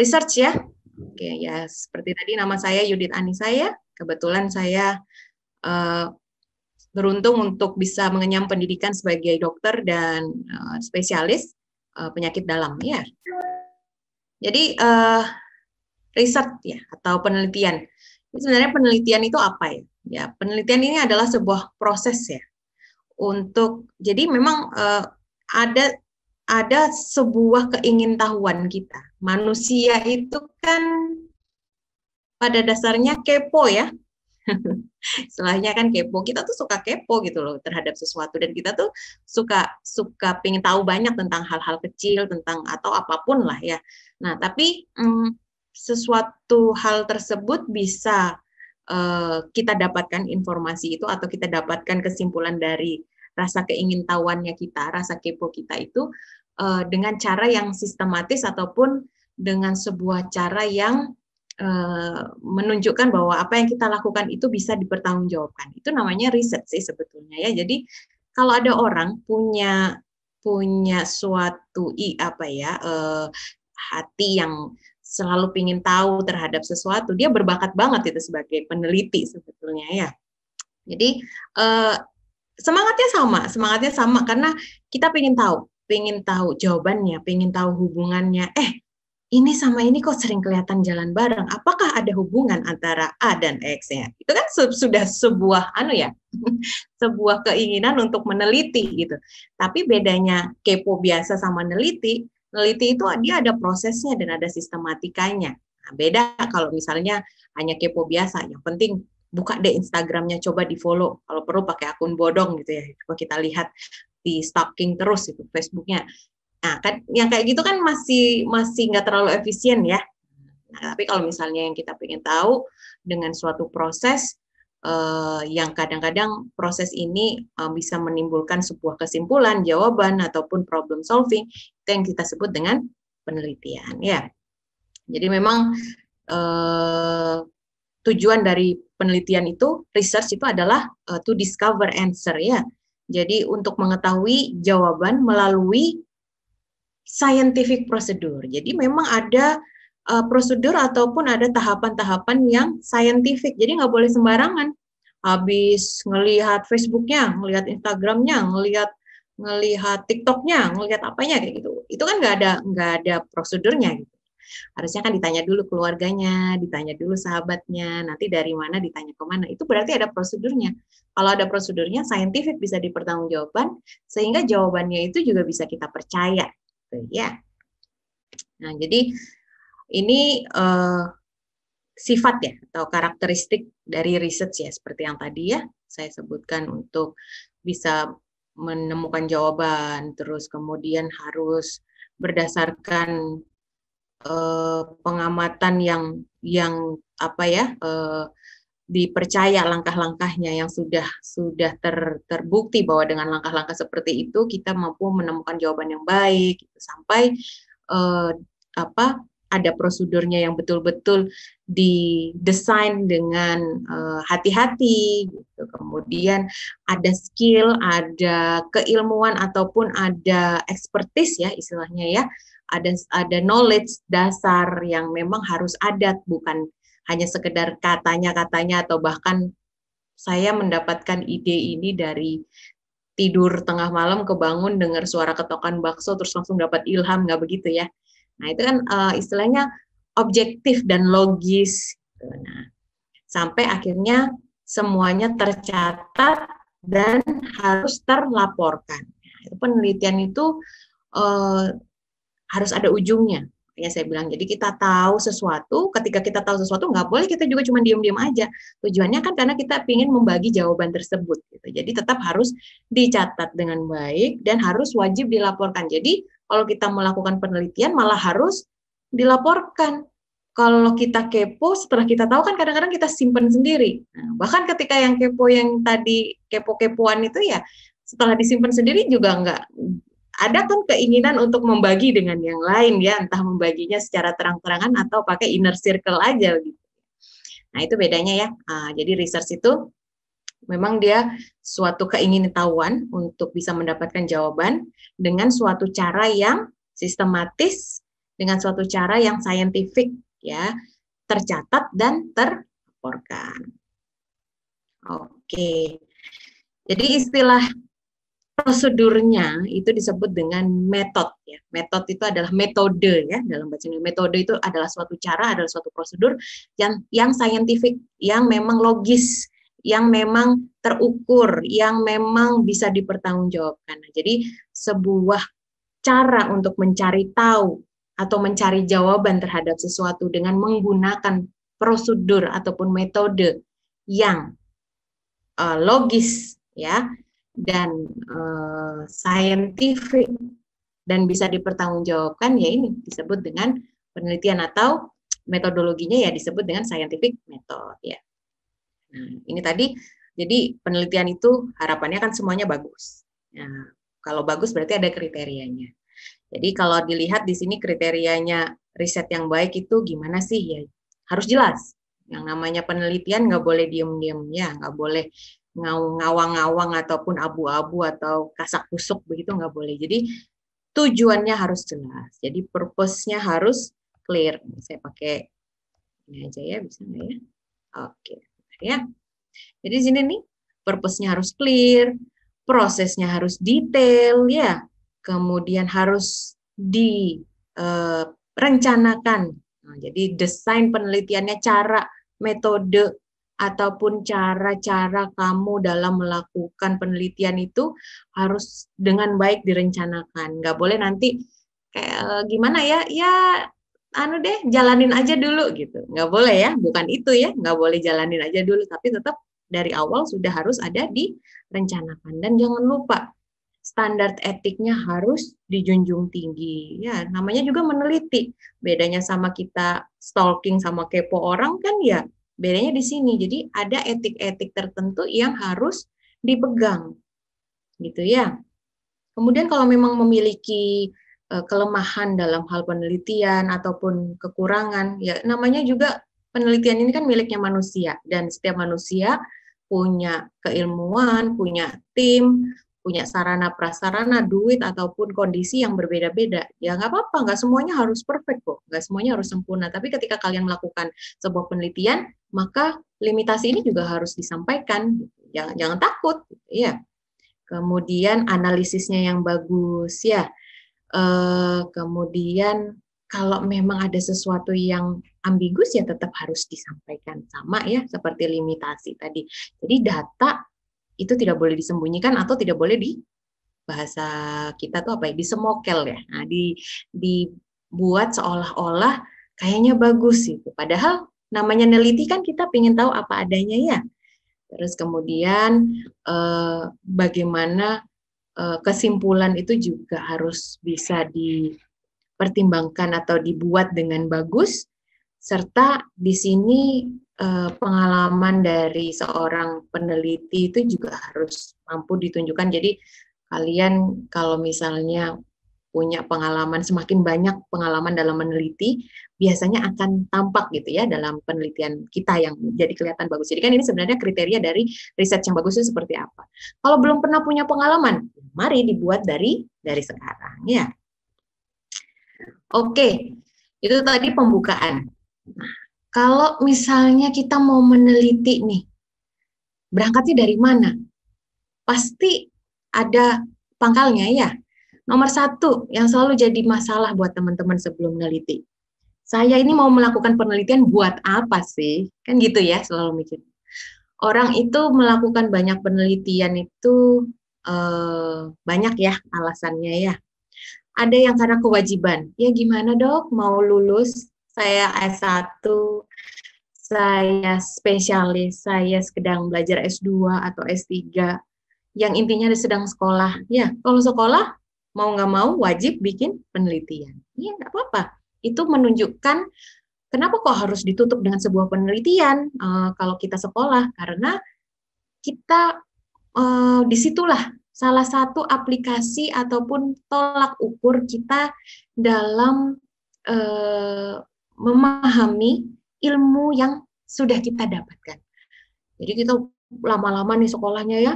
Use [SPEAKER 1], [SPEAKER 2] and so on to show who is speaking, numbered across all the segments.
[SPEAKER 1] research ya. Oke, ya seperti tadi nama saya Yudit Ani saya Kebetulan saya uh, beruntung untuk bisa mengenyam pendidikan sebagai dokter dan uh, spesialis uh, penyakit dalam ya. Jadi uh, riset ya atau penelitian. Jadi sebenarnya penelitian itu apa ya? Ya, penelitian ini adalah sebuah proses ya. Untuk jadi memang uh, ada ada sebuah keingintahuan kita manusia itu kan pada dasarnya kepo ya. Setelahnya kan kepo. Kita tuh suka kepo gitu loh terhadap sesuatu dan kita tuh suka suka pengen tahu banyak tentang hal-hal kecil tentang atau apapun lah ya. Nah, tapi mm, sesuatu hal tersebut bisa uh, kita dapatkan informasi itu atau kita dapatkan kesimpulan dari rasa keingintahuannya kita, rasa kepo kita itu uh, dengan cara yang sistematis ataupun dengan sebuah cara yang uh, menunjukkan bahwa apa yang kita lakukan itu bisa dipertanggungjawabkan. Itu namanya riset sih sebetulnya ya. Jadi kalau ada orang punya punya suatu i apa ya uh, hati yang selalu ingin tahu terhadap sesuatu, dia berbakat banget itu sebagai peneliti sebetulnya ya. Jadi uh, semangatnya sama, semangatnya sama karena kita ingin tahu pengen tahu jawabannya, pengen tahu hubungannya. Eh, ini sama ini kok sering kelihatan jalan bareng. Apakah ada hubungan antara A dan X ya? Itu kan sudah sebuah anu ya, sebuah keinginan untuk meneliti gitu. Tapi bedanya kepo biasa sama neliti, neliti itu hmm. dia ada prosesnya dan ada sistematikanya. Nah, beda kalau misalnya hanya kepo biasa, yang penting buka deh Instagramnya coba di follow kalau perlu pakai akun bodong gitu ya coba kita lihat di stalking terus itu Facebooknya. Nah kan yang kayak gitu kan masih masih nggak terlalu efisien ya. Nah, tapi kalau misalnya yang kita pengen tahu dengan suatu proses eh, yang kadang-kadang proses ini eh, bisa menimbulkan sebuah kesimpulan, jawaban ataupun problem solving itu yang kita sebut dengan penelitian ya. Jadi memang eh, tujuan dari penelitian itu research itu adalah eh, to discover answer ya jadi untuk mengetahui jawaban melalui scientific prosedur. Jadi memang ada uh, prosedur ataupun ada tahapan-tahapan yang scientific. Jadi nggak boleh sembarangan. Habis ngelihat Facebooknya, ngelihat Instagramnya, ngelihat ngelihat TikToknya, ngelihat apanya kayak gitu. Itu kan nggak ada nggak ada prosedurnya gitu harusnya kan ditanya dulu keluarganya, ditanya dulu sahabatnya, nanti dari mana ditanya ke mana Itu berarti ada prosedurnya. Kalau ada prosedurnya, saintifik bisa dipertanggungjawabkan, sehingga jawabannya itu juga bisa kita percaya. Gitu, ya. Nah, jadi ini uh, sifat ya atau karakteristik dari riset ya seperti yang tadi ya saya sebutkan untuk bisa menemukan jawaban terus kemudian harus berdasarkan Eh, pengamatan yang yang apa ya eh, dipercaya langkah-langkahnya yang sudah sudah ter, terbukti bahwa dengan langkah-langkah seperti itu kita mampu menemukan jawaban yang baik gitu, sampai eh, apa ada prosedurnya yang betul-betul didesain dengan hati eh, hati-hati, gitu. kemudian ada skill, ada keilmuan ataupun ada expertise ya istilahnya ya ada ada knowledge dasar yang memang harus adat bukan hanya sekedar katanya-katanya atau bahkan saya mendapatkan ide ini dari tidur tengah malam kebangun dengar suara ketokan bakso terus langsung dapat ilham nggak begitu ya nah itu kan uh, istilahnya objektif dan logis nah sampai akhirnya semuanya tercatat dan harus terlaporkan nah, penelitian itu uh, harus ada ujungnya. Ya saya bilang, jadi kita tahu sesuatu, ketika kita tahu sesuatu, nggak boleh kita juga cuma diem-diem aja. Tujuannya kan karena kita ingin membagi jawaban tersebut. Gitu. Jadi tetap harus dicatat dengan baik dan harus wajib dilaporkan. Jadi kalau kita melakukan penelitian malah harus dilaporkan. Kalau kita kepo, setelah kita tahu kan kadang-kadang kita simpen sendiri. Nah, bahkan ketika yang kepo yang tadi kepo-kepoan itu ya setelah disimpan sendiri juga nggak ada kan keinginan untuk membagi dengan yang lain ya, entah membaginya secara terang-terangan atau pakai inner circle aja gitu. Nah itu bedanya ya. Uh, jadi research itu memang dia suatu keinginan keingintahuan untuk bisa mendapatkan jawaban dengan suatu cara yang sistematis, dengan suatu cara yang saintifik ya, tercatat dan terlaporkan. Oke. Jadi istilah prosedurnya itu disebut dengan metode ya. Metode itu adalah metode ya dalam bahasa Indonesia. Metode itu adalah suatu cara, adalah suatu prosedur yang yang saintifik, yang memang logis, yang memang terukur, yang memang bisa dipertanggungjawabkan. Nah, jadi sebuah cara untuk mencari tahu atau mencari jawaban terhadap sesuatu dengan menggunakan prosedur ataupun metode yang uh, logis ya dan uh, scientific dan bisa dipertanggungjawabkan ya ini disebut dengan penelitian atau metodologinya ya disebut dengan scientific method ya. Nah, ini tadi jadi penelitian itu harapannya kan semuanya bagus. Nah, kalau bagus berarti ada kriterianya. Jadi kalau dilihat di sini kriterianya riset yang baik itu gimana sih ya? Harus jelas. Yang namanya penelitian nggak boleh diem-diem ya, nggak boleh ngawang-ngawang ataupun abu-abu atau kasak kusuk begitu nggak boleh. Jadi tujuannya harus jelas. Jadi purpose-nya harus clear. Saya pakai ini aja ya, bisa nggak ya? Oke, ya. Jadi sini nih, purpose-nya harus clear, prosesnya harus detail ya. Kemudian harus direncanakan. Eh, uh, nah, jadi desain penelitiannya, cara, metode ataupun cara-cara kamu dalam melakukan penelitian itu harus dengan baik direncanakan. Nggak boleh nanti kayak eh, gimana ya, ya anu deh jalanin aja dulu gitu. Nggak boleh ya, bukan itu ya, nggak boleh jalanin aja dulu, tapi tetap dari awal sudah harus ada direncanakan. Dan jangan lupa standar etiknya harus dijunjung tinggi. Ya, namanya juga meneliti. Bedanya sama kita stalking sama kepo orang kan ya Bedanya di sini. Jadi ada etik-etik tertentu yang harus dipegang. Gitu ya. Kemudian kalau memang memiliki e, kelemahan dalam hal penelitian ataupun kekurangan, ya namanya juga penelitian ini kan miliknya manusia dan setiap manusia punya keilmuan, punya tim, punya sarana prasarana, duit ataupun kondisi yang berbeda-beda. Ya nggak apa-apa, nggak semuanya harus perfect kok, nggak semuanya harus sempurna. Tapi ketika kalian melakukan sebuah penelitian, maka limitasi ini juga harus disampaikan. Jangan, jangan takut, ya. Kemudian analisisnya yang bagus, ya. E, kemudian kalau memang ada sesuatu yang ambigus ya tetap harus disampaikan sama ya seperti limitasi tadi. Jadi data itu tidak boleh disembunyikan atau tidak boleh di bahasa kita tuh apa ya disemokel ya. Nah, di dibuat seolah-olah kayaknya bagus itu padahal namanya neliti kan kita ingin tahu apa adanya ya. Terus kemudian eh, bagaimana eh, kesimpulan itu juga harus bisa dipertimbangkan atau dibuat dengan bagus serta di sini eh, pengalaman dari seorang peneliti itu juga harus mampu ditunjukkan. Jadi kalian kalau misalnya punya pengalaman semakin banyak pengalaman dalam meneliti biasanya akan tampak gitu ya dalam penelitian kita yang jadi kelihatan bagus. Jadi kan ini sebenarnya kriteria dari riset yang bagus itu seperti apa. Kalau belum pernah punya pengalaman, mari dibuat dari dari sekarang ya. Oke, itu tadi pembukaan. Nah, kalau misalnya kita mau meneliti nih, berangkatnya dari mana? Pasti ada pangkalnya ya nomor satu yang selalu jadi masalah buat teman-teman sebelum meneliti. Saya ini mau melakukan penelitian buat apa sih? Kan gitu ya selalu mikir. Orang itu melakukan banyak penelitian itu eh, banyak ya alasannya ya. Ada yang karena kewajiban. Ya gimana dok mau lulus saya S1, saya spesialis, saya sedang belajar S2 atau S3. Yang intinya sedang sekolah. Ya, kalau sekolah mau nggak mau wajib bikin penelitian. Iya nggak apa-apa. Itu menunjukkan kenapa kok harus ditutup dengan sebuah penelitian uh, kalau kita sekolah karena kita uh, eh, disitulah salah satu aplikasi ataupun tolak ukur kita dalam uh, memahami ilmu yang sudah kita dapatkan. Jadi kita lama-lama nih sekolahnya ya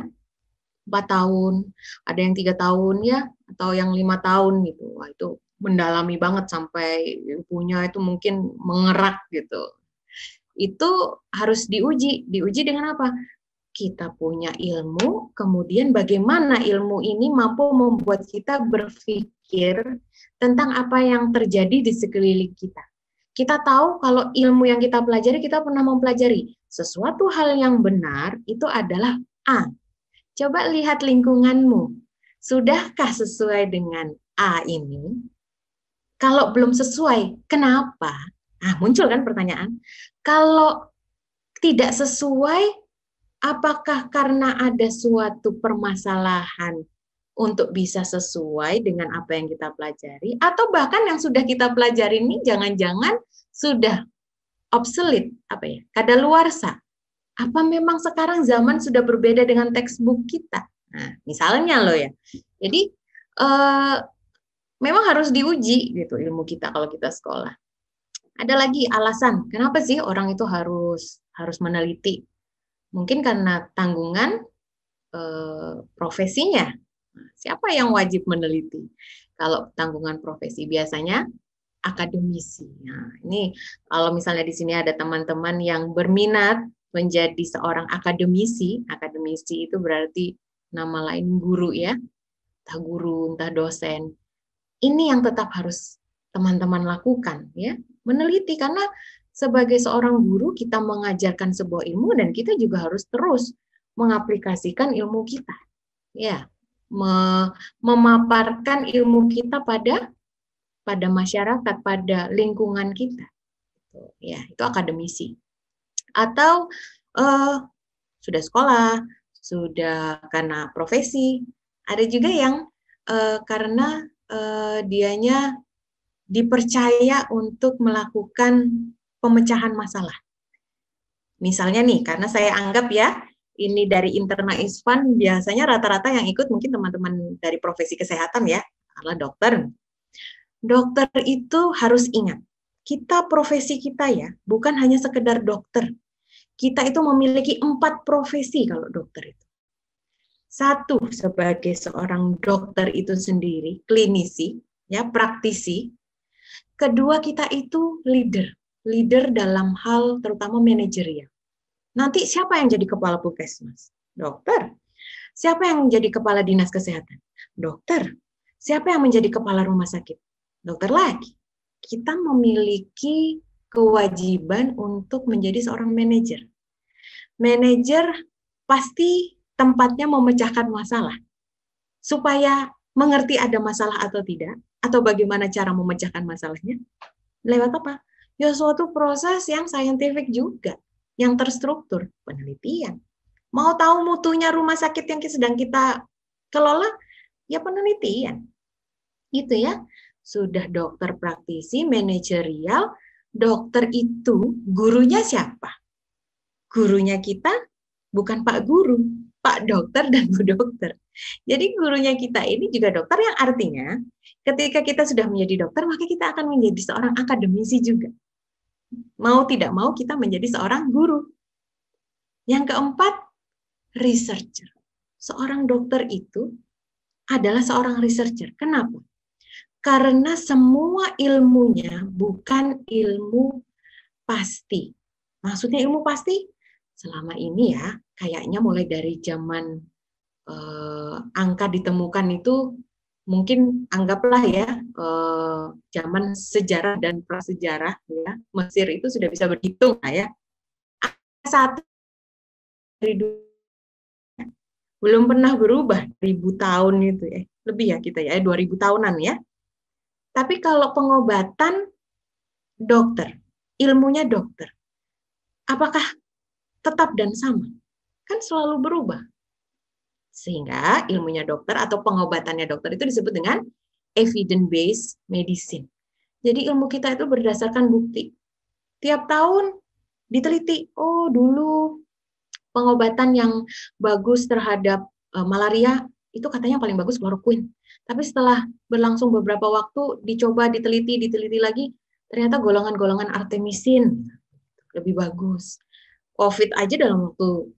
[SPEAKER 1] 4 tahun, ada yang tiga tahun ya, atau yang lima tahun gitu Wah, itu mendalami banget sampai punya itu mungkin mengerak gitu itu harus diuji diuji dengan apa kita punya ilmu kemudian bagaimana ilmu ini mampu membuat kita berpikir tentang apa yang terjadi di sekeliling kita kita tahu kalau ilmu yang kita pelajari kita pernah mempelajari sesuatu hal yang benar itu adalah A. Coba lihat lingkunganmu. Sudahkah sesuai dengan A ini? Kalau belum sesuai, kenapa? Ah, muncul kan pertanyaan. Kalau tidak sesuai, apakah karena ada suatu permasalahan untuk bisa sesuai dengan apa yang kita pelajari atau bahkan yang sudah kita pelajari ini jangan-jangan sudah obsolete apa ya kadaluarsa apa memang sekarang zaman sudah berbeda dengan textbook kita Nah, misalnya lo ya. Jadi uh, memang harus diuji gitu ilmu kita kalau kita sekolah. Ada lagi alasan kenapa sih orang itu harus harus meneliti? Mungkin karena tanggungan uh, profesinya. Nah, siapa yang wajib meneliti? Kalau tanggungan profesi biasanya akademisi. Nah, ini kalau misalnya di sini ada teman-teman yang berminat menjadi seorang akademisi, akademisi itu berarti nama lain guru ya, entah guru, entah dosen. Ini yang tetap harus teman-teman lakukan ya, meneliti karena sebagai seorang guru kita mengajarkan sebuah ilmu dan kita juga harus terus mengaplikasikan ilmu kita. Ya, memaparkan ilmu kita pada pada masyarakat, pada lingkungan kita. Gitu, ya, itu akademisi. Atau uh, sudah sekolah, sudah karena profesi. Ada juga hmm. yang uh, karena uh, dianya dipercaya untuk melakukan pemecahan masalah. Misalnya nih, karena saya anggap ya, ini dari internal ISFAN biasanya rata-rata yang ikut mungkin teman-teman dari profesi kesehatan ya, adalah dokter. Dokter itu harus ingat, kita profesi kita ya, bukan hanya sekedar dokter, kita itu memiliki empat profesi kalau dokter itu. Satu sebagai seorang dokter itu sendiri, klinisi, ya praktisi. Kedua kita itu leader, leader dalam hal terutama manajerial. Nanti siapa yang jadi kepala puskesmas? Dokter. Siapa yang jadi kepala dinas kesehatan? Dokter. Siapa yang menjadi kepala rumah sakit? Dokter lagi. Kita memiliki kewajiban untuk menjadi seorang manajer. Manajer pasti tempatnya memecahkan masalah. Supaya mengerti ada masalah atau tidak, atau bagaimana cara memecahkan masalahnya, lewat apa? Ya suatu proses yang saintifik juga, yang terstruktur, penelitian. Mau tahu mutunya rumah sakit yang sedang kita kelola? Ya penelitian. Itu ya. Sudah dokter praktisi, manajerial, dokter itu gurunya siapa? Gurunya kita bukan Pak Guru, Pak Dokter dan Bu Dokter. Jadi gurunya kita ini juga dokter yang artinya ketika kita sudah menjadi dokter maka kita akan menjadi seorang akademisi juga. Mau tidak mau kita menjadi seorang guru. Yang keempat, researcher. Seorang dokter itu adalah seorang researcher. Kenapa? karena semua ilmunya bukan ilmu pasti. Maksudnya ilmu pasti selama ini ya, kayaknya mulai dari zaman eh, angka ditemukan itu mungkin anggaplah ya eh, zaman sejarah dan prasejarah ya Mesir itu sudah bisa berhitung ya satu dari dua belum pernah berubah ribu tahun itu ya lebih ya kita ya dua ribu tahunan ya tapi kalau pengobatan dokter, ilmunya dokter, apakah tetap dan sama? Kan selalu berubah. Sehingga ilmunya dokter atau pengobatannya dokter itu disebut dengan evidence-based medicine. Jadi ilmu kita itu berdasarkan bukti. Tiap tahun diteliti, oh dulu pengobatan yang bagus terhadap e, malaria itu katanya paling bagus kloroquin. Tapi setelah berlangsung beberapa waktu, dicoba, diteliti, diteliti lagi, ternyata golongan-golongan artemisin lebih bagus. COVID aja dalam waktu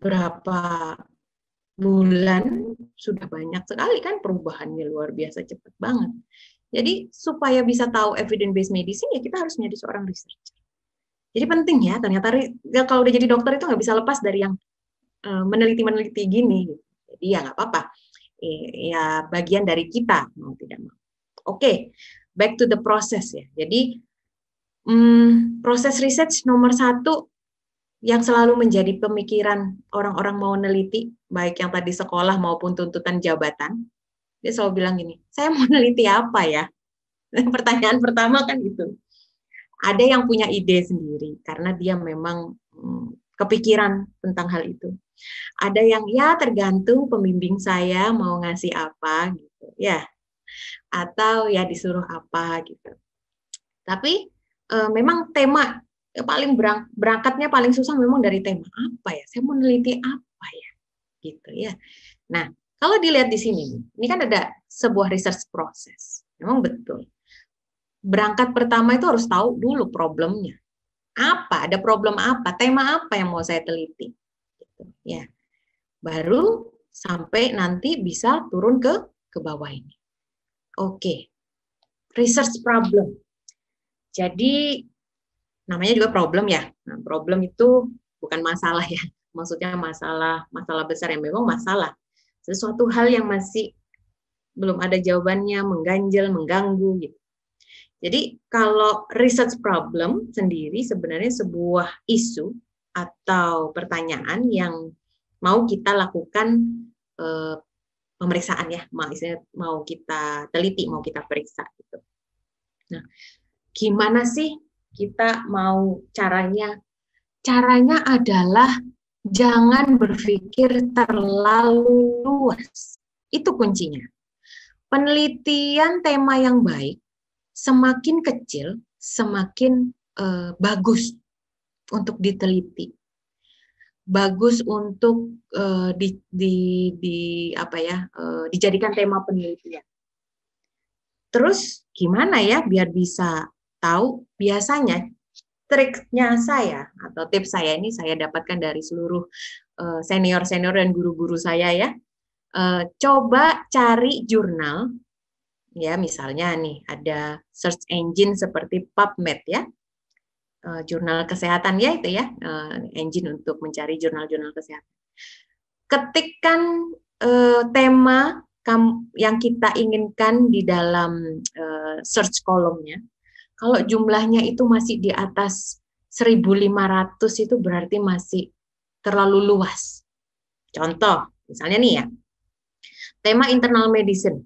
[SPEAKER 1] berapa bulan sudah banyak sekali kan perubahannya luar biasa cepat banget. Jadi supaya bisa tahu evidence based medicine ya kita harus menjadi seorang researcher. Jadi penting ya ternyata ya, kalau udah jadi dokter itu nggak bisa lepas dari yang eh, meneliti-meneliti gini. Gitu. Jadi ya nggak apa-apa. Eh, ya bagian dari kita mau tidak mau. Oke, okay, back to the process ya. Jadi hmm, proses research nomor satu yang selalu menjadi pemikiran orang-orang mau neliti, baik yang tadi sekolah maupun tuntutan jabatan, dia selalu bilang gini, saya mau neliti apa ya? Pertanyaan pertama kan itu. Ada yang punya ide sendiri karena dia memang hmm, kepikiran tentang hal itu. Ada yang ya tergantung pembimbing saya mau ngasih apa gitu ya. Atau ya disuruh apa gitu. Tapi e, memang tema paling berang, berangkatnya paling susah memang dari tema apa ya? Saya meneliti apa ya? Gitu ya. Nah, kalau dilihat di sini, ini kan ada sebuah research proses. Memang betul. Berangkat pertama itu harus tahu dulu problemnya. Apa? Ada problem apa? Tema apa yang mau saya teliti? gitu ya baru sampai nanti bisa turun ke ke bawah ini oke okay. research problem jadi namanya juga problem ya nah, problem itu bukan masalah ya maksudnya masalah masalah besar yang memang masalah sesuatu hal yang masih belum ada jawabannya mengganjal mengganggu gitu jadi kalau research problem sendiri sebenarnya sebuah isu atau pertanyaan yang mau kita lakukan eh, pemeriksaan ya, mau kita teliti, mau kita periksa gitu. Nah, gimana sih kita mau caranya? Caranya adalah jangan berpikir terlalu luas. Itu kuncinya. Penelitian tema yang baik semakin kecil, semakin eh, bagus untuk diteliti bagus untuk uh, di, di, di apa ya uh, dijadikan tema penelitian. Terus gimana ya biar bisa tahu? Biasanya triknya saya atau tips saya ini saya dapatkan dari seluruh uh, eh, senior senior dan guru-guru saya ya. Uh, coba cari jurnal ya misalnya nih ada search engine seperti PubMed ya uh, jurnal kesehatan ya itu ya uh, engine untuk mencari jurnal-jurnal kesehatan. Ketikkan uh, eh, tema yang kita inginkan di dalam uh, search kolomnya. Kalau jumlahnya itu masih di atas 1.500 itu berarti masih terlalu luas. Contoh, misalnya nih ya, tema internal medicine.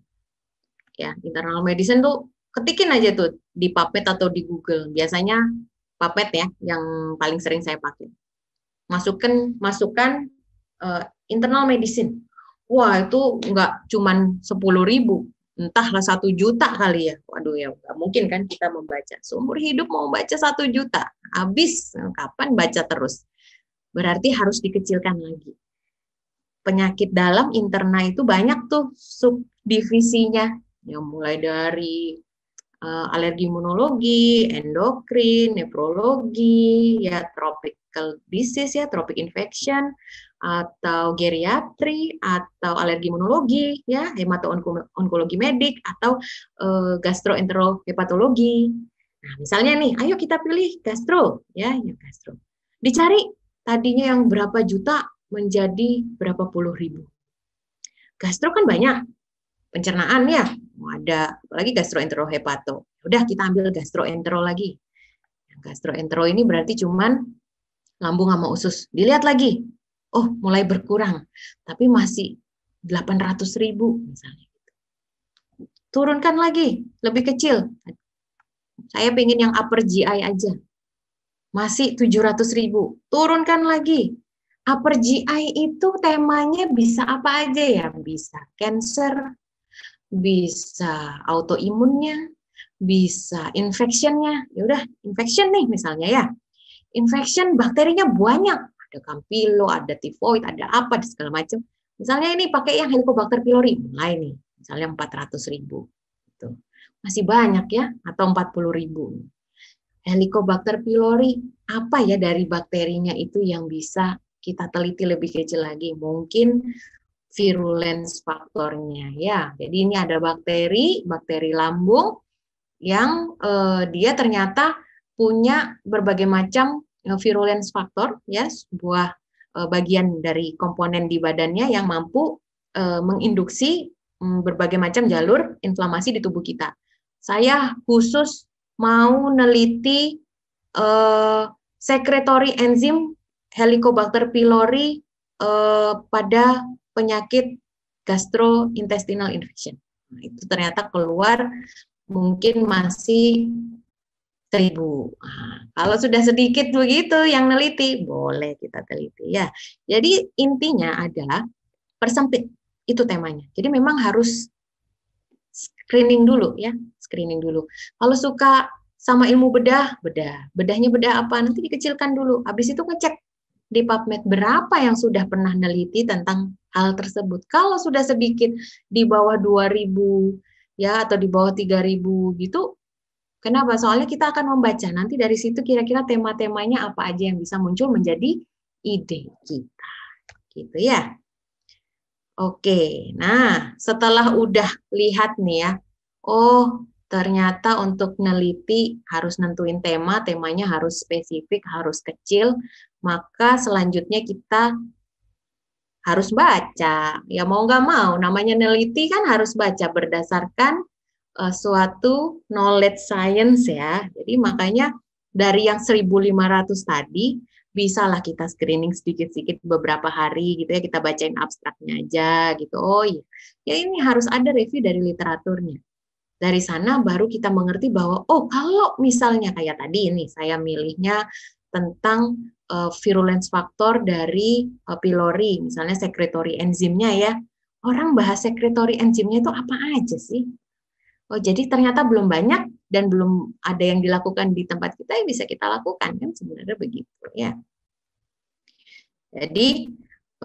[SPEAKER 1] Ya, internal medicine tuh ketikin aja tuh di Puppet atau di Google. Biasanya Puppet ya yang paling sering saya pakai. Masukkan masukkan uh, internal medicine. Wah, itu nggak cuma sepuluh ribu, entahlah satu juta kali ya. Waduh ya, nggak mungkin kan kita membaca. Seumur hidup mau baca satu juta, habis kapan baca terus? Berarti harus dikecilkan lagi. Penyakit dalam interna itu banyak tuh subdivisinya. Yang mulai dari uh, alergi imunologi, endokrin, nefrologi, ya tropical disease ya, tropic infection atau geriatri atau alergi imunologi ya, hemato-onkologi medik atau uh, eh, gastroenterohepatologi. Nah, misalnya nih, ayo kita pilih gastro ya, yang gastro. Dicari tadinya yang berapa juta menjadi berapa puluh ribu. Gastro kan banyak, pencernaan ya, mau ada apalagi gastroenterohepato. Ya udah kita ambil gastroentero lagi. Gastroentero ini berarti cuman lambung sama usus. Dilihat lagi, oh mulai berkurang, tapi masih 800 ribu misalnya. Turunkan lagi, lebih kecil. Saya pengen yang upper GI aja. Masih 700 ribu. Turunkan lagi, upper GI itu temanya bisa apa aja ya? Bisa cancer, bisa autoimunnya, bisa infeksinya, Ya udah, infection nih misalnya ya. Infection bakterinya banyak, ada kampilo, ada tifoid, ada apa segala macam. Misalnya ini pakai yang Helicobacter pylori, mulai nih, misalnya 400 ribu. Gitu. Masih banyak ya, atau 40 ribu. Helicobacter pylori, apa ya dari bakterinya itu yang bisa kita teliti lebih kecil lagi? Mungkin virulence faktornya ya. Jadi ini ada bakteri, bakteri lambung yang eh, dia ternyata punya berbagai macam eh, virulence faktor ya, sebuah eh, bagian dari komponen di badannya yang mampu eh, menginduksi mm, berbagai macam jalur inflamasi di tubuh kita. Saya khusus mau neliti eh, secretory enzim Helicobacter pylori eh, pada penyakit gastrointestinal infection. Nah, itu ternyata keluar mungkin masih seribu. Nah, kalau sudah sedikit begitu yang neliti, boleh kita teliti ya. Jadi intinya adalah persempit itu temanya. Jadi memang harus screening dulu ya, screening dulu. Kalau suka sama ilmu bedah, bedah. Bedahnya bedah apa? Nanti dikecilkan dulu. Habis itu ngecek di PubMed berapa yang sudah pernah neliti tentang hal tersebut. Kalau sudah sedikit di bawah 2000 ya atau di bawah 3000 gitu, kenapa? Soalnya kita akan membaca nanti dari situ kira-kira tema-temanya apa aja yang bisa muncul menjadi ide kita. Gitu ya. Oke, nah setelah udah lihat nih ya, oh ternyata untuk neliti harus nentuin tema, temanya harus spesifik, harus kecil, maka selanjutnya kita harus baca. Ya mau nggak mau, namanya neliti kan harus baca berdasarkan uh, suatu knowledge science ya. Jadi makanya dari yang 1.500 tadi, bisalah kita screening sedikit-sedikit beberapa hari gitu ya, kita bacain abstraknya aja gitu. Oh iya, ya ini harus ada review dari literaturnya. Dari sana baru kita mengerti bahwa, oh kalau misalnya kayak tadi ini, saya milihnya tentang uh, virulence faktor dari uh, pylori, misalnya secretory enzimnya ya. Orang bahas secretory enzimnya itu apa aja sih? Oh, jadi ternyata belum banyak dan belum ada yang dilakukan di tempat kita yang bisa kita lakukan kan sebenarnya begitu ya. Jadi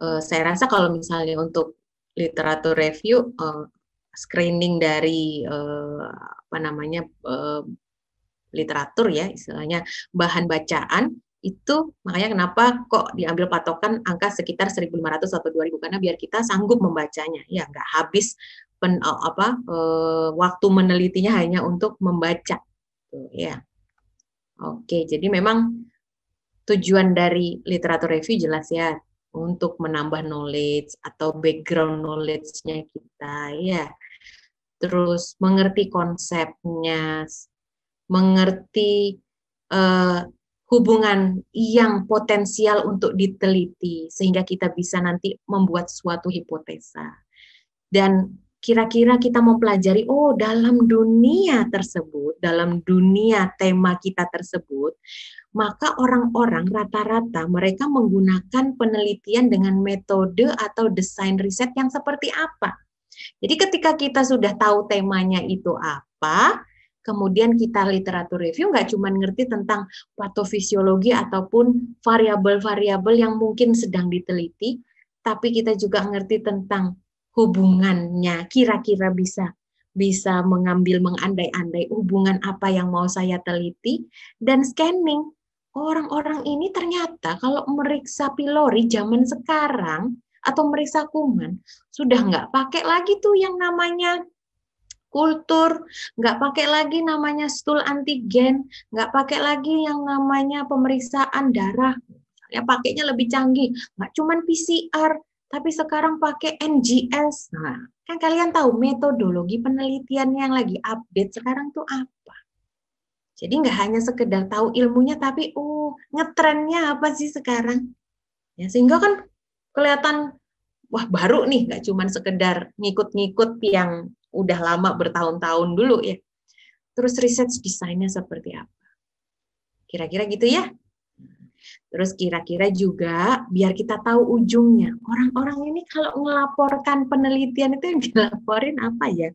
[SPEAKER 1] uh, saya rasa kalau misalnya untuk literatur review uh, screening dari uh, apa namanya uh, literatur ya istilahnya bahan bacaan itu makanya kenapa kok diambil patokan angka sekitar 1.500 atau 2.000 karena biar kita sanggup membacanya. Ya nggak habis pen, eh, apa e, waktu menelitinya hanya untuk membaca. ya. Oke, jadi memang tujuan dari literatur review jelas ya untuk menambah knowledge atau background knowledge-nya kita ya. Terus mengerti konsepnya, mengerti uh, hubungan yang potensial untuk diteliti sehingga kita bisa nanti membuat suatu hipotesa. Dan kira-kira kita mempelajari oh dalam dunia tersebut, dalam dunia tema kita tersebut, maka orang-orang rata-rata mereka menggunakan penelitian dengan metode atau desain riset yang seperti apa. Jadi ketika kita sudah tahu temanya itu apa, kemudian kita literatur review nggak cuma ngerti tentang patofisiologi ataupun variabel-variabel yang mungkin sedang diteliti, tapi kita juga ngerti tentang hubungannya. Kira-kira bisa bisa mengambil mengandai-andai hubungan apa yang mau saya teliti dan scanning. Orang-orang ini ternyata kalau meriksa pilori zaman sekarang atau meriksa kuman sudah nggak pakai lagi tuh yang namanya kultur, nggak pakai lagi namanya stool antigen, nggak pakai lagi yang namanya pemeriksaan darah, ya pakainya lebih canggih, nggak cuma PCR, tapi sekarang pakai NGS. Nah, kan kalian tahu metodologi penelitian yang lagi update sekarang tuh apa? Jadi nggak hanya sekedar tahu ilmunya, tapi oh ngetrennya apa sih sekarang? Ya, sehingga kan kelihatan wah baru nih nggak cuma sekedar ngikut-ngikut yang udah lama bertahun-tahun dulu ya. Terus research desainnya seperti apa? Kira-kira gitu ya. Terus kira-kira juga biar kita tahu ujungnya. Orang-orang ini kalau melaporkan penelitian itu yang dilaporin apa ya?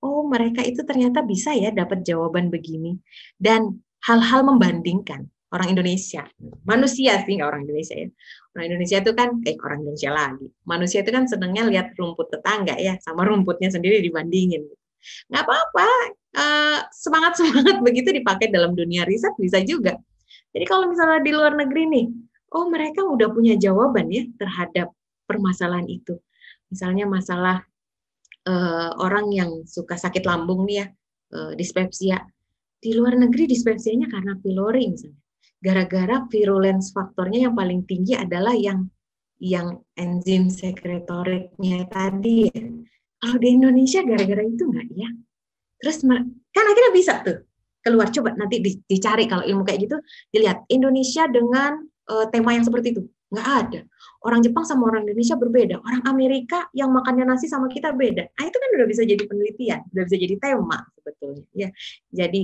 [SPEAKER 1] Oh, mereka itu ternyata bisa ya dapat jawaban begini. Dan hal-hal membandingkan orang Indonesia. Manusia sih nggak orang Indonesia ya. Orang Indonesia itu kan kayak eh, orang Indonesia lagi. Manusia itu kan senangnya lihat rumput tetangga ya sama rumputnya sendiri dibandingin. Nggak apa-apa. Eh, semangat semangat begitu dipakai dalam dunia riset bisa juga. Jadi kalau misalnya di luar negeri nih, oh mereka udah punya jawaban ya terhadap permasalahan itu. Misalnya masalah uh, orang yang suka sakit lambung nih ya, uh, dispepsia. Di luar negeri dispepsianya karena pilori misalnya gara-gara virulence faktornya yang paling tinggi adalah yang yang enzim sekretoriknya tadi. Kalau di Indonesia gara-gara itu enggak ya? Terus kan akhirnya bisa tuh keluar coba nanti dicari kalau ilmu kayak gitu dilihat Indonesia dengan uh, tema yang seperti itu nggak ada orang Jepang sama orang Indonesia berbeda orang Amerika yang makannya nasi sama kita beda ah itu kan udah bisa jadi penelitian udah bisa jadi tema sebetulnya ya jadi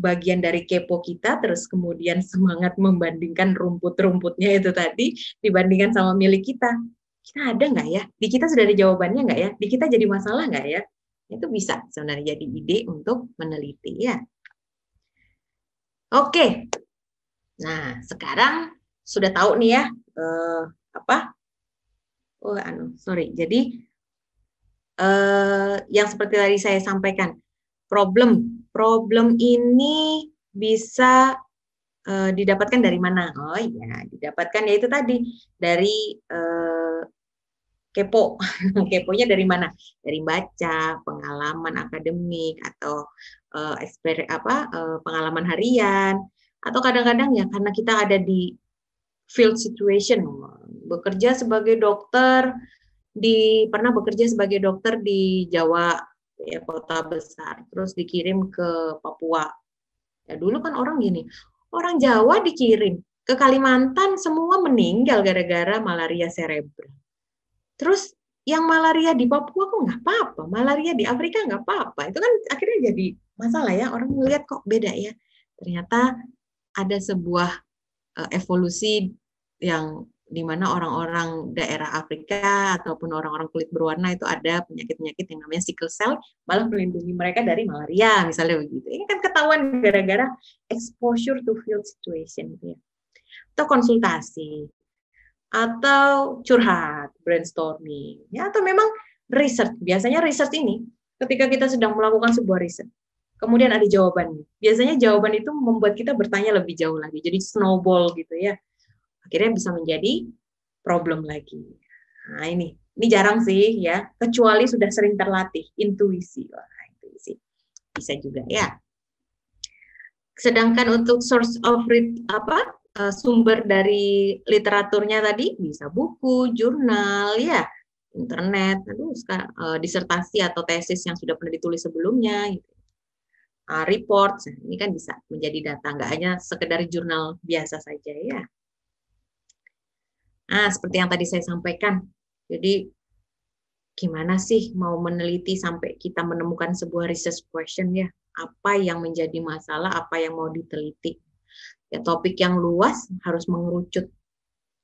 [SPEAKER 1] bagian dari kepo kita terus kemudian semangat membandingkan rumput-rumputnya itu tadi dibandingkan sama milik kita kita ada nggak ya di kita sudah ada jawabannya nggak ya di kita jadi masalah nggak ya itu bisa sebenarnya jadi ide untuk meneliti ya oke nah sekarang sudah tahu nih ya uh, apa oh anu sorry jadi uh, yang seperti tadi saya sampaikan problem. Problem ini bisa uh, didapatkan dari mana? Oh iya, didapatkan yaitu tadi dari uh, kepo. Keponya dari mana? Dari baca, pengalaman akademik atau uh, eksper apa uh, pengalaman harian atau kadang-kadang ya karena kita ada di field situation bekerja sebagai dokter di pernah bekerja sebagai dokter di Jawa ya kota besar terus dikirim ke Papua ya dulu kan orang gini orang Jawa dikirim ke Kalimantan semua meninggal gara-gara malaria serebral terus yang malaria di Papua kok nggak apa-apa malaria di Afrika nggak apa-apa itu kan akhirnya jadi masalah ya orang melihat kok beda ya ternyata ada sebuah eh, evolusi yang di mana orang-orang daerah Afrika ataupun orang-orang kulit berwarna itu ada penyakit-penyakit yang namanya sickle cell malah melindungi mereka dari malaria misalnya begitu ini kan ketahuan gara-gara exposure to field situation gitu ya atau konsultasi atau curhat brainstorming ya atau memang research biasanya research ini ketika kita sedang melakukan sebuah riset kemudian ada jawaban biasanya jawaban itu membuat kita bertanya lebih jauh lagi jadi snowball gitu ya akhirnya bisa menjadi problem lagi. Nah ini, ini jarang sih ya, kecuali sudah sering terlatih intuisi. Wah, intuisi bisa juga ya. Sedangkan untuk source of read apa eh, sumber dari literaturnya tadi bisa buku, jurnal, ya internet, aduh eh, disertasi atau tesis yang sudah pernah ditulis sebelumnya, gitu. Ah, report, nah, ini kan bisa menjadi data, nggak hanya sekedar jurnal biasa saja ya. Nah, seperti yang tadi saya sampaikan. Jadi gimana sih mau meneliti sampai kita menemukan sebuah research question ya? Apa yang menjadi masalah, apa yang mau diteliti? Ya, topik yang luas harus mengerucut.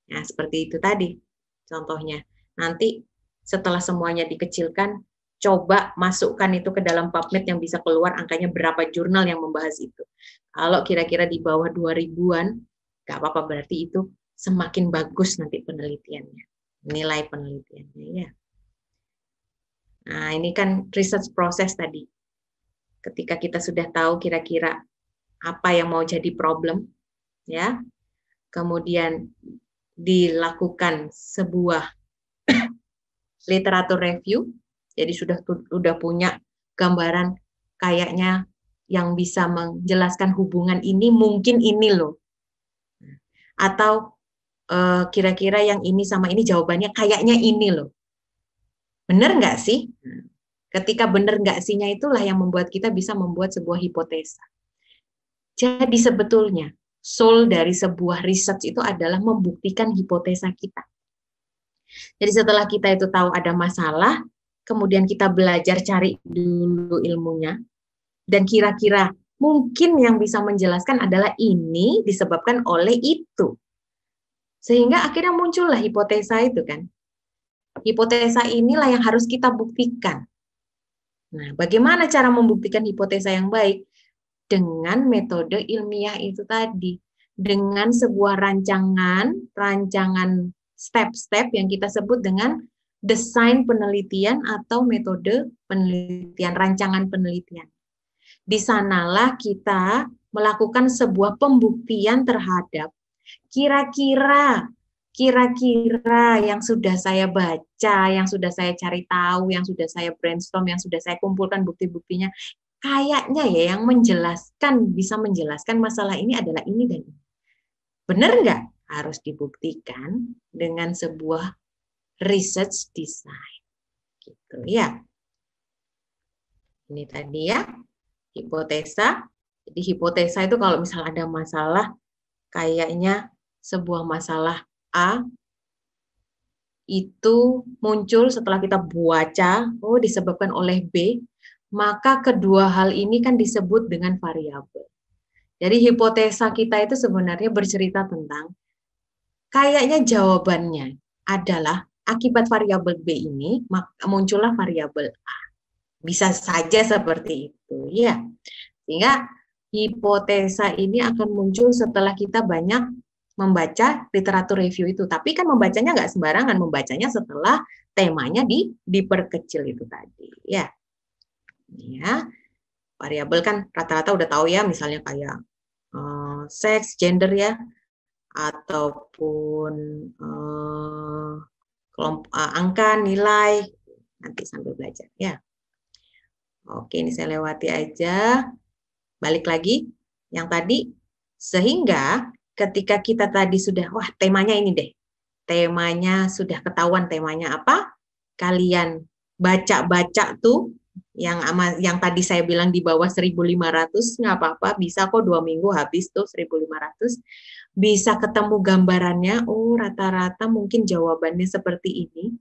[SPEAKER 1] Nah, seperti itu tadi contohnya. Nanti setelah semuanya dikecilkan, coba masukkan itu ke dalam PubMed yang bisa keluar angkanya berapa jurnal yang membahas itu. Kalau kira-kira di bawah 2000-an, nggak apa-apa berarti itu semakin bagus nanti penelitiannya, nilai penelitiannya ya. Nah, ini kan research process tadi. Ketika kita sudah tahu kira-kira apa yang mau jadi problem, ya, kemudian dilakukan sebuah literatur review, jadi sudah sudah punya gambaran kayaknya yang bisa menjelaskan hubungan ini mungkin ini loh, atau kira eh, kira-kira yang ini sama ini jawabannya kayaknya ini loh. Bener nggak sih? Ketika bener nggak sihnya itulah yang membuat kita bisa membuat sebuah hipotesa. Jadi sebetulnya soul dari sebuah research itu adalah membuktikan hipotesa kita. Jadi setelah kita itu tahu ada masalah, kemudian kita belajar cari dulu ilmunya, dan kira-kira mungkin yang bisa menjelaskan adalah ini disebabkan oleh itu. Sehingga akhirnya muncullah hipotesa itu kan. Hipotesa inilah yang harus kita buktikan. Nah, bagaimana cara membuktikan hipotesa yang baik? Dengan metode ilmiah itu tadi. Dengan sebuah rancangan, rancangan step-step yang kita sebut dengan desain penelitian atau metode penelitian, rancangan penelitian. Di sanalah kita melakukan sebuah pembuktian terhadap kira-kira kira-kira yang sudah saya baca, yang sudah saya cari tahu, yang sudah saya brainstorm, yang sudah saya kumpulkan bukti-buktinya, kayaknya ya yang menjelaskan bisa menjelaskan masalah ini adalah ini dan ini. Benar nggak? Harus dibuktikan dengan sebuah research design. Gitu ya. Ini tadi ya hipotesa. Jadi hipotesa itu kalau misalnya ada masalah kayaknya sebuah masalah A itu muncul setelah kita baca, oh disebabkan oleh B, maka kedua hal ini kan disebut dengan variabel. Jadi hipotesa kita itu sebenarnya bercerita tentang kayaknya jawabannya adalah akibat variabel B ini muncullah variabel A. Bisa saja seperti itu, ya. Sehingga hipotesa ini akan muncul setelah kita banyak membaca literatur review itu. Tapi kan membacanya nggak sembarangan, membacanya setelah temanya di diperkecil itu tadi. Ya, ya variabel kan rata-rata udah tahu ya, misalnya kayak uh, eh, seks, gender ya, ataupun uh, kelompok uh, angka, nilai. Nanti sambil belajar ya. Oke, ini saya lewati aja balik lagi yang tadi sehingga ketika kita tadi sudah wah temanya ini deh temanya sudah ketahuan temanya apa kalian baca-baca tuh yang ama, yang tadi saya bilang di bawah 1500 nggak apa-apa bisa kok dua minggu habis tuh 1500 bisa ketemu gambarannya oh rata-rata mungkin jawabannya seperti ini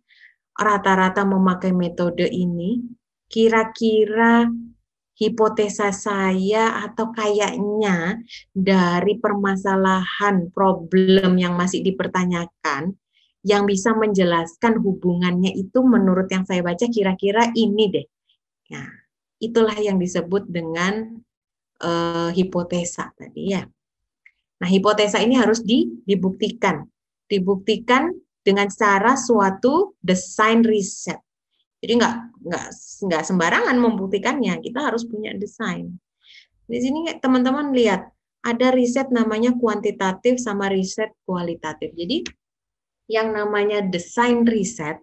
[SPEAKER 1] rata-rata memakai metode ini kira-kira hipotesa saya atau kayaknya dari permasalahan problem yang masih dipertanyakan yang bisa menjelaskan hubungannya itu menurut yang saya baca kira-kira ini deh. Nah, itulah yang disebut dengan uh, hipotesa tadi ya. Nah, hipotesa ini harus di, dibuktikan. Dibuktikan dengan cara suatu desain riset. Jadi nggak nggak nggak sembarangan membuktikannya. Kita harus punya desain. Di sini teman-teman lihat ada riset namanya kuantitatif sama riset kualitatif. Jadi yang namanya desain riset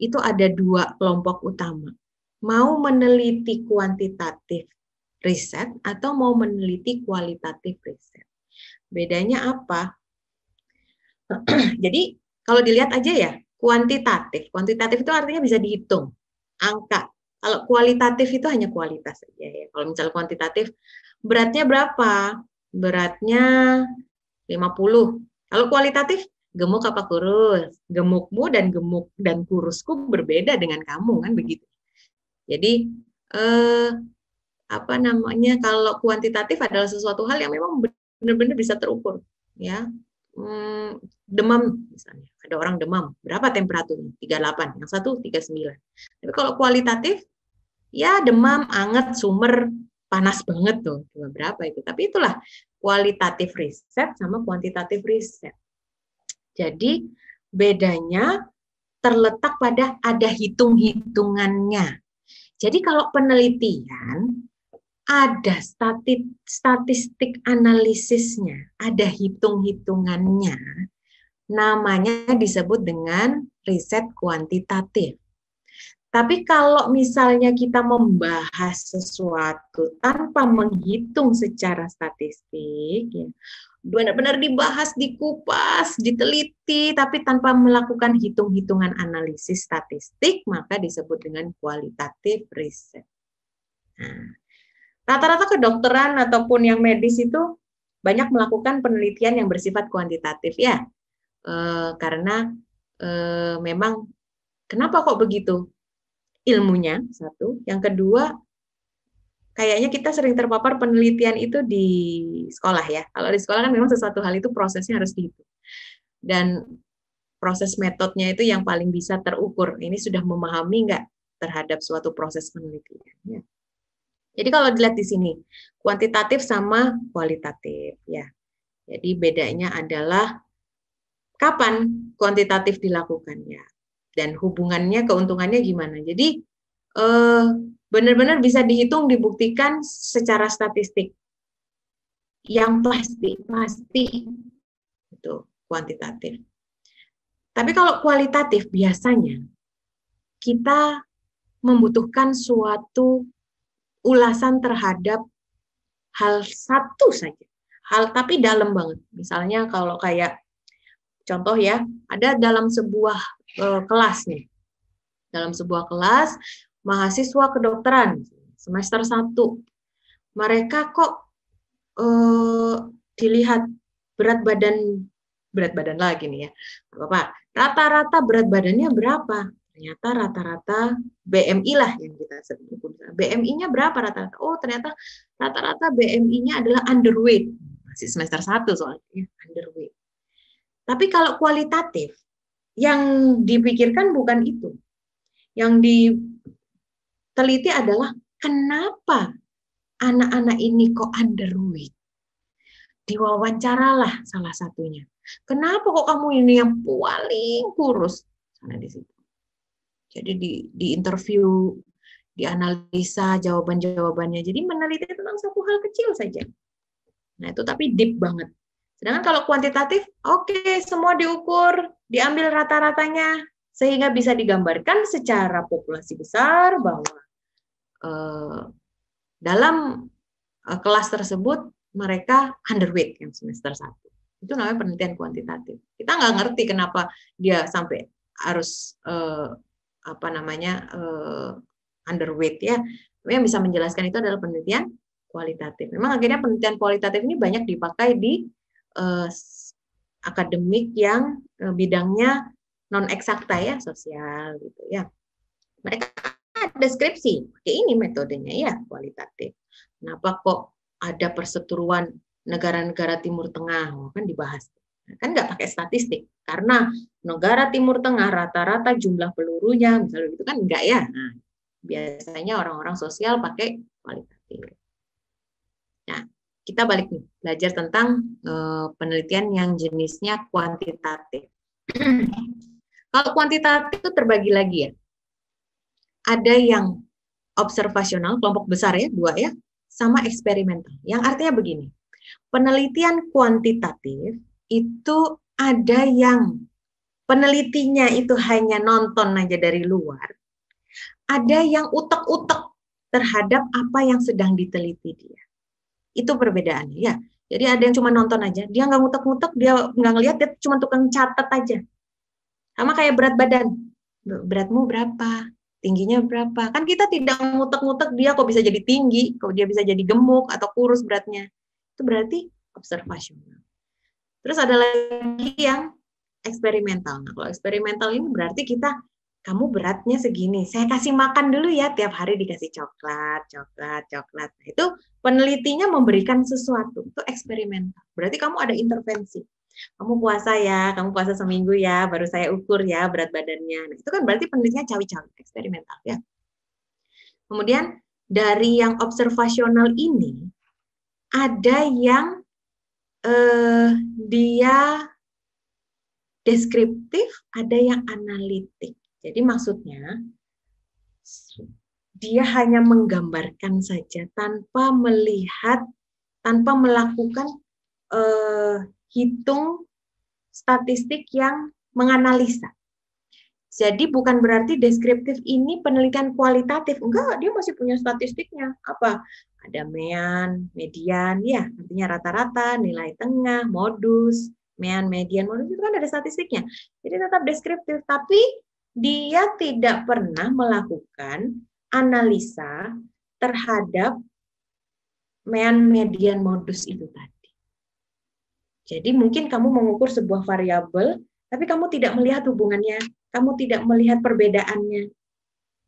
[SPEAKER 1] itu ada dua kelompok utama. Mau meneliti kuantitatif riset atau mau meneliti kualitatif riset. Bedanya apa? Jadi kalau dilihat aja ya, kuantitatif. Kuantitatif itu artinya bisa dihitung angka. Kalau kualitatif itu hanya kualitas saja ya. Kalau misalnya kuantitatif, beratnya berapa? Beratnya 50. Kalau kualitatif, gemuk apa kurus? Gemukmu dan gemuk dan kurusku berbeda dengan kamu kan begitu. Jadi eh, apa namanya kalau kuantitatif adalah sesuatu hal yang memang benar-benar bisa terukur ya hmm, demam misalnya. Ada orang demam, berapa temperaturnya? 38, yang satu 39. Tapi kalau kualitatif, ya demam, anget, sumber, panas banget tuh, cuma berapa itu. Tapi itulah kualitatif riset sama kuantitatif riset. Jadi bedanya terletak pada ada hitung-hitungannya. Jadi kalau penelitian ada statit, statistik analisisnya, ada hitung-hitungannya. Namanya disebut dengan riset kuantitatif. Tapi kalau misalnya kita membahas sesuatu tanpa menghitung secara statistik, ya, benar-benar dibahas, dikupas, diteliti, tapi tanpa melakukan hitung-hitungan analisis statistik, maka disebut dengan kualitatif riset. Nah, Rata-rata kedokteran ataupun yang medis itu banyak melakukan penelitian yang bersifat kuantitatif ya, e, karena e, memang kenapa kok begitu? Ilmunya satu, yang kedua kayaknya kita sering terpapar penelitian itu di sekolah ya. Kalau di sekolah kan memang sesuatu hal itu prosesnya harus dihitung dan proses metodenya itu yang paling bisa terukur. Ini sudah memahami nggak terhadap suatu proses penelitian? Ya. Jadi kalau dilihat di sini, kuantitatif sama kualitatif ya. Jadi bedanya adalah kapan kuantitatif dilakukannya dan hubungannya keuntungannya gimana. Jadi eh, benar-benar bisa dihitung dibuktikan secara statistik yang pasti pasti itu kuantitatif. Tapi kalau kualitatif biasanya kita membutuhkan suatu ulasan terhadap hal satu saja. Hal tapi dalam banget. Misalnya kalau kayak contoh ya, ada dalam sebuah e, kelas nih. Dalam sebuah kelas mahasiswa kedokteran semester 1. Mereka kok e, dilihat berat badan berat badan lagi nih ya. apa Rata-rata berat badannya berapa? Ternyata rata-rata BMI lah yang kita sebut. BMI-nya berapa rata-rata? Oh, ternyata rata-rata BMI-nya adalah underweight. Masih semester satu soalnya, underweight. Tapi kalau kualitatif, yang dipikirkan bukan itu. Yang diteliti adalah kenapa anak-anak ini kok underweight? Diwawancaralah salah satunya. Kenapa kok kamu ini yang paling kurus? Karena di situ. Jadi di, di interview, dianalisa jawaban-jawabannya. Jadi meneliti tentang satu hal kecil saja. Nah itu tapi deep banget. Sedangkan kalau kuantitatif, oke okay, semua diukur, diambil rata-ratanya, sehingga bisa digambarkan secara populasi besar bahwa uh, dalam uh, kelas tersebut mereka underweight yang semester satu. Itu namanya penelitian kuantitatif. Kita nggak ngerti kenapa dia sampai harus uh, apa namanya uh, underweight ya. Yang bisa menjelaskan itu adalah penelitian kualitatif. Memang akhirnya penelitian kualitatif ini banyak dipakai di uh, akademik yang uh, bidangnya non eksakta ya, sosial gitu ya. Mereka ada skripsi, pakai ini metodenya ya kualitatif. Kenapa kok ada perseteruan negara-negara Timur Tengah? Oh, kan dibahas kan nggak pakai statistik karena negara Timur Tengah rata-rata jumlah pelurunya misalnya itu kan enggak ya. Nah, biasanya orang-orang sosial pakai kualitatif. Nah, kita balik nih belajar tentang uh, penelitian yang jenisnya kuantitatif. Kalau kuantitatif itu terbagi lagi ya. Ada yang observasional, kelompok besar ya, dua ya, sama eksperimental. Yang artinya begini, penelitian kuantitatif itu ada yang penelitinya itu hanya nonton aja dari luar, ada hmm. yang utek-utek terhadap apa yang sedang diteliti dia. Itu perbedaannya ya. Jadi ada yang cuma nonton aja, dia nggak ngutek-ngutek, dia nggak ngeliat, dia cuma tukang catat aja. Sama kayak berat badan, beratmu berapa, tingginya berapa. Kan kita tidak ngutek-ngutek dia kok bisa jadi tinggi, kok dia bisa jadi gemuk atau kurus beratnya. Itu berarti observasional. Terus ada lagi yang eksperimental. Nah, kalau eksperimental ini berarti kita kamu beratnya segini, saya kasih makan dulu ya tiap hari dikasih coklat, coklat, coklat. Nah, itu penelitinya memberikan sesuatu, itu eksperimental. Berarti kamu ada intervensi. Kamu puasa ya, kamu puasa seminggu ya, baru saya ukur ya berat badannya. Nah, itu kan berarti penelitinya cawi-cawi, eksperimental ya. Kemudian dari yang observasional ini ada yang eh, dia deskriptif, ada yang analitik. Jadi maksudnya dia hanya menggambarkan saja tanpa melihat, tanpa melakukan uh, hitung statistik yang menganalisa. Jadi bukan berarti deskriptif ini penelitian kualitatif. Enggak, dia masih punya statistiknya. Apa? Ada mean, median, ya artinya rata-rata, nilai tengah, modus, mean, median, modus itu kan ada statistiknya. Jadi tetap deskriptif, tapi dia tidak pernah melakukan analisa terhadap mean, median, modus itu tadi. Jadi mungkin kamu mengukur sebuah variabel, tapi kamu tidak melihat hubungannya, kamu tidak melihat perbedaannya.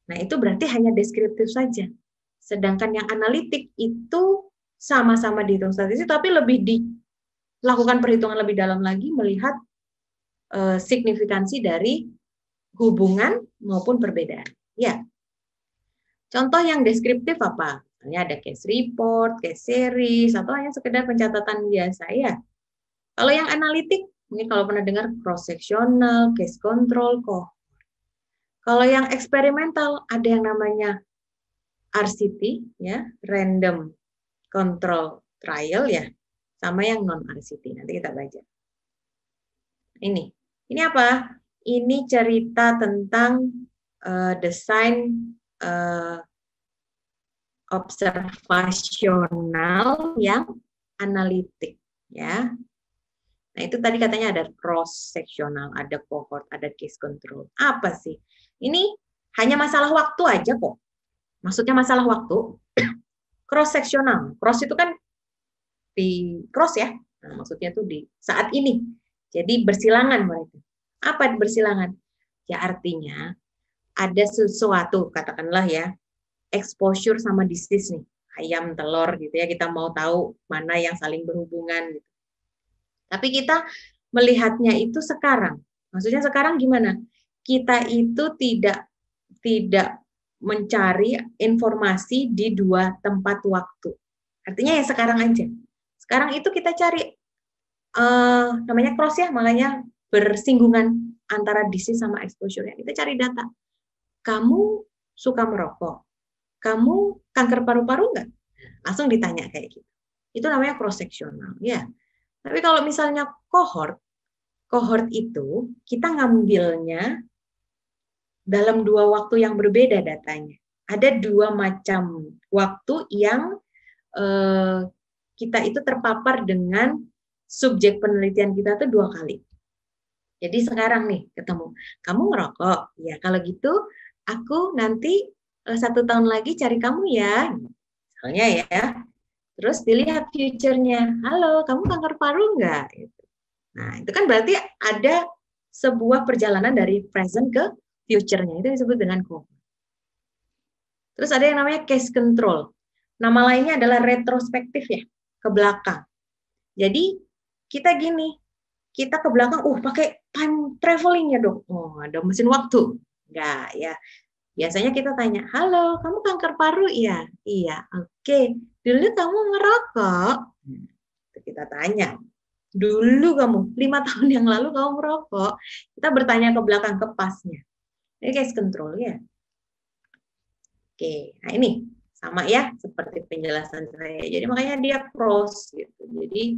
[SPEAKER 1] Nah, itu berarti hanya deskriptif saja. Sedangkan yang analitik itu sama-sama dihitung statistik, tapi lebih di lakukan perhitungan lebih dalam lagi melihat eh, signifikansi dari hubungan maupun perbedaan. Ya. Contoh yang deskriptif apa? Ini ada case report, case series, atau hanya sekedar pencatatan biasa ya. Kalau yang analitik, mungkin kalau pernah dengar cross-sectional, case control, cohort. Kalau yang eksperimental, ada yang namanya RCT, ya, random control trial ya, sama yang non RCT. Nanti kita baca. Ini. Ini apa? Ini cerita tentang uh, desain uh, observasional yang analitik ya. Nah, itu tadi katanya ada cross sectional, ada cohort, ada case control. Apa sih? Ini hanya masalah waktu aja kok. Maksudnya masalah waktu. cross sectional. Cross itu kan di cross ya. Nah, maksudnya tuh di saat ini. Jadi bersilangan mereka. Apa bersilangan? Ya artinya ada sesuatu katakanlah ya exposure sama disease nih ayam telur gitu ya kita mau tahu mana yang saling berhubungan gitu. Tapi kita melihatnya itu sekarang. Maksudnya sekarang gimana? Kita itu tidak tidak mencari informasi di dua tempat waktu. Artinya ya sekarang aja. Sekarang itu kita cari uh, namanya cross ya, makanya bersinggungan antara disease sama exposure. ya Kita cari data. Kamu suka merokok? Kamu kanker paru-paru enggak? Langsung ditanya kayak gitu. Itu namanya cross sectional, ya. Tapi kalau misalnya cohort, cohort itu kita ngambilnya dalam dua waktu yang berbeda datanya. Ada dua macam waktu yang eh, kita itu terpapar dengan subjek penelitian kita tuh dua kali. Jadi sekarang nih ketemu, kamu ngerokok, ya kalau gitu aku nanti eh, satu tahun lagi cari kamu ya, misalnya ya. Terus dilihat future-nya, halo kamu kanker paru enggak? Gitu. Nah itu kan berarti ada sebuah perjalanan dari present ke future-nya, itu disebut dengan koma. Terus ada yang namanya case control. Nama lainnya adalah retrospektif ya ke belakang. Jadi kita gini, kita ke belakang, uh pakai time traveling ya dok, oh ada mesin waktu, enggak ya. Biasanya kita tanya, halo, kamu kanker paru ya? Iya, oke. Okay. Dulu kamu merokok? Kita tanya, dulu kamu, lima tahun yang lalu kamu merokok? Kita bertanya ke belakang, ke pasnya. Ini guys, control ya. Oke, okay. nah ini sama ya seperti penjelasan saya jadi makanya dia cross gitu jadi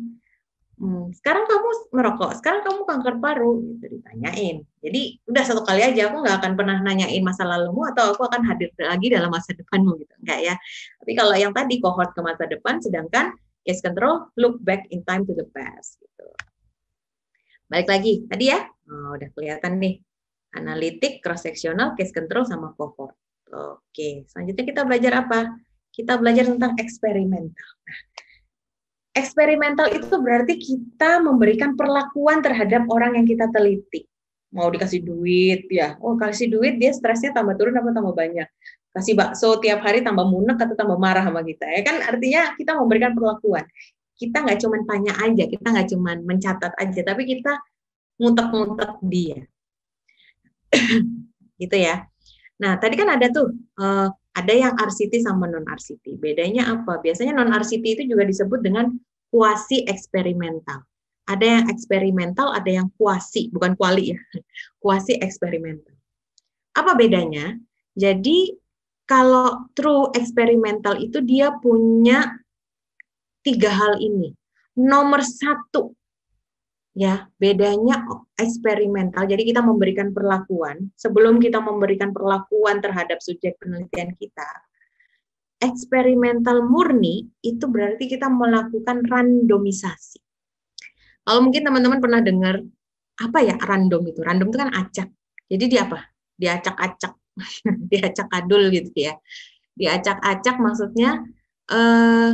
[SPEAKER 1] hmm, sekarang kamu merokok sekarang kamu kanker paru gitu ditanyain jadi udah satu kali aja aku nggak akan pernah nanyain masa lalumu atau aku akan hadir lagi dalam masa depanmu gitu enggak ya tapi kalau yang tadi cohort ke masa depan sedangkan case control look back in time to the past gitu balik lagi tadi ya oh, udah kelihatan nih analitik cross sectional case control sama cohort Oke, selanjutnya kita belajar apa? Kita belajar tentang eksperimental. Nah, eksperimental itu berarti kita memberikan perlakuan terhadap orang yang kita teliti. Mau dikasih duit, ya. Oh, kasih duit dia stresnya tambah turun apa tambah banyak. Kasih bakso tiap hari tambah munek atau tambah marah sama kita. Ya kan artinya kita memberikan perlakuan. Kita nggak cuma tanya aja, kita nggak cuma mencatat aja, tapi kita ngutak-ngutak dia. gitu ya. Nah, tadi kan ada tuh uh, ada yang RCT sama non RCT. Bedanya apa? Biasanya non RCT itu juga disebut dengan kuasi eksperimental. Ada yang eksperimental, ada yang kuasi, bukan kuali ya. Kuasi eksperimental. Apa bedanya? Jadi kalau true eksperimental itu dia punya tiga hal ini. Nomor satu, ya bedanya eksperimental jadi kita memberikan perlakuan sebelum kita memberikan perlakuan terhadap subjek penelitian kita eksperimental murni itu berarti kita melakukan randomisasi kalau mungkin teman-teman pernah dengar apa ya random itu random itu kan acak jadi dia apa diacak-acak acak diacak adul gitu ya diacak-acak maksudnya eh,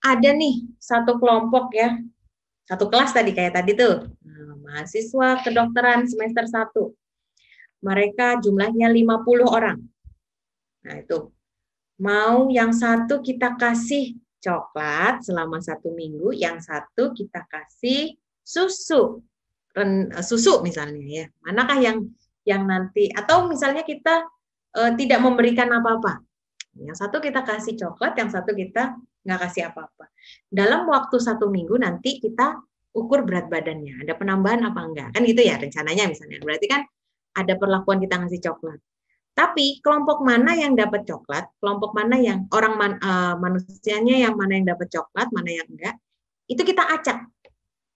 [SPEAKER 1] ada nih satu kelompok ya satu kelas tadi kayak tadi tuh nah, mahasiswa kedokteran semester 1 mereka jumlahnya 50 orang nah itu mau yang satu kita kasih coklat selama satu minggu yang satu kita kasih susu ren, eh, susu misalnya ya manakah yang yang nanti atau misalnya kita e, tidak memberikan apa-apa yang satu kita kasih coklat yang satu kita nggak kasih apa-apa. Dalam waktu satu minggu nanti kita ukur berat badannya, ada penambahan apa enggak. Kan gitu ya rencananya misalnya. Berarti kan ada perlakuan kita ngasih coklat. Tapi kelompok mana yang dapat coklat, kelompok mana yang orang man, uh, manusianya yang mana yang dapat coklat, mana yang enggak, itu kita acak.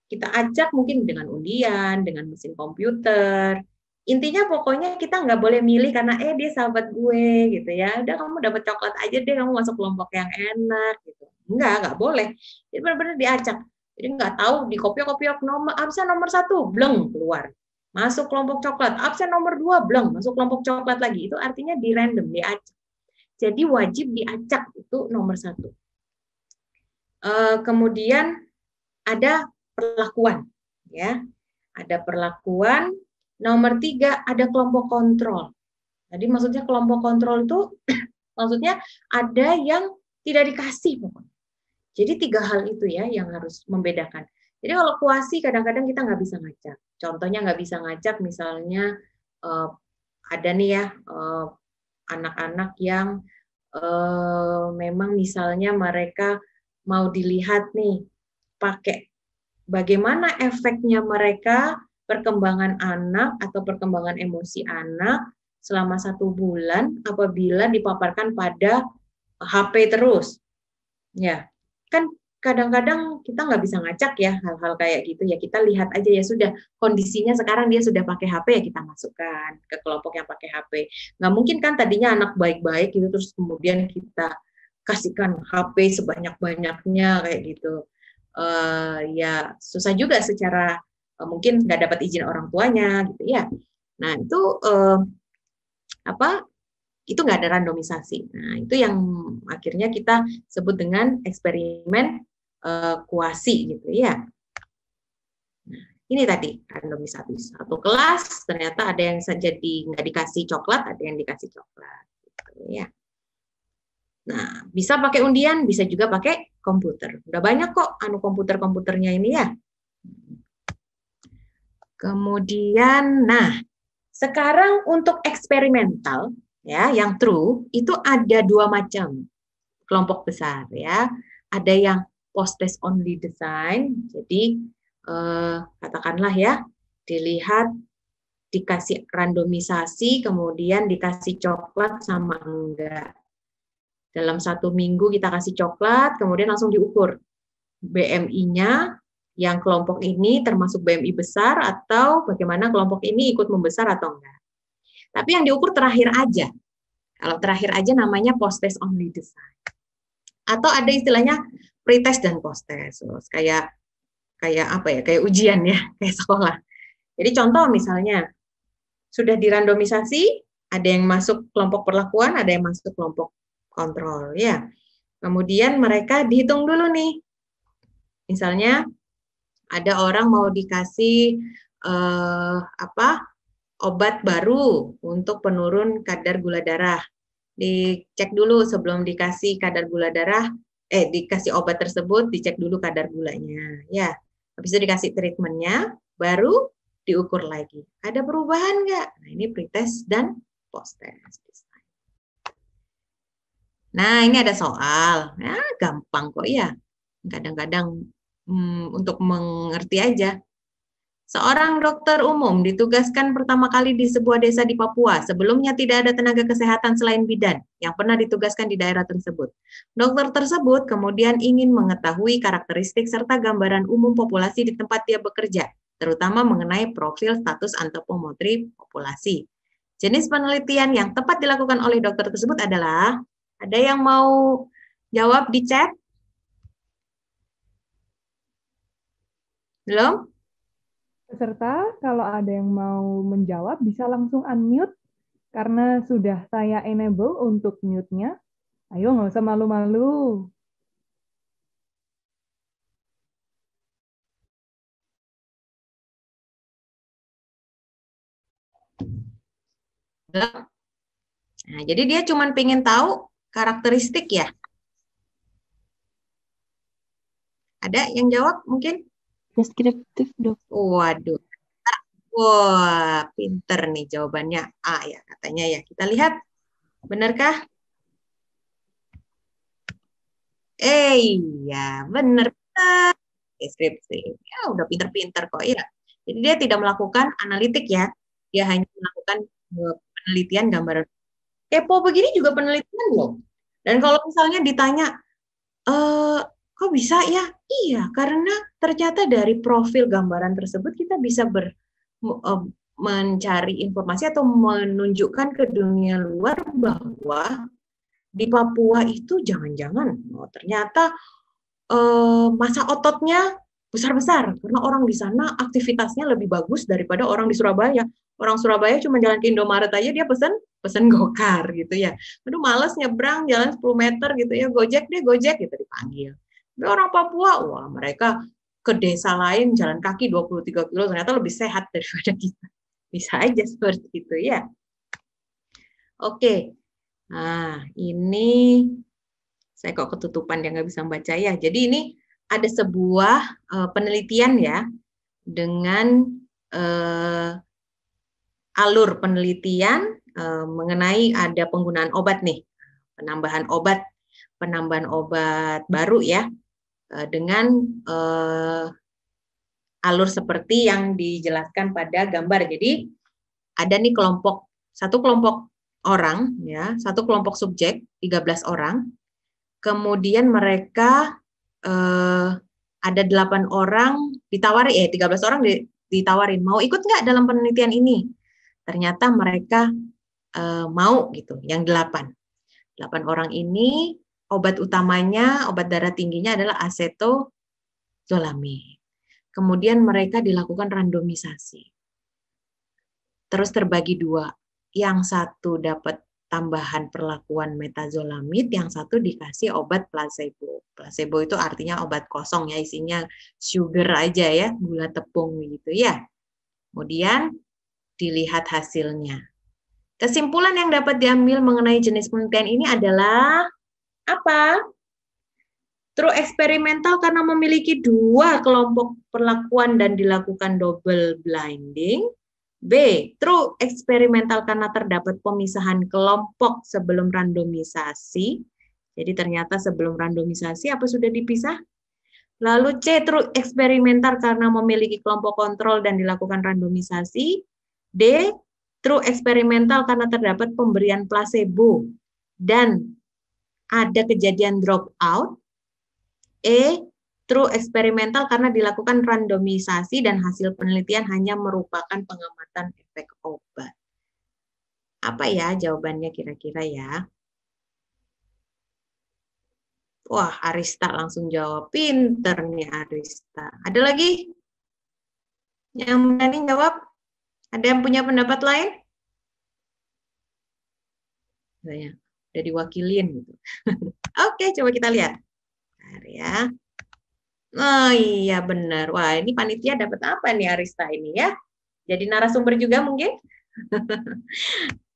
[SPEAKER 1] Kita acak mungkin dengan undian, dengan mesin komputer, intinya pokoknya kita nggak boleh milih karena eh dia sahabat gue gitu ya udah kamu dapat coklat aja deh kamu masuk kelompok yang enak gitu nggak nggak boleh jadi benar-benar diacak jadi nggak tahu di kopi kopiok nomor absen nomor satu bleng keluar masuk kelompok coklat absen nomor dua bleng masuk kelompok coklat lagi itu artinya di random diacak jadi wajib diacak itu nomor satu e, kemudian ada perlakuan ya ada perlakuan Nomor tiga, ada kelompok kontrol. Jadi maksudnya kelompok kontrol itu maksudnya ada yang tidak dikasih Jadi tiga hal itu ya yang harus membedakan. Jadi kalau kuasi kadang-kadang kita nggak bisa ngajak. Contohnya nggak bisa ngajak misalnya uh, ada nih ya eh, anak-anak yang eh, memang misalnya mereka mau dilihat nih pakai bagaimana efeknya mereka perkembangan anak atau perkembangan emosi anak selama satu bulan apabila dipaparkan pada HP terus. Ya, kan kadang-kadang kita nggak bisa ngacak ya hal-hal kayak gitu ya kita lihat aja ya sudah kondisinya sekarang dia sudah pakai HP ya kita masukkan ke kelompok yang pakai HP nggak mungkin kan tadinya anak baik-baik gitu terus kemudian kita kasihkan HP sebanyak-banyaknya kayak gitu uh, ya susah juga secara Eh, mungkin nggak dapat izin orang tuanya gitu ya nah itu eh, apa itu nggak ada randomisasi nah itu yang akhirnya kita sebut dengan eksperimen eh, kuasi gitu ya nah, ini tadi randomisasi satu kelas ternyata ada yang saja di nggak dikasih coklat ada yang dikasih coklat gitu ya nah bisa pakai undian bisa juga pakai komputer udah banyak kok anu komputer komputernya ini ya Kemudian, nah sekarang untuk eksperimental ya yang true itu ada dua macam kelompok besar ya. Ada yang post test only design, jadi eh, katakanlah ya dilihat dikasih randomisasi, kemudian dikasih coklat sama enggak. Dalam satu minggu kita kasih coklat, kemudian langsung diukur BMI-nya, yang kelompok ini termasuk BMI besar atau bagaimana kelompok ini ikut membesar atau enggak. Tapi yang diukur terakhir aja. Kalau terakhir aja namanya post-test only design. Atau ada istilahnya pre test dan post-test. So, kayak kayak apa ya? Kayak ujian ya, kayak sekolah. Jadi contoh misalnya sudah dirandomisasi, ada yang masuk kelompok perlakuan, ada yang masuk kelompok kontrol, ya. Kemudian mereka dihitung dulu nih. Misalnya ada orang mau dikasih uh, apa obat baru untuk penurun kadar gula darah. Dicek dulu sebelum dikasih kadar gula darah, eh dikasih obat tersebut, dicek dulu kadar gulanya. Ya, habis itu dikasih treatmentnya, baru diukur lagi. Ada perubahan nggak? Nah, ini pretest dan posttest. Nah, ini ada soal. Ya, gampang kok ya. Kadang-kadang hmm, untuk mengerti aja. Seorang dokter umum ditugaskan pertama kali di sebuah desa di Papua. Sebelumnya tidak ada tenaga kesehatan selain bidan yang pernah ditugaskan di daerah tersebut. Dokter tersebut kemudian ingin mengetahui karakteristik serta gambaran umum populasi di tempat dia bekerja, terutama mengenai profil status antropometri populasi. Jenis penelitian yang tepat dilakukan oleh dokter tersebut adalah ada yang mau jawab di chat? Belum?
[SPEAKER 2] Peserta, kalau ada yang mau menjawab, bisa langsung unmute karena sudah saya enable untuk mute-nya. Ayo, nggak usah malu-malu.
[SPEAKER 1] Nah, jadi dia cuma pengen tahu karakteristik ya. Ada yang jawab mungkin? deskriptif dok. Waduh. Wah, pinter nih jawabannya A ya katanya ya. Kita lihat, benarkah? Eh, iya, benar. Deskripsi. Ya, udah pinter-pinter kok ya. Jadi dia tidak melakukan analitik ya. Dia hanya melakukan eh, penelitian gambaran. Kepo begini juga penelitian loh. Dan kalau misalnya ditanya, eh kok bisa ya? Iya, karena ternyata dari profil gambaran tersebut kita bisa ber, e, mencari informasi atau menunjukkan ke dunia luar bahwa di Papua itu jangan-jangan oh, ternyata e, masa ototnya besar-besar karena orang di sana aktivitasnya lebih bagus daripada orang di Surabaya. Orang Surabaya cuma jalan ke Indomaret aja dia pesen pesen gokar gitu ya. Aduh males nyebrang jalan 10 meter gitu ya, Gojek deh Gojek gitu dipanggil. Tapi orang Papua, wah mereka ke desa lain jalan kaki 23 kilo ternyata lebih sehat daripada kita. Bisa aja seperti itu ya. Oke, nah ini saya kok ketutupan dia nggak bisa membaca ya. Jadi ini ada sebuah uh, penelitian ya dengan uh, alur penelitian uh, mengenai ada penggunaan obat nih, penambahan obat, penambahan obat baru ya Eh, dengan uh, alur seperti yang dijelaskan pada gambar. Jadi ada nih kelompok satu kelompok orang ya, satu kelompok subjek 13 orang. Kemudian mereka eh, ada 8 orang ditawari eh 13 orang ditawarin mau ikut nggak dalam penelitian ini? Ternyata mereka eh, mau gitu, yang 8. 8 orang ini obat utamanya, obat darah tingginya adalah asetololami. Kemudian mereka dilakukan randomisasi. Terus terbagi dua, yang satu dapat tambahan perlakuan metazolamid, yang satu dikasih obat placebo. Placebo itu artinya obat kosong ya, isinya sugar aja ya, gula tepung gitu ya. Kemudian dilihat hasilnya. Kesimpulan yang dapat diambil mengenai jenis penelitian ini adalah apa? True eksperimental karena memiliki dua kelompok perlakuan dan dilakukan double blinding. B. True eksperimental karena terdapat pemisahan kelompok sebelum randomisasi. Jadi ternyata sebelum randomisasi apa sudah dipisah? Lalu C. True eksperimental karena memiliki kelompok kontrol dan dilakukan randomisasi. D. True eksperimental karena terdapat pemberian placebo. Dan ada kejadian drop out. E, true eksperimental karena dilakukan randomisasi dan hasil penelitian hanya merupakan pengamatan efek obat. Apa ya jawabannya kira-kira ya? Wah, Arista langsung jawab. Pinter nih Arista. Ada lagi? Yang berani jawab? Ada yang punya pendapat lain? Banyak udah diwakilin gitu. Oke, coba kita lihat. Bentar ya. Oh iya benar. Wah, ini panitia dapat apa nih Arista ini ya? Jadi narasumber juga mungkin?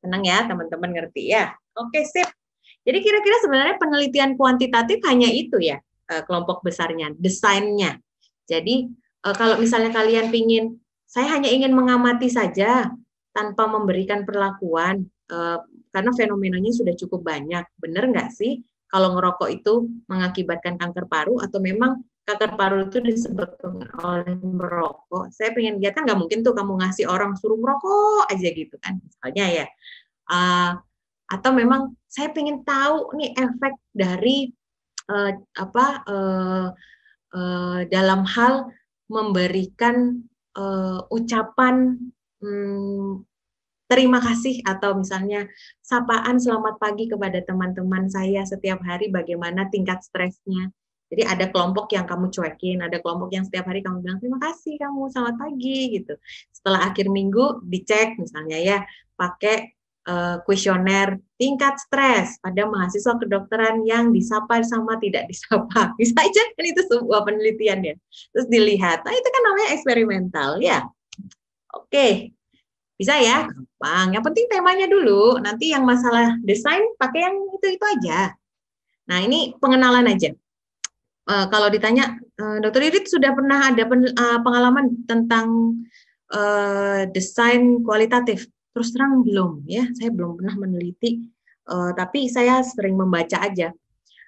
[SPEAKER 1] tenang ya teman-teman ngerti ya. Oke, sip. Jadi kira-kira sebenarnya penelitian kuantitatif hanya itu ya eh, kelompok besarnya, desainnya. Jadi eh, kalau misalnya kalian pingin, saya hanya ingin mengamati saja tanpa memberikan perlakuan eh, karena fenomenanya sudah cukup banyak. Benar nggak sih kalau ngerokok itu mengakibatkan kanker paru atau memang kanker paru itu disebabkan oleh merokok? Saya pengen lihat kan nggak mungkin tuh kamu ngasih orang suruh merokok aja gitu kan misalnya ya. Uh, atau memang saya pengen tahu nih efek dari uh, apa uh, uh, dalam hal memberikan uh, ucapan hmm, terima kasih atau misalnya sapaan selamat pagi kepada teman-teman saya setiap hari bagaimana tingkat stresnya. Jadi ada kelompok yang kamu cuekin, ada kelompok yang setiap hari kamu bilang terima kasih kamu selamat pagi gitu. Setelah akhir minggu dicek misalnya ya pakai eh, kuesioner uh, tingkat stres pada mahasiswa kedokteran yang disapa sama tidak disapa. Bisa aja kan itu sebuah penelitian ya. Terus dilihat, nah itu kan namanya eksperimental ya. Oke, okay bisa ya? Hmm. Gampang. Yang penting temanya dulu. Nanti yang masalah desain pakai yang itu-itu aja. Nah, ini pengenalan aja. Uh, kalau ditanya, uh, Dokter Irit sudah pernah ada pen, uh, pengalaman tentang uh, desain kualitatif? Terus terang belum ya, saya belum pernah meneliti. Uh, tapi saya sering membaca aja.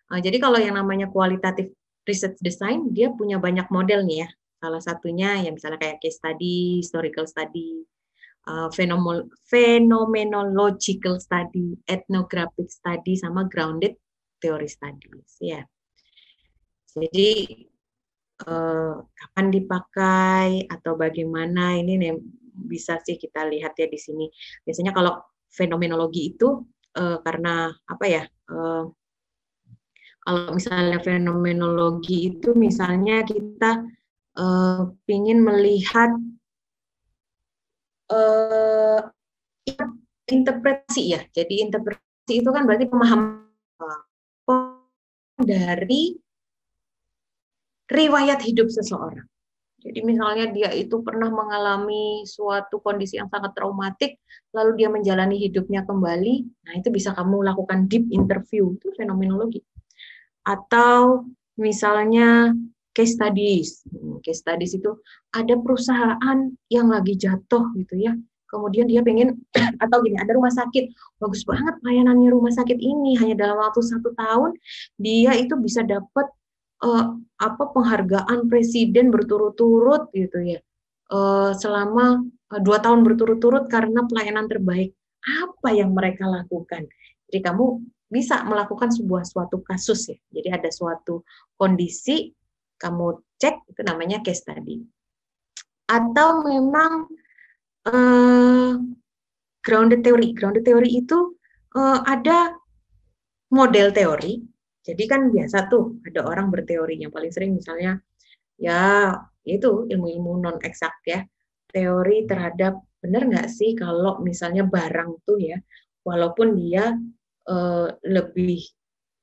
[SPEAKER 1] Uh, jadi kalau yang namanya kualitatif research design, dia punya banyak model nih ya. Salah satunya yang misalnya kayak case study, historical study, uh, fenomenological study, ethnographic study, sama grounded theory studies. Ya. Jadi uh, kapan dipakai atau bagaimana ini nih, bisa sih kita lihat ya di sini. Biasanya kalau fenomenologi itu uh, karena apa ya? Uh, kalau misalnya fenomenologi itu misalnya kita uh, ingin melihat uh, interpretasi ya. Jadi interpretasi itu kan berarti pemahaman dari riwayat hidup seseorang. Jadi misalnya dia itu pernah mengalami suatu kondisi yang sangat traumatik, lalu dia menjalani hidupnya kembali, nah itu bisa kamu lakukan deep interview, itu fenomenologi. Atau misalnya case studies. Hmm, case studies itu ada perusahaan yang lagi jatuh gitu ya. Kemudian dia pengen atau gini, ada rumah sakit bagus banget layanannya rumah sakit ini hanya dalam waktu satu tahun dia itu bisa dapat uh, eh, apa penghargaan presiden berturut-turut gitu ya uh, selama uh, dua tahun berturut-turut karena pelayanan terbaik apa yang mereka lakukan. Jadi kamu bisa melakukan sebuah suatu kasus ya. Jadi ada suatu kondisi kamu cek itu namanya case study. Atau memang uh, grounded theory. Grounded theory itu uh, ada model teori. Jadi kan biasa tuh ada orang berteori yang paling sering misalnya ya, ya itu ilmu-ilmu non eksak ya teori terhadap benar nggak sih kalau misalnya barang tuh ya walaupun dia uh, lebih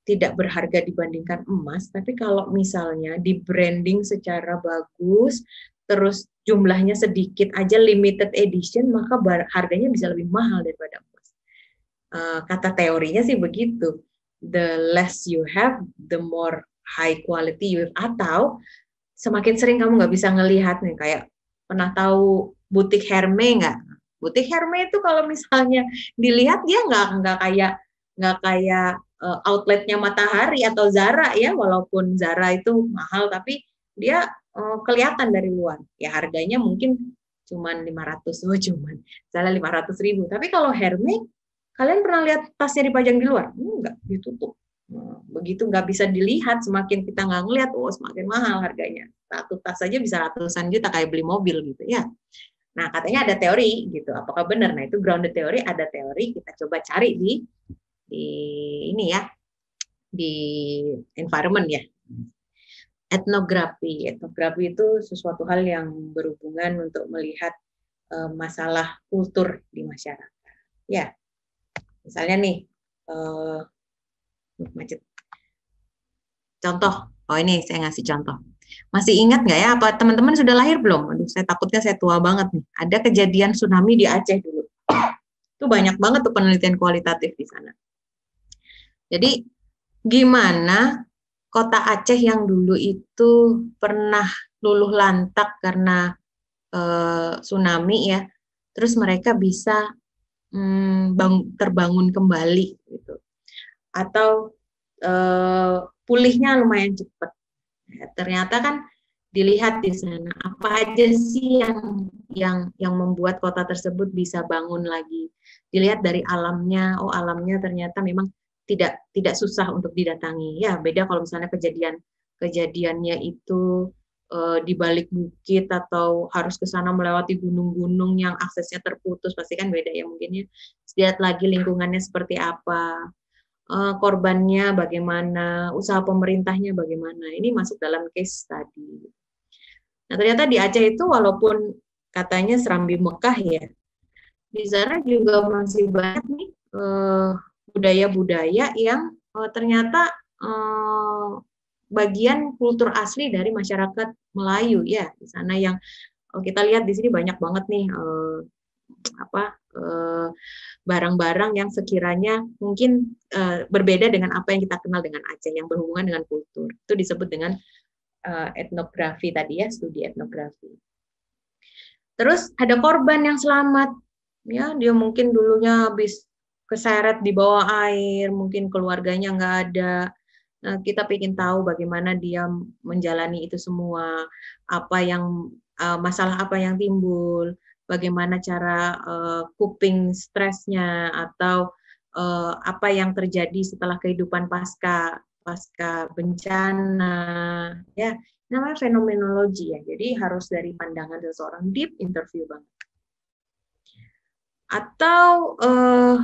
[SPEAKER 1] tidak berharga dibandingkan emas, tapi kalau misalnya di branding secara bagus, terus jumlahnya sedikit aja limited edition, maka harganya bisa lebih mahal daripada emas. Eh, kata teorinya sih begitu. The less you have, the more high quality you have. Atau semakin sering kamu nggak bisa ngelihat nih, kayak pernah tahu butik Herme nggak? Butik Herme itu kalau misalnya dilihat dia nggak nggak kayak nggak kayak Eh, outletnya Matahari atau Zara ya, walaupun Zara itu mahal tapi dia uh, kelihatan dari luar. Ya harganya mungkin cuman 500, oh cuman misalnya 500 ribu. Tapi kalau Hermes, kalian pernah lihat tasnya dipajang di luar? Enggak, hmm, ditutup. Nah, begitu nggak bisa dilihat, semakin kita nggak ngelihat, oh semakin mahal harganya. Satu tas saja bisa ratusan juta kayak beli mobil gitu ya. Nah, katanya ada teori gitu. Apakah benar? Nah, itu grounded teori, ada teori kita coba cari di di ini ya di environment ya etnografi etnografi itu sesuatu hal yang berhubungan untuk melihat uh, masalah kultur di masyarakat ya misalnya nih uh, macet contoh oh ini saya ngasih contoh masih ingat nggak ya apa teman-teman sudah lahir belum? Aduh, saya takutnya saya tua banget nih. Ada kejadian tsunami di Aceh dulu. Itu banyak banget tuh penelitian kualitatif di sana. Jadi gimana kota Aceh yang dulu itu pernah luluh lantak karena e, tsunami ya, terus mereka bisa mm, bang, terbangun kembali gitu, atau e, pulihnya lumayan cepat. Ya, ternyata kan dilihat di sana apa aja sih yang yang yang membuat kota tersebut bisa bangun lagi dilihat dari alamnya oh alamnya ternyata memang tidak tidak susah untuk didatangi. Ya beda kalau misalnya kejadian kejadiannya itu e, di balik bukit atau harus ke sana melewati gunung-gunung yang aksesnya terputus pasti kan beda ya mungkin ya. Lihat lagi lingkungannya seperti apa, e, korbannya bagaimana, usaha pemerintahnya bagaimana. Ini masuk dalam case tadi. Nah ternyata di Aceh itu walaupun katanya Serambi Mekah ya, di sana juga masih banyak nih eh, budaya-budaya yang uh, ternyata uh, bagian kultur asli dari masyarakat Melayu ya di sana yang uh, kita lihat di sini banyak banget nih uh, apa barang-barang uh, yang sekiranya mungkin uh, berbeda dengan apa yang kita kenal dengan Aceh yang berhubungan dengan kultur itu disebut dengan uh, etnografi tadi ya studi etnografi terus ada korban yang selamat ya dia mungkin dulunya habis keseret di bawah air, mungkin keluarganya nggak ada. Nah, kita ingin tahu bagaimana dia menjalani itu semua, apa yang uh, masalah apa yang timbul, bagaimana cara uh, coping stresnya atau uh, apa yang terjadi setelah kehidupan pasca pasca bencana, ya namanya fenomenologi ya. Jadi harus dari pandangan seseorang deep interview banget. Atau uh,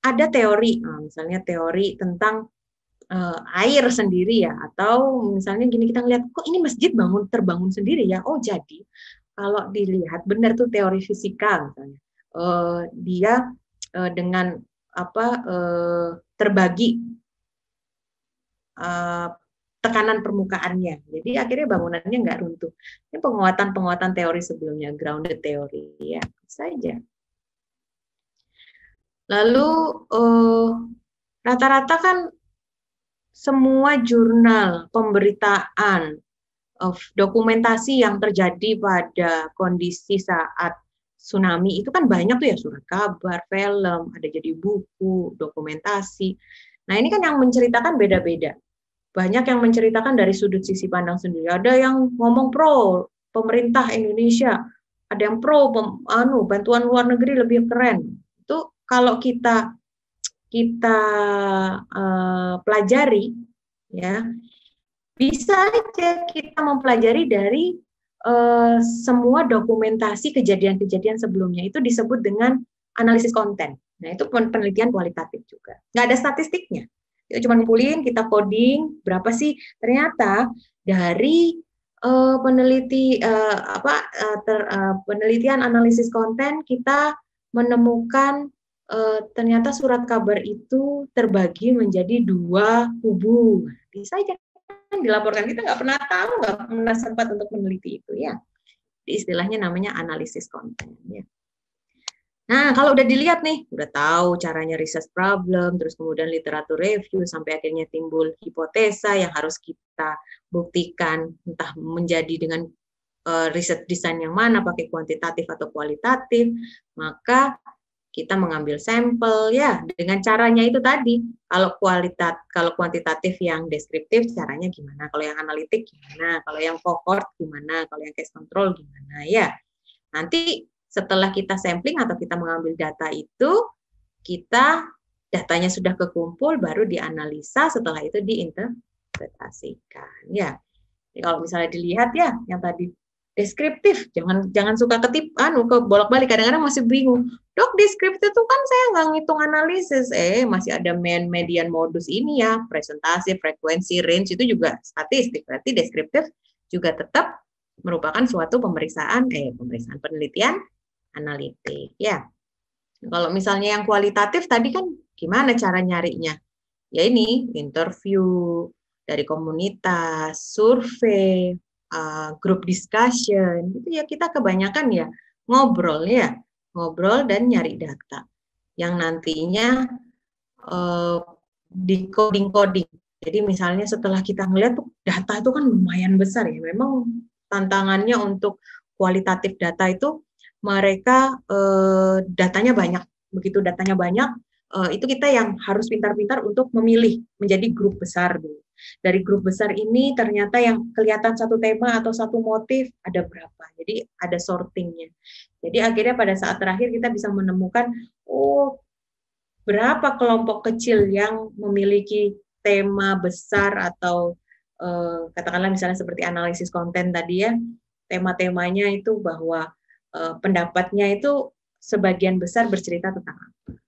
[SPEAKER 1] ada teori, nah, misalnya teori tentang uh, air sendiri ya, atau misalnya gini kita ngeliat kok ini masjid bangun terbangun sendiri ya, oh jadi kalau dilihat benar tuh teori fisika misalnya, uh, dia uh, dengan apa uh, terbagi uh, tekanan permukaannya. Jadi akhirnya bangunannya nggak runtuh. Ini penguatan-penguatan teori sebelumnya, grounded teori ya saja. Lalu eh, rata-rata uh, kan semua jurnal pemberitaan of dokumentasi yang terjadi pada kondisi saat tsunami itu kan banyak tuh ya surat kabar, film, ada jadi buku, dokumentasi. Nah ini kan yang menceritakan beda-beda. Banyak yang menceritakan dari sudut sisi pandang sendiri. Ada yang ngomong pro pemerintah Indonesia, ada yang pro pem, anu bantuan luar negeri lebih keren kalau kita kita uh, pelajari ya bisa aja kita mempelajari dari uh, semua dokumentasi kejadian-kejadian sebelumnya itu disebut dengan analisis konten. Nah itu penelitian kualitatif juga. Nggak ada statistiknya. Kita ya, cuma ngumpulin, kita coding berapa sih ternyata dari uh, peneliti uh, apa uh, ter, uh, penelitian analisis konten kita menemukan uh, ternyata surat kabar itu terbagi menjadi dua kubu. Bisa aja kan dilaporkan kita nggak pernah tahu, nggak pernah sempat untuk meneliti itu ya. Istilahnya namanya analisis konten ya. Nah, kalau udah dilihat nih, udah tahu caranya research problem, terus kemudian literatur review, sampai akhirnya timbul hipotesa yang harus kita buktikan, entah menjadi dengan uh, riset desain yang mana, pakai kuantitatif atau kualitatif, maka kita mengambil sampel ya dengan caranya itu tadi kalau kualitas kalau kuantitatif yang deskriptif caranya gimana kalau yang analitik gimana kalau yang cohort gimana kalau yang case control gimana ya nanti setelah kita sampling atau kita mengambil data itu kita datanya sudah kekumpul baru dianalisa setelah itu diinterpretasikan ya Jadi kalau misalnya dilihat ya yang tadi deskriptif jangan jangan suka ketip anu ke bolak balik kadang-kadang masih bingung Dok, deskriptif itu kan saya nggak ngitung analisis. Eh, masih ada mean, median, modus ini ya. Presentasi, frekuensi, range itu juga statistik. Berarti deskriptif juga tetap merupakan suatu pemeriksaan, eh, pemeriksaan penelitian analitik. Ya, kalau misalnya yang kualitatif tadi kan gimana cara nyarinya? Ya ini, interview, dari komunitas, survei, uh, eh, grup discussion, itu ya kita kebanyakan ya ngobrol ya ngobrol dan nyari data yang nantinya uh, eh, di coding-coding. Jadi misalnya setelah kita ngelihat data itu kan lumayan besar ya. Memang tantangannya untuk kualitatif data itu mereka uh, datanya banyak. Begitu datanya banyak, uh, itu kita yang harus pintar-pintar untuk memilih menjadi grup besar dulu. Dari grup besar ini ternyata yang kelihatan satu tema atau satu motif ada berapa. Jadi ada sortingnya. Jadi akhirnya pada saat terakhir kita bisa menemukan oh berapa kelompok kecil yang memiliki tema besar atau eh, katakanlah misalnya seperti analisis konten tadi ya tema-temanya itu bahwa eh, pendapatnya itu sebagian besar bercerita tentang apa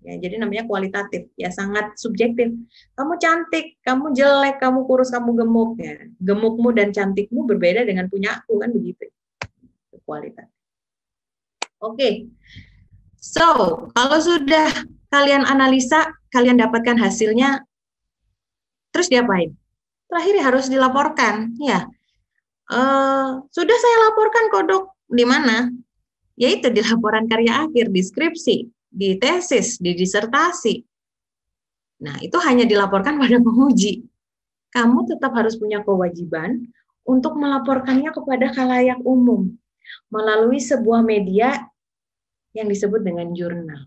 [SPEAKER 1] ya jadi namanya kualitatif ya sangat subjektif kamu cantik kamu jelek kamu kurus kamu gemuk ya gemukmu dan cantikmu berbeda dengan punya aku kan begitu kualitatif oke okay. so kalau sudah kalian analisa kalian dapatkan hasilnya terus diapain terakhir ya harus dilaporkan ya uh, sudah saya laporkan kodok di mana yaitu di laporan karya akhir, deskripsi di tesis, di disertasi. Nah, itu hanya dilaporkan pada penguji. Kamu tetap harus punya kewajiban untuk melaporkannya kepada kalayak umum melalui sebuah media yang disebut dengan jurnal.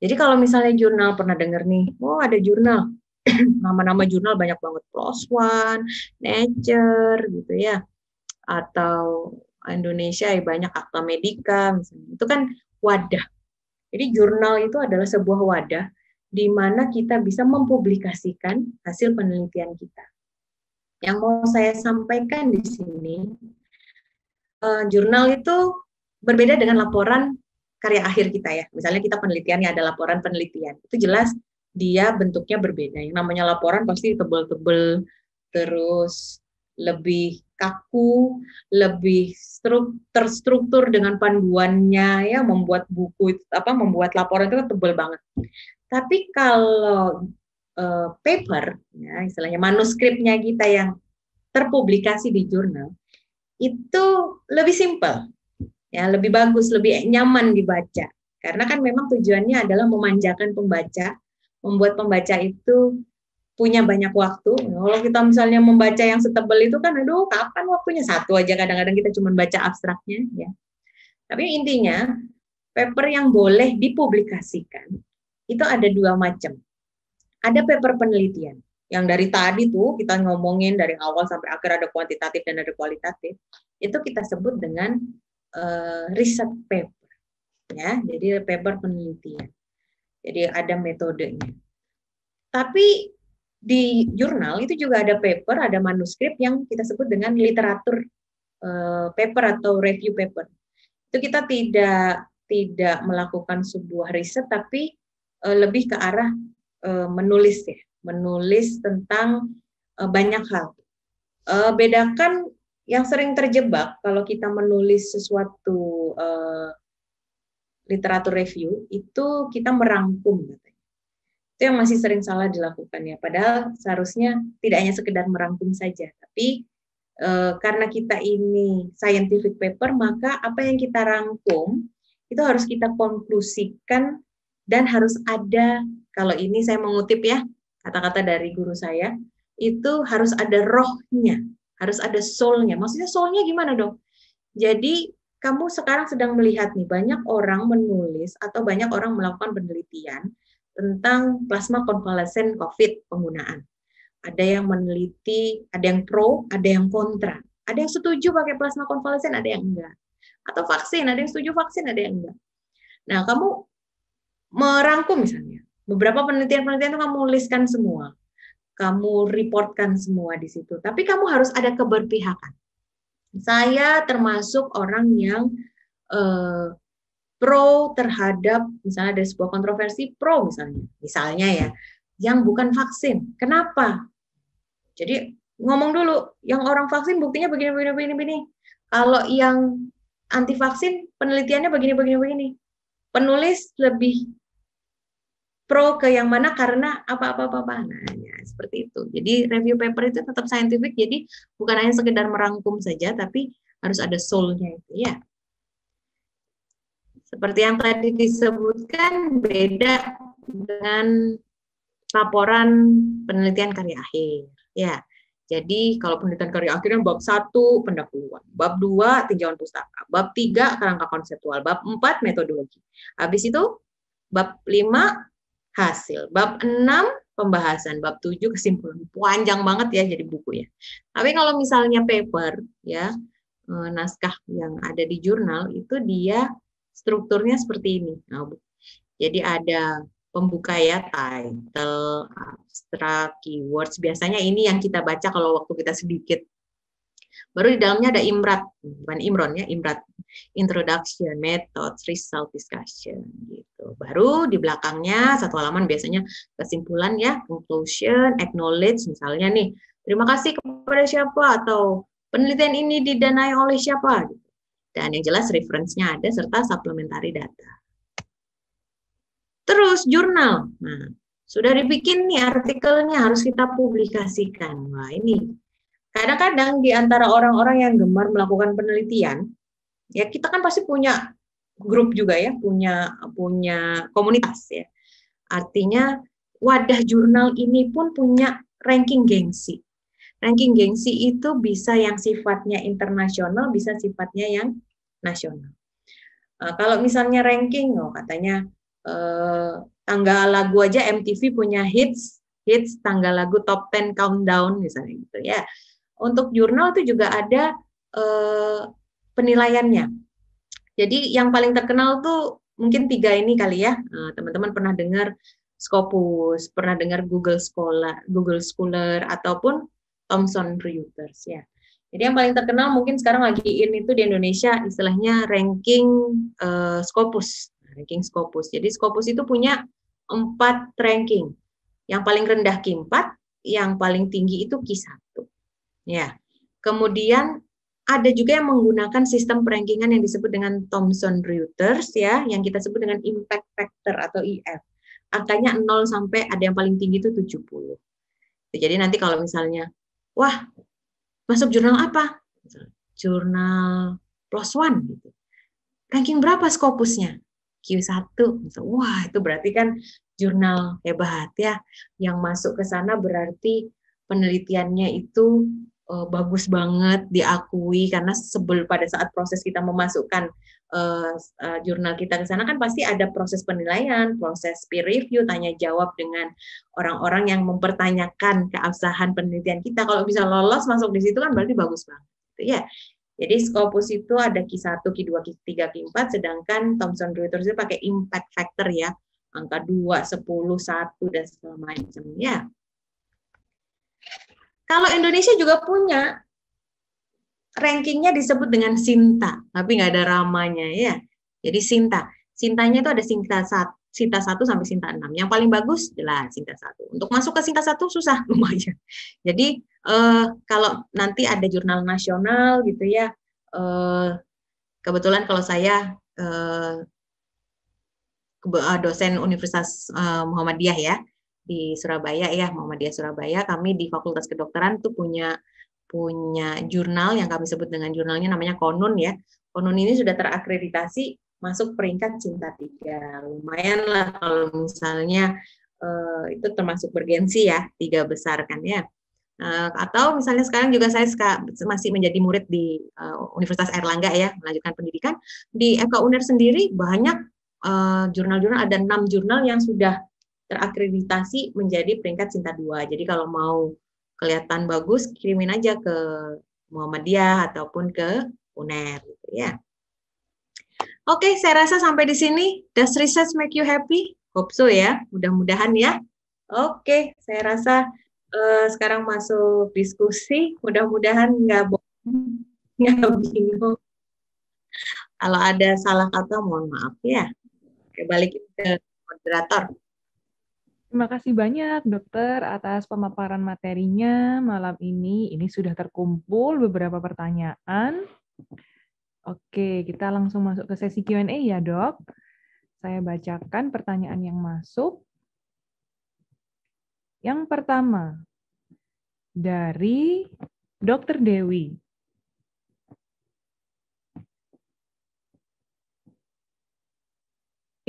[SPEAKER 1] Jadi kalau misalnya jurnal pernah dengar nih, oh ada jurnal, nama-nama jurnal banyak banget, PLOS ONE, Nature, gitu ya, atau Indonesia ya, banyak akta medika, misalnya. itu kan wadah jadi jurnal itu adalah sebuah wadah di mana kita bisa mempublikasikan hasil penelitian kita. Yang mau saya sampaikan di sini, eh, jurnal itu berbeda dengan laporan karya akhir kita ya. Misalnya kita penelitiannya ada laporan penelitian, itu jelas dia bentuknya berbeda. Yang namanya laporan pasti tebel-tebel, terus lebih kaku, lebih terstruktur dengan panduannya ya, membuat buku apa membuat laporan itu kan tebal banget. Tapi kalau uh, paper ya, istilahnya manuskripnya kita yang terpublikasi di jurnal itu lebih simple. Ya, lebih bagus, lebih nyaman dibaca. Karena kan memang tujuannya adalah memanjakan pembaca, membuat pembaca itu punya banyak waktu. Kalau kita misalnya membaca yang setebal itu kan, aduh kapan waktunya satu aja kadang-kadang kita cuma baca abstraknya ya. Tapi intinya paper yang boleh dipublikasikan itu ada dua macam. Ada paper penelitian yang dari tadi tuh kita ngomongin dari awal sampai akhir ada kuantitatif dan ada kualitatif itu kita sebut dengan uh, riset paper ya jadi paper penelitian jadi ada metodenya tapi di jurnal itu juga ada paper, ada manuskrip yang kita sebut dengan literatur eh, paper atau review paper. Itu kita tidak tidak melakukan sebuah riset tapi eh, lebih ke arah uh, menulis ya, menulis tentang banyak hal. bedakan yang sering terjebak kalau kita menulis sesuatu uh, literatur review itu kita merangkum katanya itu yang masih sering salah dilakukan ya padahal seharusnya tidak hanya sekedar merangkum saja tapi e, karena kita ini scientific paper maka apa yang kita rangkum itu harus kita konklusikan dan harus ada kalau ini saya mengutip ya kata-kata dari guru saya itu harus ada rohnya harus ada soulnya maksudnya soulnya gimana dong jadi kamu sekarang sedang melihat nih banyak orang menulis atau banyak orang melakukan penelitian tentang plasma konvalesen COVID penggunaan. Ada yang meneliti, ada yang pro, ada yang kontra. Ada yang setuju pakai plasma konvalesen, ada yang enggak. Atau vaksin, ada yang setuju vaksin, ada yang enggak. Nah, kamu merangkum misalnya. Beberapa penelitian-penelitian itu kamu tuliskan semua. Kamu reportkan semua di situ. Tapi kamu harus ada keberpihakan. Saya termasuk orang yang eh, pro terhadap misalnya ada sebuah kontroversi pro misalnya misalnya ya yang bukan vaksin kenapa jadi ngomong dulu yang orang vaksin buktinya begini begini begini begini kalau yang anti vaksin penelitiannya begini begini begini penulis lebih pro ke yang mana karena apa apa apa, apa. nah ya, seperti itu jadi review paper itu tetap scientific jadi bukan hanya sekedar merangkum saja tapi harus ada soulnya itu ya seperti yang tadi disebutkan, beda dengan laporan penelitian karya akhir. Ya, jadi kalau penelitian karya akhirnya kan bab 1 pendahuluan, bab 2 tinjauan pustaka, bab 3 kerangka konseptual, bab 4 metodologi. Habis itu bab 5 hasil, bab 6 pembahasan, bab 7 kesimpulan. Panjang banget ya jadi buku ya. Tapi kalau misalnya paper ya eh, naskah yang ada di jurnal itu dia strukturnya seperti ini. Nah, jadi ada pembuka ya, title, abstract, keywords. Biasanya ini yang kita baca kalau waktu kita sedikit. Baru di dalamnya ada imrat, bukan imron ya, imrat. Introduction, method, result, discussion gitu. Baru di belakangnya satu halaman biasanya kesimpulan ya, conclusion, acknowledge misalnya nih. Terima kasih kepada siapa atau penelitian ini didanai oleh siapa? Gitu dan yang jelas referensinya ada serta supplementary data. Terus jurnal. Nah, sudah dibikin nih artikelnya harus kita publikasikan. Wah, ini kadang-kadang di antara orang-orang yang gemar melakukan penelitian, ya kita kan pasti punya grup juga ya, punya punya komunitas ya. Artinya wadah jurnal ini pun punya ranking gengsi ranking gengsi itu bisa yang sifatnya internasional, bisa sifatnya yang nasional. Uh, kalau misalnya ranking, oh katanya uh, eh, tanggal lagu aja MTV punya hits, hits tanggal lagu top 10 countdown misalnya gitu ya. Untuk jurnal itu juga ada uh, penilaiannya. Jadi yang paling terkenal tuh mungkin tiga ini kali ya, teman-teman pernah dengar Scopus, pernah dengar Google Scholar, Google Scholar ataupun Thomson Reuters ya. Jadi yang paling terkenal mungkin sekarang lagi in itu di Indonesia istilahnya ranking uh, Scopus, nah, ranking Scopus. Jadi Scopus itu punya empat ranking. Yang paling rendah Q4, yang paling tinggi itu Q1. Ya. Kemudian ada juga yang menggunakan sistem perankingan yang disebut dengan Thomson Reuters ya, yang kita sebut dengan impact factor atau IF. Angkanya 0 sampai ada yang paling tinggi itu 70. Jadi nanti kalau misalnya wah masuk jurnal apa? Jurnal plus ONE. Gitu. Ranking berapa skopusnya? Q1. Gitu. Wah, itu berarti kan jurnal hebat ya. Yang masuk ke sana berarti penelitiannya itu uh, bagus banget diakui karena sebelum pada saat proses kita memasukkan uh, uh, jurnal kita ke sana kan pasti ada proses penilaian, proses peer review, tanya jawab dengan orang-orang yang mempertanyakan keabsahan penelitian kita. Kalau bisa lolos masuk di situ kan berarti bagus banget. Gitu ya. Jadi Scopus itu ada Q1, Q2, Q3, Q4 sedangkan Thomson Reuters itu pakai impact factor ya, angka 2, 10, 1 dan segala macam ya. Kalau Indonesia juga punya rankingnya disebut dengan Sinta, tapi nggak ada ramanya ya. Jadi Sinta, Sintanya itu ada Sinta satu, Sinta 1 sampai Sinta 6. Yang paling bagus adalah Sinta 1. Untuk masuk ke Sinta 1 susah lumayan. Jadi eh, kalau nanti ada jurnal nasional gitu ya, eh, kebetulan kalau saya eh, eh dosen Universitas eh, Muhammadiyah ya, di Surabaya ya Muhammadiyah Surabaya kami di Fakultas Kedokteran tuh punya punya jurnal yang kami sebut dengan jurnalnya namanya Konun ya Konun ini sudah terakreditasi masuk peringkat cinta tiga lumayan lah kalau misalnya uh, itu termasuk bergensi ya tiga besar kan ya Uh, atau misalnya sekarang juga saya masih menjadi murid di uh, Universitas Erlangga ya melanjutkan pendidikan di FK Uner sendiri banyak jurnal-jurnal ada enam jurnal yang sudah terakreditasi menjadi peringkat cinta dua Jadi kalau mau kelihatan bagus, kirimin aja ke Muhammadiyah ataupun ke UNER gitu ya. Oke, saya rasa sampai di sini. Does research make you happy? Hope so ya, mudah-mudahan ya. Oke, saya rasa uh, sekarang masuk diskusi. Mudah-mudahan nggak
[SPEAKER 2] bohong,
[SPEAKER 1] bingung. Kalau ada salah kata, mohon maaf ya. Oke, balikin ke moderator.
[SPEAKER 2] Terima kasih banyak dokter atas pemaparan materinya malam ini. Ini sudah terkumpul beberapa pertanyaan. Oke, kita langsung masuk ke sesi Q&A ya dok. Saya bacakan pertanyaan yang masuk. Yang pertama, dari Dokter Dewi.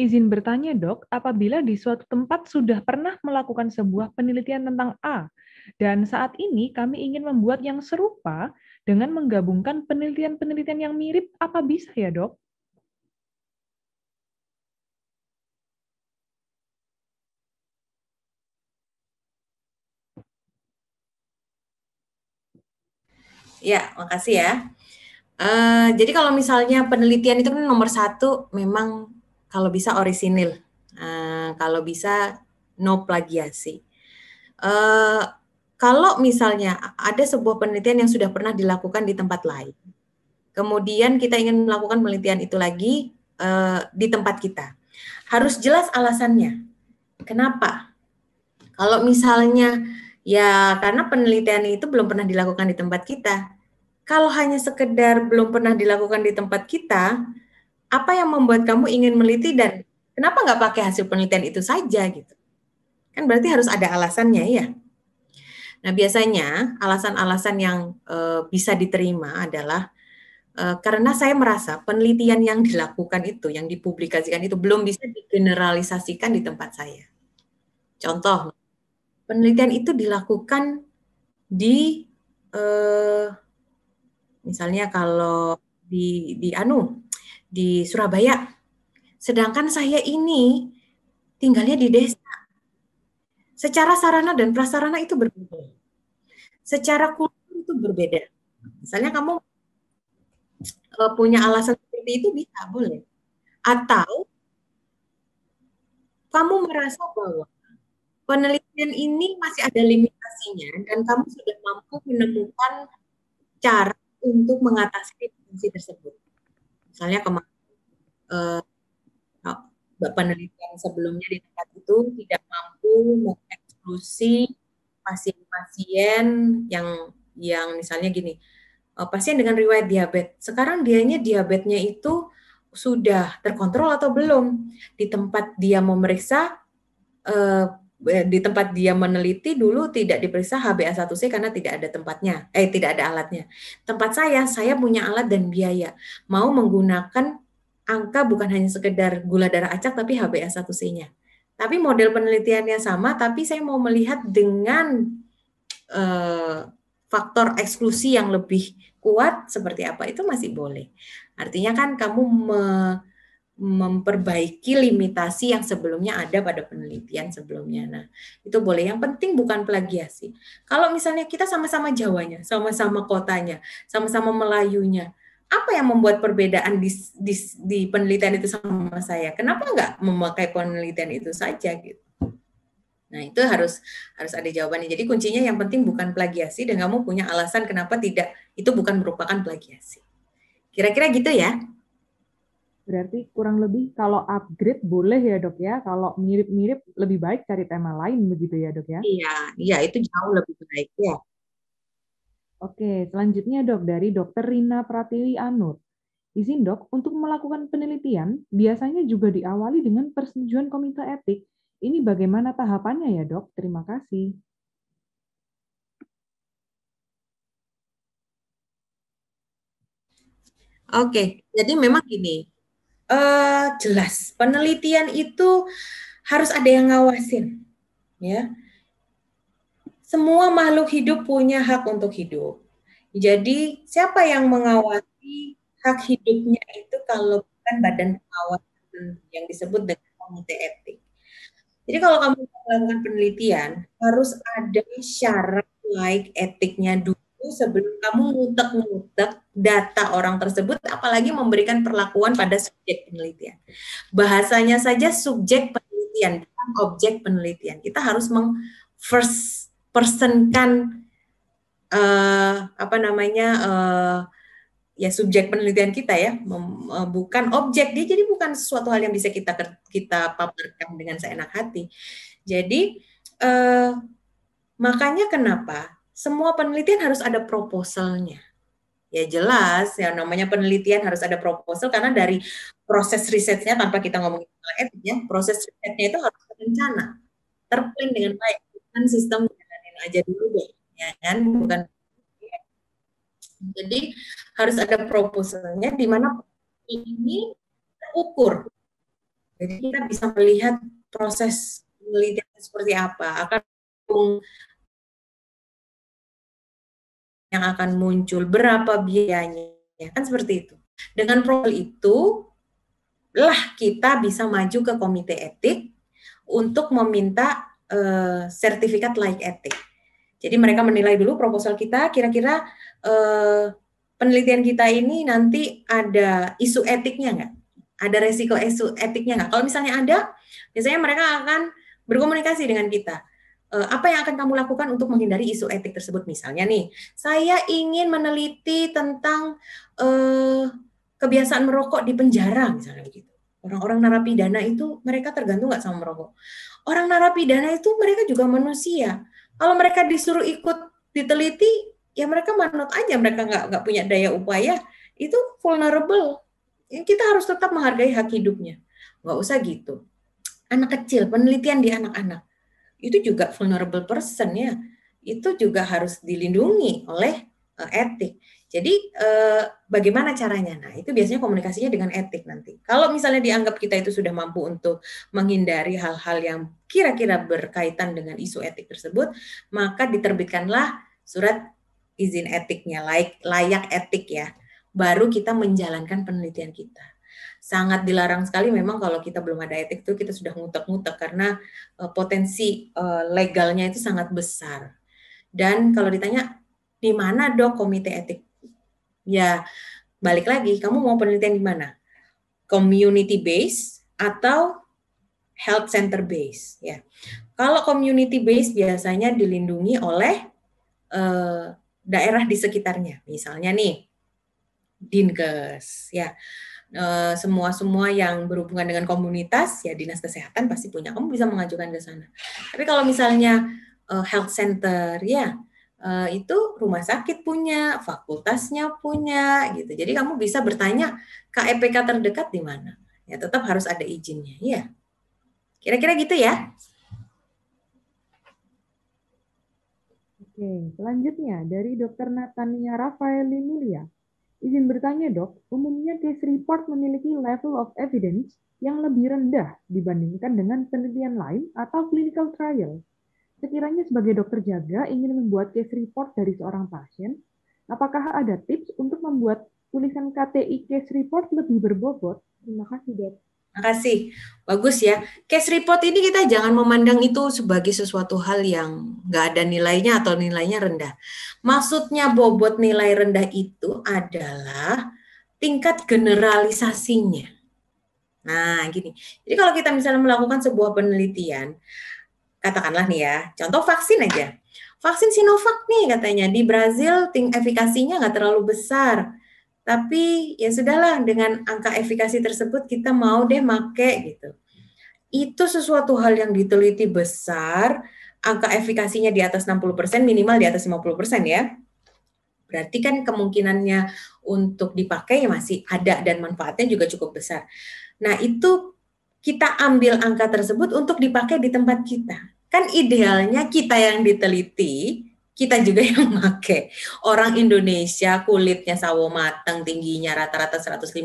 [SPEAKER 2] Izin bertanya dok, apabila di suatu tempat sudah pernah melakukan sebuah penelitian tentang A, dan saat ini kami ingin membuat yang serupa dengan menggabungkan penelitian-penelitian yang mirip, apa bisa ya dok?
[SPEAKER 1] Ya, makasih ya. Uh, jadi kalau misalnya penelitian itu kan nomor satu memang kalau bisa orisinil, uh, kalau bisa no plagiasi. Uh, kalau misalnya ada sebuah penelitian yang sudah pernah dilakukan di tempat lain, kemudian kita ingin melakukan penelitian itu lagi uh, di tempat kita, harus jelas alasannya. Kenapa? Kalau misalnya ya karena penelitian itu belum pernah dilakukan di tempat kita. Kalau hanya sekedar belum pernah dilakukan di tempat kita, apa yang membuat kamu ingin meneliti dan kenapa nggak pakai hasil penelitian itu saja gitu? Kan berarti harus ada alasannya ya. Nah biasanya alasan-alasan yang e, bisa diterima adalah e, karena saya merasa penelitian yang dilakukan itu, yang dipublikasikan itu belum bisa digeneralisasikan di tempat saya. Contoh, penelitian itu dilakukan di e, misalnya kalau di di anu di Surabaya. Sedangkan saya ini tinggalnya di desa. Secara sarana dan prasarana itu berbeda. Secara kultur itu berbeda. Misalnya kamu e, punya alasan seperti itu bisa, boleh. Atau kamu merasa bahwa penelitian ini masih ada limitasinya dan kamu sudah mampu menemukan cara untuk mengatasi limitasi tersebut. Misalnya kemarin eh, oh, penelitian sebelumnya di tempat itu tidak mampu mengeksklusi pasien-pasien yang yang misalnya gini, eh, pasien dengan riwayat diabetes. Sekarang dianya diabetesnya itu sudah terkontrol atau belum. Di tempat dia memeriksa eh, di tempat dia meneliti dulu tidak diperiksa HbA1c karena tidak ada tempatnya, eh tidak ada alatnya. Tempat saya, saya punya alat dan biaya. Mau menggunakan angka bukan hanya sekedar gula darah acak tapi HbA1c-nya. Tapi model penelitiannya sama, tapi saya mau melihat dengan eh, faktor eksklusi yang lebih kuat seperti apa itu masih boleh. Artinya kan kamu me, memperbaiki limitasi yang sebelumnya ada pada penelitian sebelumnya. Nah, itu boleh. Yang penting bukan plagiasi. Kalau misalnya kita sama-sama Jawanya, sama-sama kotanya, sama-sama Melayunya, apa yang membuat perbedaan di, di, di penelitian itu sama saya? Kenapa nggak memakai penelitian itu saja gitu? Nah itu harus harus ada jawabannya. Jadi kuncinya yang penting bukan plagiasi dan kamu punya alasan kenapa tidak itu bukan merupakan plagiasi. Kira-kira gitu ya.
[SPEAKER 2] Berarti kurang lebih kalau upgrade boleh ya dok ya, kalau mirip-mirip lebih baik cari tema lain begitu ya dok ya?
[SPEAKER 1] Iya, iya itu jauh lebih baik ya.
[SPEAKER 2] Oke, selanjutnya dok dari dokter Rina Pratiwi Anur. Izin dok, untuk melakukan penelitian biasanya juga diawali dengan persetujuan komite etik. Ini bagaimana tahapannya ya dok? Terima kasih.
[SPEAKER 1] Oke, jadi memang gini, uh, jelas. Penelitian itu harus ada yang ngawasin, ya. Semua makhluk hidup punya hak untuk hidup. Jadi siapa yang mengawasi hak hidupnya itu kalau bukan badan pengawasan yang disebut dengan komite etik. Jadi kalau kamu melakukan penelitian harus ada syarat like etiknya dulu sebelum kamu ngutek-ngutek data orang tersebut, apalagi memberikan perlakuan pada subjek penelitian. Bahasanya saja subjek penelitian, bukan objek penelitian. Kita harus meng first uh, eh, apa namanya uh, ya subjek penelitian kita ya mem, uh, bukan objek dia jadi bukan sesuatu hal yang bisa kita kita paparkan dengan seenak hati jadi uh, makanya kenapa semua penelitian harus ada proposalnya. Ya jelas, ya namanya penelitian harus ada proposal karena dari proses risetnya tanpa kita ngomongin soal etik ya, proses risetnya itu harus rencana, terplan dengan baik, bukan sistem jalanin aja dulu deh, ya kan? Bukan jadi harus ada proposalnya di mana ini terukur. Jadi kita bisa melihat proses penelitian seperti apa, akan yang akan muncul, berapa biayanya, ya kan seperti itu. Dengan profil itu, lah kita bisa maju ke komite etik untuk meminta uh, sertifikat layak etik. Jadi mereka menilai dulu proposal kita, kira-kira uh, penelitian kita ini nanti ada isu etiknya nggak? Ada resiko isu etiknya nggak? Kalau misalnya ada, biasanya mereka akan berkomunikasi dengan kita Eh, apa yang akan kamu lakukan untuk menghindari isu etik tersebut? Misalnya nih, saya ingin meneliti tentang eh, kebiasaan merokok di penjara, misalnya begitu. Orang-orang narapidana itu mereka tergantung nggak sama merokok. Orang narapidana itu mereka juga manusia. Kalau mereka disuruh ikut diteliti, ya mereka manut aja, mereka nggak nggak punya daya upaya, itu vulnerable. Ya, kita harus tetap menghargai hak hidupnya. Nggak usah gitu anak kecil, penelitian di anak-anak itu juga vulnerable person ya. Itu juga harus dilindungi oleh eh, etik. Jadi eh, bagaimana caranya? Nah itu biasanya komunikasinya dengan etik nanti. Kalau misalnya dianggap kita itu sudah mampu untuk menghindari hal-hal yang kira-kira berkaitan dengan isu etik tersebut, maka diterbitkanlah surat izin etiknya, layak etik ya. Baru kita menjalankan penelitian kita sangat dilarang sekali memang kalau kita belum ada etik itu kita sudah ngutek-ngutek karena uh, potensi uh, legalnya itu sangat besar. Dan kalau ditanya di mana dok komite etik? Ya balik lagi kamu mau penelitian di mana? Community base atau health center base ya. Kalau community base biasanya dilindungi oleh uh, daerah di sekitarnya. Misalnya nih Dinkes ya. Eh, semua-semua yang berhubungan dengan komunitas ya dinas kesehatan pasti punya kamu bisa mengajukan ke sana tapi kalau misalnya uh, health center ya uh, itu rumah sakit punya fakultasnya punya gitu jadi kamu bisa bertanya KEPK e terdekat di mana ya tetap harus ada izinnya ya kira-kira gitu ya
[SPEAKER 2] Oke, selanjutnya dari Dokter Natania Rafaeli Mulia. Izin bertanya dok, umumnya case report memiliki level of evidence yang lebih rendah dibandingkan dengan penelitian lain atau clinical trial. Sekiranya sebagai dokter jaga ingin membuat case report dari seorang pasien, apakah ada tips untuk membuat tulisan KTI case report lebih berbobot? Terima kasih dok.
[SPEAKER 1] Makasih. Bagus ya. Case report ini kita jangan memandang itu sebagai sesuatu hal yang nggak ada nilainya atau nilainya rendah. Maksudnya bobot nilai rendah itu adalah tingkat generalisasinya. Nah, gini. Jadi kalau kita misalnya melakukan sebuah penelitian, katakanlah nih ya, contoh vaksin aja. Vaksin Sinovac nih katanya di Brazil ting efikasinya nggak terlalu besar tapi ya sudahlah dengan angka efikasi tersebut kita mau deh make gitu. Itu sesuatu hal yang diteliti besar, angka efikasinya di atas 60% minimal di atas 50% ya. Berarti kan kemungkinannya untuk dipakai ya masih ada dan manfaatnya juga cukup besar. Nah, itu kita ambil angka tersebut untuk dipakai di tempat kita. Kan idealnya kita yang diteliti kita juga yang make. Orang Indonesia kulitnya sawo matang, tingginya rata-rata 150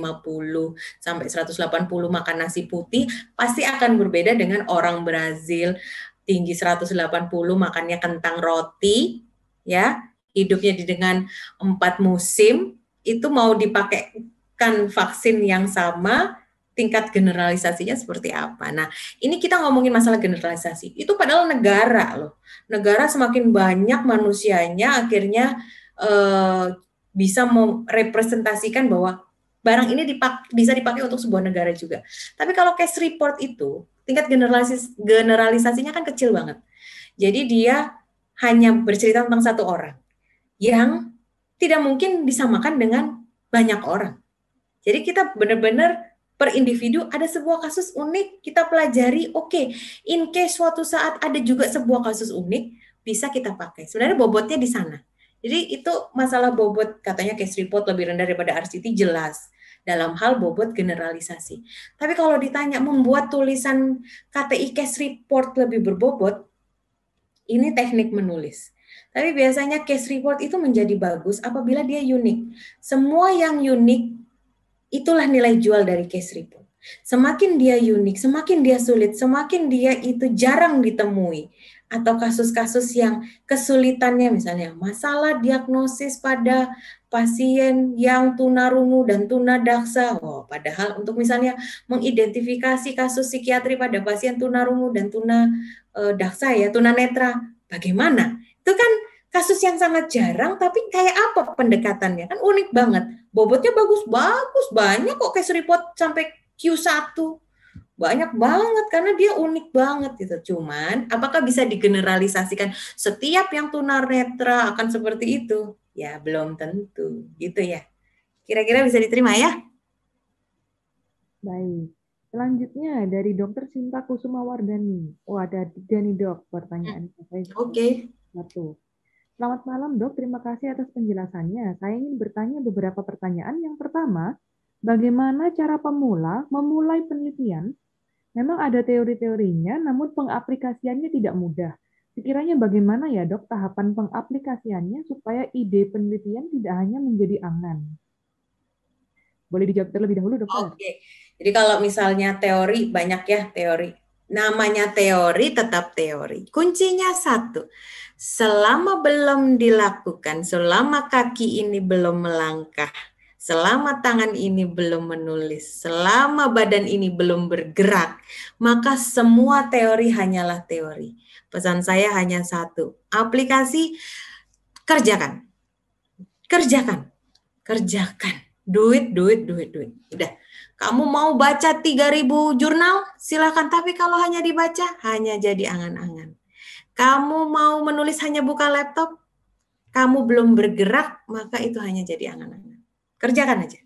[SPEAKER 1] sampai 180 makan nasi putih, pasti akan berbeda dengan orang Brazil tinggi 180 makannya kentang roti, ya. Hidupnya di dengan empat musim, itu mau dipakai kan vaksin yang sama tingkat generalisasinya seperti apa. Nah, ini kita ngomongin masalah generalisasi. Itu padahal negara loh. Negara semakin banyak manusianya akhirnya eh, bisa merepresentasikan bahwa barang ini dipak bisa dipakai untuk sebuah negara juga. Tapi kalau case report itu tingkat generalisasi generalisasinya kan kecil banget. Jadi dia hanya bercerita tentang satu orang yang tidak mungkin disamakan dengan banyak orang. Jadi kita benar-benar per individu ada sebuah kasus unik kita pelajari oke okay, in case suatu saat ada juga sebuah kasus unik bisa kita pakai sebenarnya bobotnya di sana jadi itu masalah bobot katanya case report lebih rendah daripada RCT jelas dalam hal bobot generalisasi. Tapi kalau ditanya membuat tulisan KTI case report lebih berbobot, ini teknik menulis. Tapi biasanya case report itu menjadi bagus apabila dia unik. Semua yang unik Itulah nilai jual dari case report. Semakin dia unik, semakin dia sulit, semakin dia itu jarang ditemui. Atau kasus-kasus yang kesulitannya misalnya masalah diagnosis pada pasien yang tunarungu dan tunadaksa. Oh, padahal untuk misalnya mengidentifikasi kasus psikiatri pada pasien tunarungu dan tuna eh, ya, tunanetra, bagaimana? Itu kan kasus yang sangat jarang tapi kayak apa pendekatannya kan unik banget bobotnya bagus bagus banyak kok case report sampai Q1 banyak banget karena dia unik banget gitu cuman apakah bisa digeneralisasikan setiap yang tunar netra akan seperti itu ya belum tentu gitu ya kira-kira bisa diterima ya baik
[SPEAKER 2] selanjutnya dari dokter Sinta Kusuma Wardani oh ada tiga nih dok pertanyaan oke okay. satu Selamat malam dok, terima kasih atas penjelasannya. Saya ingin bertanya beberapa pertanyaan. Yang pertama, bagaimana cara pemula memulai penelitian? Memang ada teori-teorinya, namun pengaplikasiannya tidak mudah. Sekiranya bagaimana ya dok tahapan pengaplikasiannya supaya ide penelitian tidak
[SPEAKER 1] hanya menjadi
[SPEAKER 2] angan? Boleh dijawab terlebih dahulu Dok. Oke, okay.
[SPEAKER 1] jadi kalau misalnya teori banyak ya teori. Namanya teori tetap teori. Kuncinya satu, selama belum dilakukan, selama kaki ini belum melangkah, selama tangan ini belum menulis, selama badan ini belum bergerak, maka semua teori hanyalah teori. Pesan saya hanya satu, aplikasi kerjakan. Kerjakan. Kerjakan. Duit, duit, duit, duit. Udah. Kamu mau baca 3000 jurnal? Silahkan. Tapi kalau hanya dibaca, hanya jadi angan-angan kamu mau menulis hanya buka laptop, kamu belum bergerak, maka itu hanya jadi angan-angan. Kerjakan aja.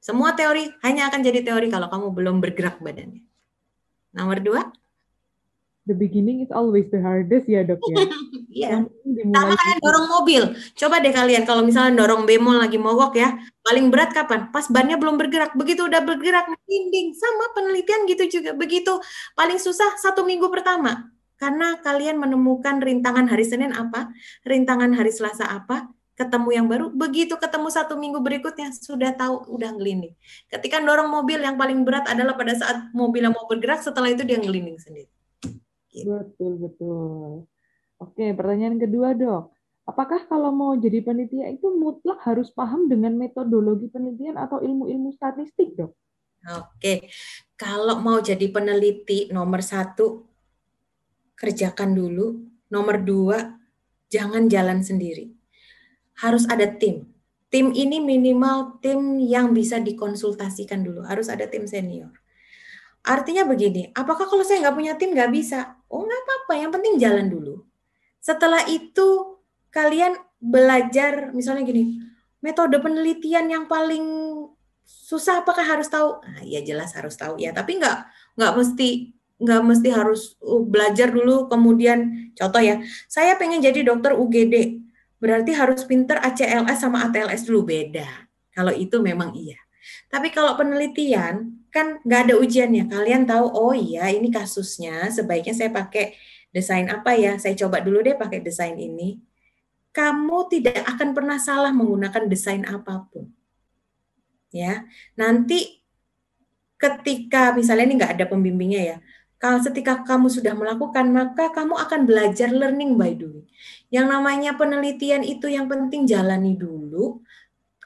[SPEAKER 1] Semua teori hanya akan jadi teori kalau kamu belum bergerak badannya. Nomor dua.
[SPEAKER 2] The beginning is always the hardest ya dok ya.
[SPEAKER 1] Iya. Sama kayak dorong mobil. Coba deh kalian kalau misalnya dorong bemol lagi mogok ya, paling berat kapan? Pas bannya belum bergerak. Begitu udah bergerak, dinding. Sama penelitian gitu juga. Begitu paling susah satu minggu pertama karena kalian menemukan rintangan hari Senin apa, rintangan hari Selasa apa, ketemu yang baru, begitu ketemu satu minggu berikutnya sudah tahu udah ngelinding. Ketika dorong mobil yang paling berat adalah pada saat mobil mau bergerak, setelah itu dia ngelinding sendiri. Gitu. Betul betul.
[SPEAKER 2] Oke, pertanyaan kedua dok. Apakah kalau mau jadi penelitian itu mutlak harus paham dengan metodologi penelitian atau ilmu-ilmu statistik dok?
[SPEAKER 1] Oke, kalau mau jadi peneliti nomor satu kerjakan dulu. Nomor dua, jangan jalan sendiri. Harus ada tim. Tim ini minimal tim yang bisa dikonsultasikan dulu. Harus ada tim senior. Artinya begini, apakah kalau saya nggak punya tim nggak bisa? Oh nggak apa-apa, yang penting jalan dulu. Setelah itu kalian belajar misalnya gini, metode penelitian yang paling susah apakah harus tahu? Nah, ya jelas harus tahu ya, tapi nggak nggak mesti nggak mesti harus uh, belajar dulu kemudian contoh ya saya pengen jadi dokter UGD berarti harus pinter ACLS sama ATLS dulu beda kalau itu memang iya tapi kalau penelitian kan nggak ada ujiannya kalian tahu oh iya ini kasusnya sebaiknya saya pakai desain apa ya saya coba dulu deh pakai desain ini kamu tidak akan pernah salah menggunakan desain apapun ya nanti ketika misalnya ini nggak ada pembimbingnya ya kalau setika kamu sudah melakukan, maka kamu akan belajar learning by doing. Yang namanya penelitian itu yang penting jalani dulu.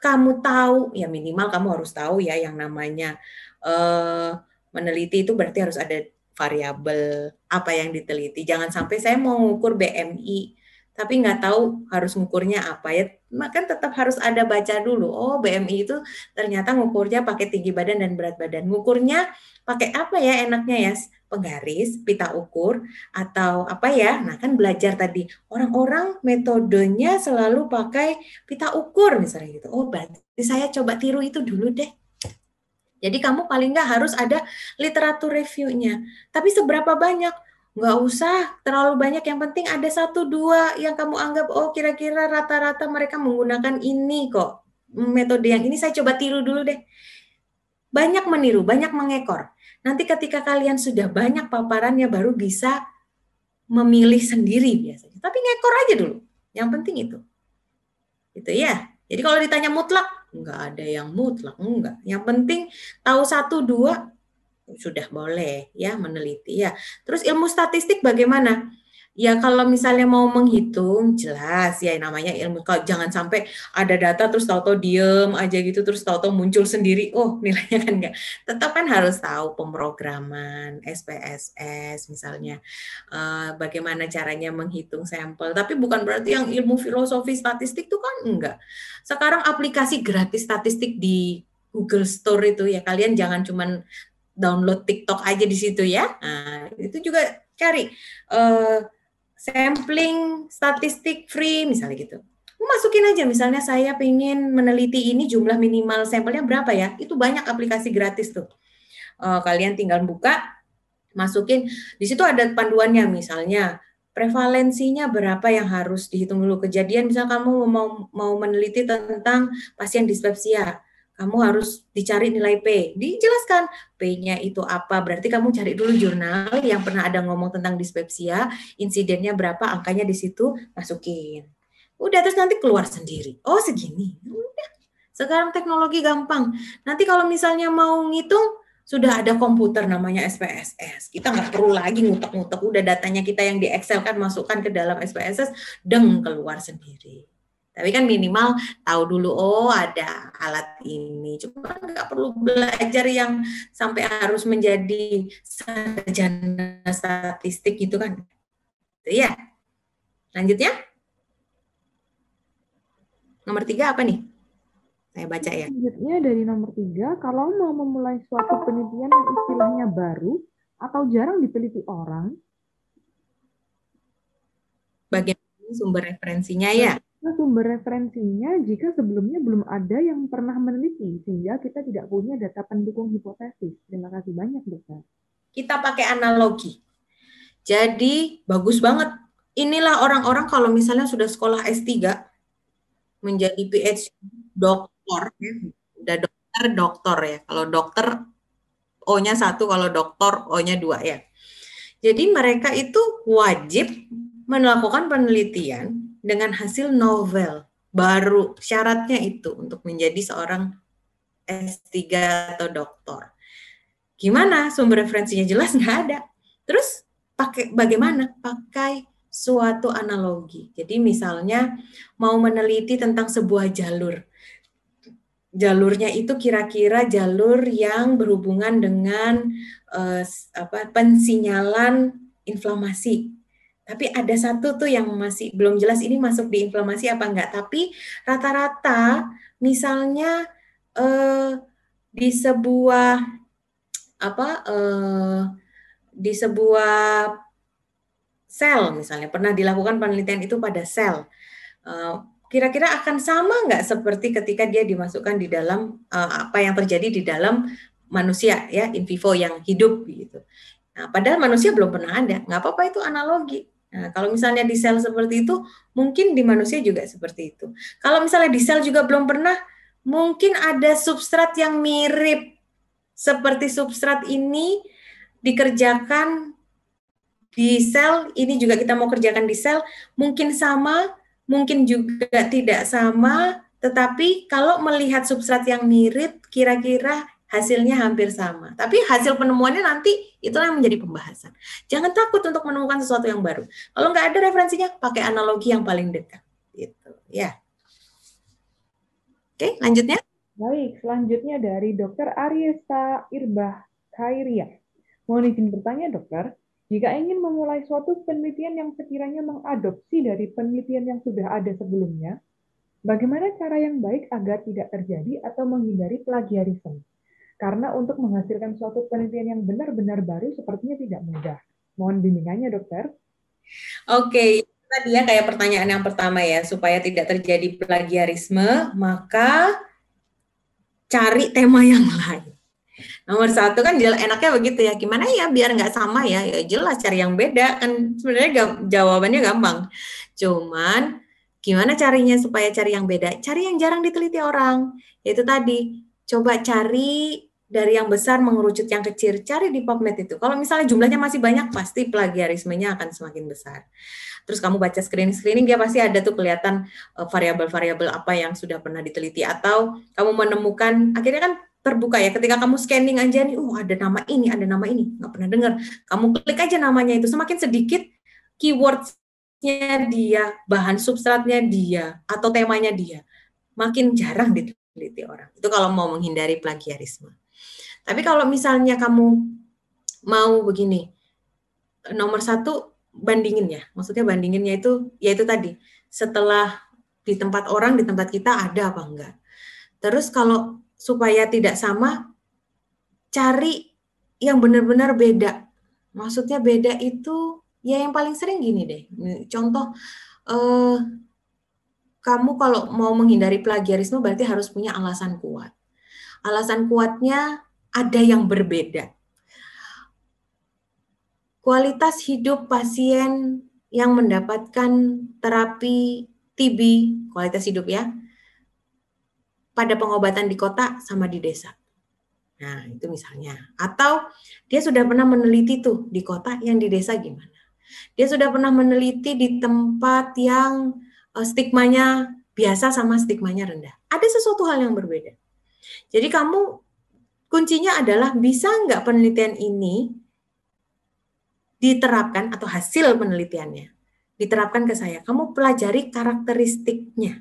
[SPEAKER 1] Kamu tahu, ya minimal kamu harus tahu ya yang namanya uh, meneliti itu berarti harus ada variabel apa yang diteliti. Jangan sampai saya mau ngukur BMI tapi nggak tahu harus ngukurnya apa ya maka tetap harus ada baca dulu oh BMI itu ternyata ngukurnya pakai tinggi badan dan berat badan ngukurnya pakai apa ya enaknya ya penggaris pita ukur atau apa ya nah kan belajar tadi orang-orang metodenya selalu pakai pita ukur misalnya gitu oh berarti saya coba tiru itu dulu deh jadi kamu paling nggak harus ada literatur reviewnya. Tapi seberapa banyak? nggak usah terlalu banyak yang penting ada satu dua yang kamu anggap oh kira-kira rata-rata mereka menggunakan ini kok metode yang ini saya coba tiru dulu deh banyak meniru banyak mengekor nanti ketika kalian sudah banyak paparannya baru bisa memilih sendiri biasanya tapi ngekor aja dulu yang penting itu itu ya jadi kalau ditanya mutlak nggak ada yang mutlak enggak yang penting tahu satu dua sudah boleh ya meneliti ya. Terus ilmu statistik bagaimana? Ya kalau misalnya mau menghitung jelas ya namanya ilmu kalau jangan sampai ada data terus tahu-tahu diem aja gitu terus tahu-tahu muncul sendiri oh nilainya kan enggak tetap kan harus tahu pemrograman SPSS misalnya uh, bagaimana caranya menghitung sampel tapi bukan berarti yang ilmu filosofi statistik tuh kan enggak sekarang aplikasi gratis statistik di Google Store itu ya kalian jangan cuman download TikTok aja di situ ya. Nah, itu juga cari uh, sampling statistik free misalnya gitu. Masukin aja misalnya saya pengen meneliti ini jumlah minimal sampelnya berapa ya. Itu banyak aplikasi gratis tuh. Uh, kalian tinggal buka, masukin. Di situ ada panduannya misalnya prevalensinya berapa yang harus dihitung dulu kejadian misalnya kamu mau mau meneliti tentang pasien dispepsia kamu harus dicari nilai P. Dijelaskan P-nya itu apa. Berarti kamu cari dulu jurnal yang pernah ada ngomong tentang dispepsia, insidennya berapa, angkanya di situ masukin. Udah terus nanti keluar sendiri. Oh, segini. Udah. Sekarang teknologi gampang. Nanti kalau misalnya mau ngitung sudah ada komputer namanya SPSS. Kita nggak perlu lagi ngutek-ngutek. Udah datanya kita yang di Excel kan masukkan ke dalam SPSS, deng keluar sendiri. Tapi kan minimal tahu dulu oh ada alat ini. Cuma nggak perlu belajar yang sampai harus menjadi sarjana statistik gitu kan. Iya. Lanjutnya.
[SPEAKER 2] Nomor tiga apa nih? Saya baca ya. Lanjutnya dari nomor tiga, kalau mau memulai suatu penelitian yang istilahnya baru atau jarang dipeliti orang,
[SPEAKER 1] bagian sumber referensinya ya
[SPEAKER 2] sumber referensinya jika sebelumnya belum ada yang pernah meneliti, sehingga kita tidak punya data pendukung hipotesis. Terima kasih banyak,
[SPEAKER 1] dokter. Kita pakai analogi. Jadi, bagus banget. Inilah orang-orang kalau misalnya sudah sekolah S3, menjadi PhD doktor, ya. udah dokter, doktor ya. Kalau dokter, O-nya satu, kalau doktor, O-nya dua ya. Jadi mereka itu wajib melakukan penelitian dengan hasil novel baru syaratnya itu untuk menjadi seorang S3 atau doktor. Gimana sumber referensinya jelas nggak ada. Terus pakai bagaimana? Pakai suatu analogi. Jadi misalnya mau meneliti tentang sebuah jalur. Jalurnya itu kira-kira jalur yang berhubungan dengan eh, apa pensinyalan inflamasi tapi ada satu tuh yang masih belum jelas ini masuk di inflamasi apa enggak. Tapi rata-rata misalnya eh, di sebuah apa eh, di sebuah sel misalnya pernah dilakukan penelitian itu pada sel. Eh, kira-kira akan sama enggak seperti ketika dia dimasukkan di dalam eh, apa yang terjadi di dalam manusia ya in vivo yang hidup gitu. Nah, padahal manusia belum pernah ada, nggak apa-apa itu analogi. Nah, kalau misalnya di sel seperti itu, mungkin di manusia juga seperti itu. Kalau misalnya di sel juga belum pernah, mungkin ada substrat yang mirip seperti substrat ini dikerjakan di sel, ini juga kita mau kerjakan di sel, mungkin sama, mungkin juga tidak sama, tetapi kalau melihat substrat yang mirip, kira-kira hasilnya hampir sama. Tapi hasil penemuannya nanti itulah yang menjadi pembahasan. Jangan takut untuk menemukan sesuatu yang baru. Kalau nggak ada referensinya, pakai analogi yang paling dekat. Gitu, ya.
[SPEAKER 2] Oke, lanjutnya. Baik, selanjutnya dari Dr. Ariesta Irbah Khairia. Mohon izin bertanya, dokter. Jika ingin memulai suatu penelitian yang sekiranya mengadopsi dari penelitian yang sudah ada sebelumnya, Bagaimana cara yang baik agar tidak terjadi atau menghindari plagiarisme? Karena untuk menghasilkan suatu penelitian yang benar-benar baru sepertinya tidak mudah. Mohon bimbingannya, dokter.
[SPEAKER 1] Oke, okay. tadi ya kayak pertanyaan yang pertama ya, supaya tidak terjadi plagiarisme, maka cari tema yang lain. Nomor satu kan enaknya begitu ya, gimana ya biar nggak sama ya, ya jelas cari yang beda kan sebenarnya jawabannya gampang. Cuman gimana carinya supaya cari yang beda? Cari yang jarang diteliti orang, itu tadi coba cari dari yang besar mengerucut yang kecil, cari di PubMed itu. Kalau misalnya jumlahnya masih banyak, pasti plagiarismenya akan semakin besar. Terus kamu baca screening-screening, dia pasti ada tuh kelihatan eh, variabel-variabel apa yang sudah pernah diteliti atau kamu menemukan akhirnya kan terbuka ya ketika kamu scanning aja nih, uh ada nama ini, ada nama ini, nggak pernah dengar. Kamu klik aja namanya itu, semakin sedikit keywordsnya dia, bahan substratnya dia, atau temanya dia, makin jarang diteliti orang. Itu kalau mau menghindari plagiarisme. Tapi kalau misalnya kamu mau begini, nomor satu bandingin ya. Maksudnya bandinginnya itu, yaitu tadi setelah di tempat orang, di tempat kita ada apa enggak. Terus kalau supaya tidak sama, cari yang benar-benar beda. Maksudnya beda itu ya yang paling sering gini deh. Contoh eh, kamu kalau mau menghindari plagiarisme berarti harus punya alasan kuat. Alasan kuatnya ada yang berbeda. Kualitas hidup pasien yang mendapatkan terapi TB, kualitas hidup ya, pada pengobatan di kota sama di desa. Nah, itu misalnya. Atau dia sudah pernah meneliti tuh di kota yang di desa gimana. Dia sudah pernah meneliti di tempat yang eh, stigmanya biasa sama stigmanya rendah. Ada sesuatu hal yang berbeda. Jadi kamu kuncinya adalah bisa nggak penelitian ini diterapkan atau hasil penelitiannya diterapkan ke saya. Kamu pelajari karakteristiknya.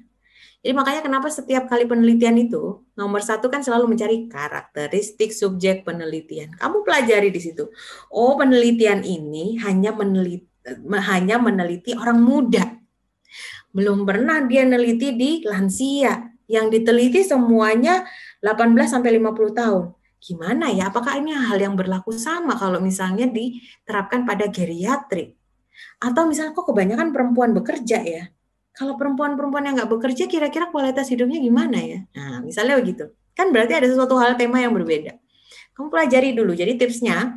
[SPEAKER 1] Jadi makanya kenapa setiap kali penelitian itu nomor satu kan selalu mencari karakteristik subjek penelitian. Kamu pelajari di situ. Oh penelitian ini hanya meneliti hanya meneliti orang muda. Belum pernah dia neliti di lansia. Yang diteliti semuanya 18 sampai 50 tahun gimana ya? Apakah ini hal yang berlaku sama kalau misalnya diterapkan pada geriatrik? Atau misalnya kok kebanyakan perempuan bekerja ya? Kalau perempuan-perempuan yang nggak bekerja, kira-kira kualitas hidupnya gimana ya? Nah, misalnya begitu. Kan berarti ada sesuatu hal tema yang berbeda. Kamu pelajari dulu. Jadi tipsnya,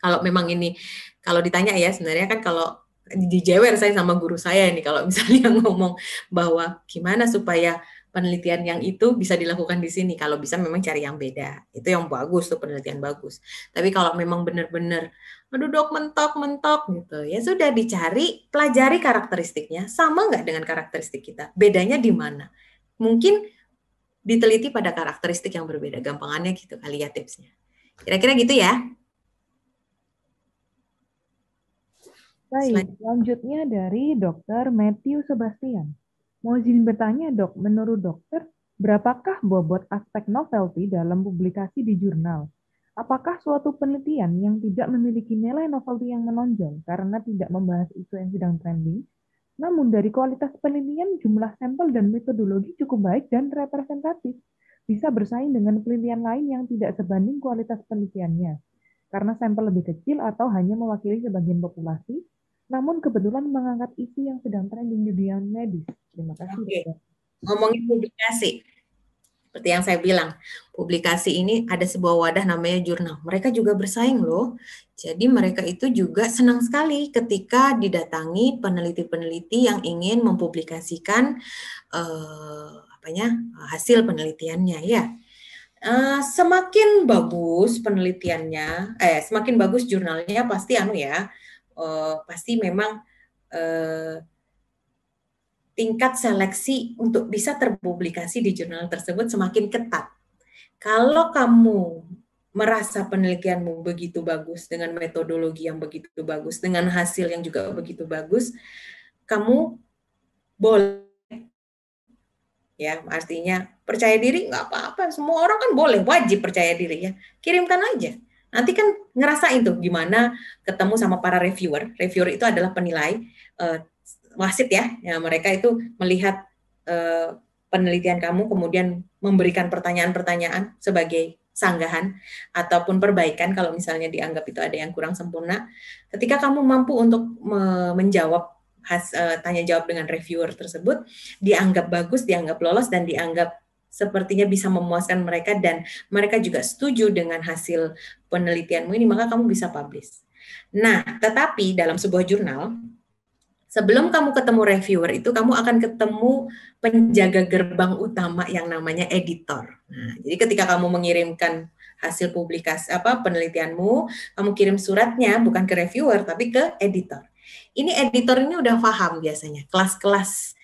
[SPEAKER 1] kalau memang ini, kalau ditanya ya sebenarnya kan kalau dijewer saya sama guru saya ini kalau misalnya ngomong bahwa gimana supaya penelitian yang itu bisa dilakukan di sini. Kalau bisa memang cari yang beda. Itu yang bagus tuh penelitian bagus. Tapi kalau memang benar-benar aduh dok mentok mentok gitu ya sudah dicari pelajari karakteristiknya sama nggak dengan karakteristik kita bedanya di mana mungkin diteliti pada karakteristik yang berbeda gampangannya gitu kali ya tipsnya kira-kira gitu ya
[SPEAKER 2] Baik, selanjutnya dari Dr. Matthew Sebastian. Mau izin bertanya dok, menurut dokter, berapakah bobot aspek novelty dalam publikasi di jurnal? Apakah suatu penelitian yang tidak memiliki nilai novelty yang menonjol karena tidak membahas isu yang sedang trending, namun dari kualitas penelitian jumlah sampel dan metodologi cukup baik dan representatif, bisa bersaing dengan penelitian lain yang tidak sebanding kualitas penelitiannya? Karena sampel lebih kecil atau hanya mewakili sebagian populasi, namun kebetulan mengangkat isu yang sedang trending di dunia medis.
[SPEAKER 1] Terima kasih. Okay. Ngomongin publikasi, seperti yang saya bilang, publikasi ini ada sebuah wadah namanya jurnal. Mereka juga bersaing loh. Jadi mereka itu juga senang sekali ketika didatangi peneliti-peneliti yang ingin mempublikasikan eh, apanya hasil penelitiannya ya. Uh, semakin bagus penelitiannya, eh semakin bagus jurnalnya pasti anu ya, uh, pasti memang uh, tingkat seleksi untuk bisa terpublikasi di jurnal tersebut semakin ketat. Kalau kamu merasa penelitianmu begitu bagus dengan metodologi yang begitu bagus, dengan hasil yang juga begitu bagus, kamu boleh ya artinya percaya diri nggak apa-apa semua orang kan boleh wajib percaya diri ya kirimkan aja nanti kan ngerasain tuh gimana ketemu sama para reviewer. Reviewer itu adalah penilai uh, wasit ya. ya. Mereka itu melihat uh, penelitian kamu kemudian memberikan pertanyaan-pertanyaan sebagai sanggahan ataupun perbaikan kalau misalnya dianggap itu ada yang kurang sempurna. Ketika kamu mampu untuk me menjawab has, uh, tanya jawab dengan reviewer tersebut, dianggap bagus, dianggap lolos dan dianggap sepertinya bisa memuaskan mereka dan mereka juga setuju dengan hasil penelitianmu ini, maka kamu bisa publish. Nah, tetapi dalam sebuah jurnal, sebelum kamu ketemu reviewer itu, kamu akan ketemu penjaga gerbang utama yang namanya editor. Nah, jadi ketika kamu mengirimkan hasil publikasi apa penelitianmu, kamu kirim suratnya bukan ke reviewer tapi ke editor. Ini editor ini udah paham biasanya kelas-kelas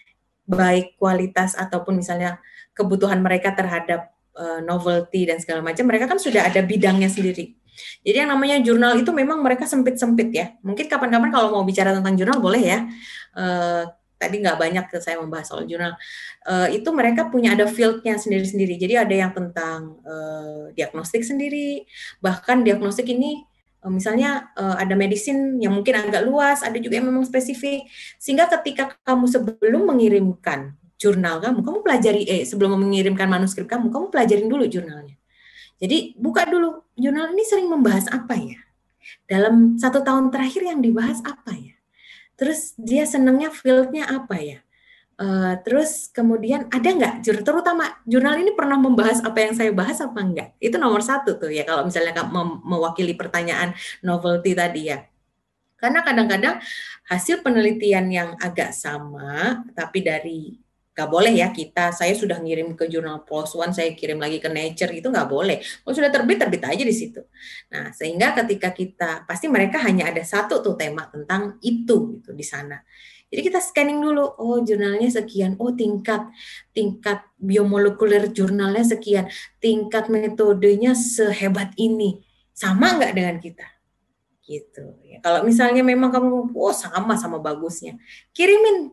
[SPEAKER 1] baik kualitas ataupun misalnya kebutuhan mereka terhadap uh, novelty dan segala macam, mereka kan sudah ada bidangnya sendiri. Jadi yang namanya jurnal itu memang mereka sempit-sempit ya. Mungkin kapan-kapan kalau mau bicara tentang jurnal boleh ya. Uh, tadi nggak banyak saya membahas soal jurnal. Uh, itu mereka punya ada fieldnya sendiri-sendiri. Jadi ada yang tentang uh, diagnostik sendiri. Bahkan diagnostik ini misalnya ada medicine yang mungkin agak luas, ada juga yang memang spesifik. Sehingga ketika kamu sebelum mengirimkan jurnal kamu, kamu pelajari eh sebelum mengirimkan manuskrip kamu, kamu pelajarin dulu jurnalnya. Jadi buka dulu jurnal ini sering membahas apa ya? Dalam satu tahun terakhir yang dibahas apa ya? Terus dia senangnya fieldnya apa ya? Uh, terus kemudian ada nggak jurnal terutama jurnal ini pernah membahas apa yang saya bahas apa nggak itu nomor satu tuh ya kalau misalnya mewakili pertanyaan novelty tadi ya karena kadang-kadang hasil penelitian yang agak sama tapi dari nggak boleh ya kita saya sudah ngirim ke jurnal Post One saya kirim lagi ke Nature itu nggak boleh kalau sudah terbit terbit aja di situ nah sehingga ketika kita pasti mereka hanya ada satu tuh tema tentang itu gitu di sana jadi kita scanning dulu oh jurnalnya sekian oh tingkat tingkat biomolekuler jurnalnya sekian tingkat metodenya sehebat ini sama nggak dengan kita gitu ya, kalau misalnya memang kamu oh sama sama bagusnya kirimin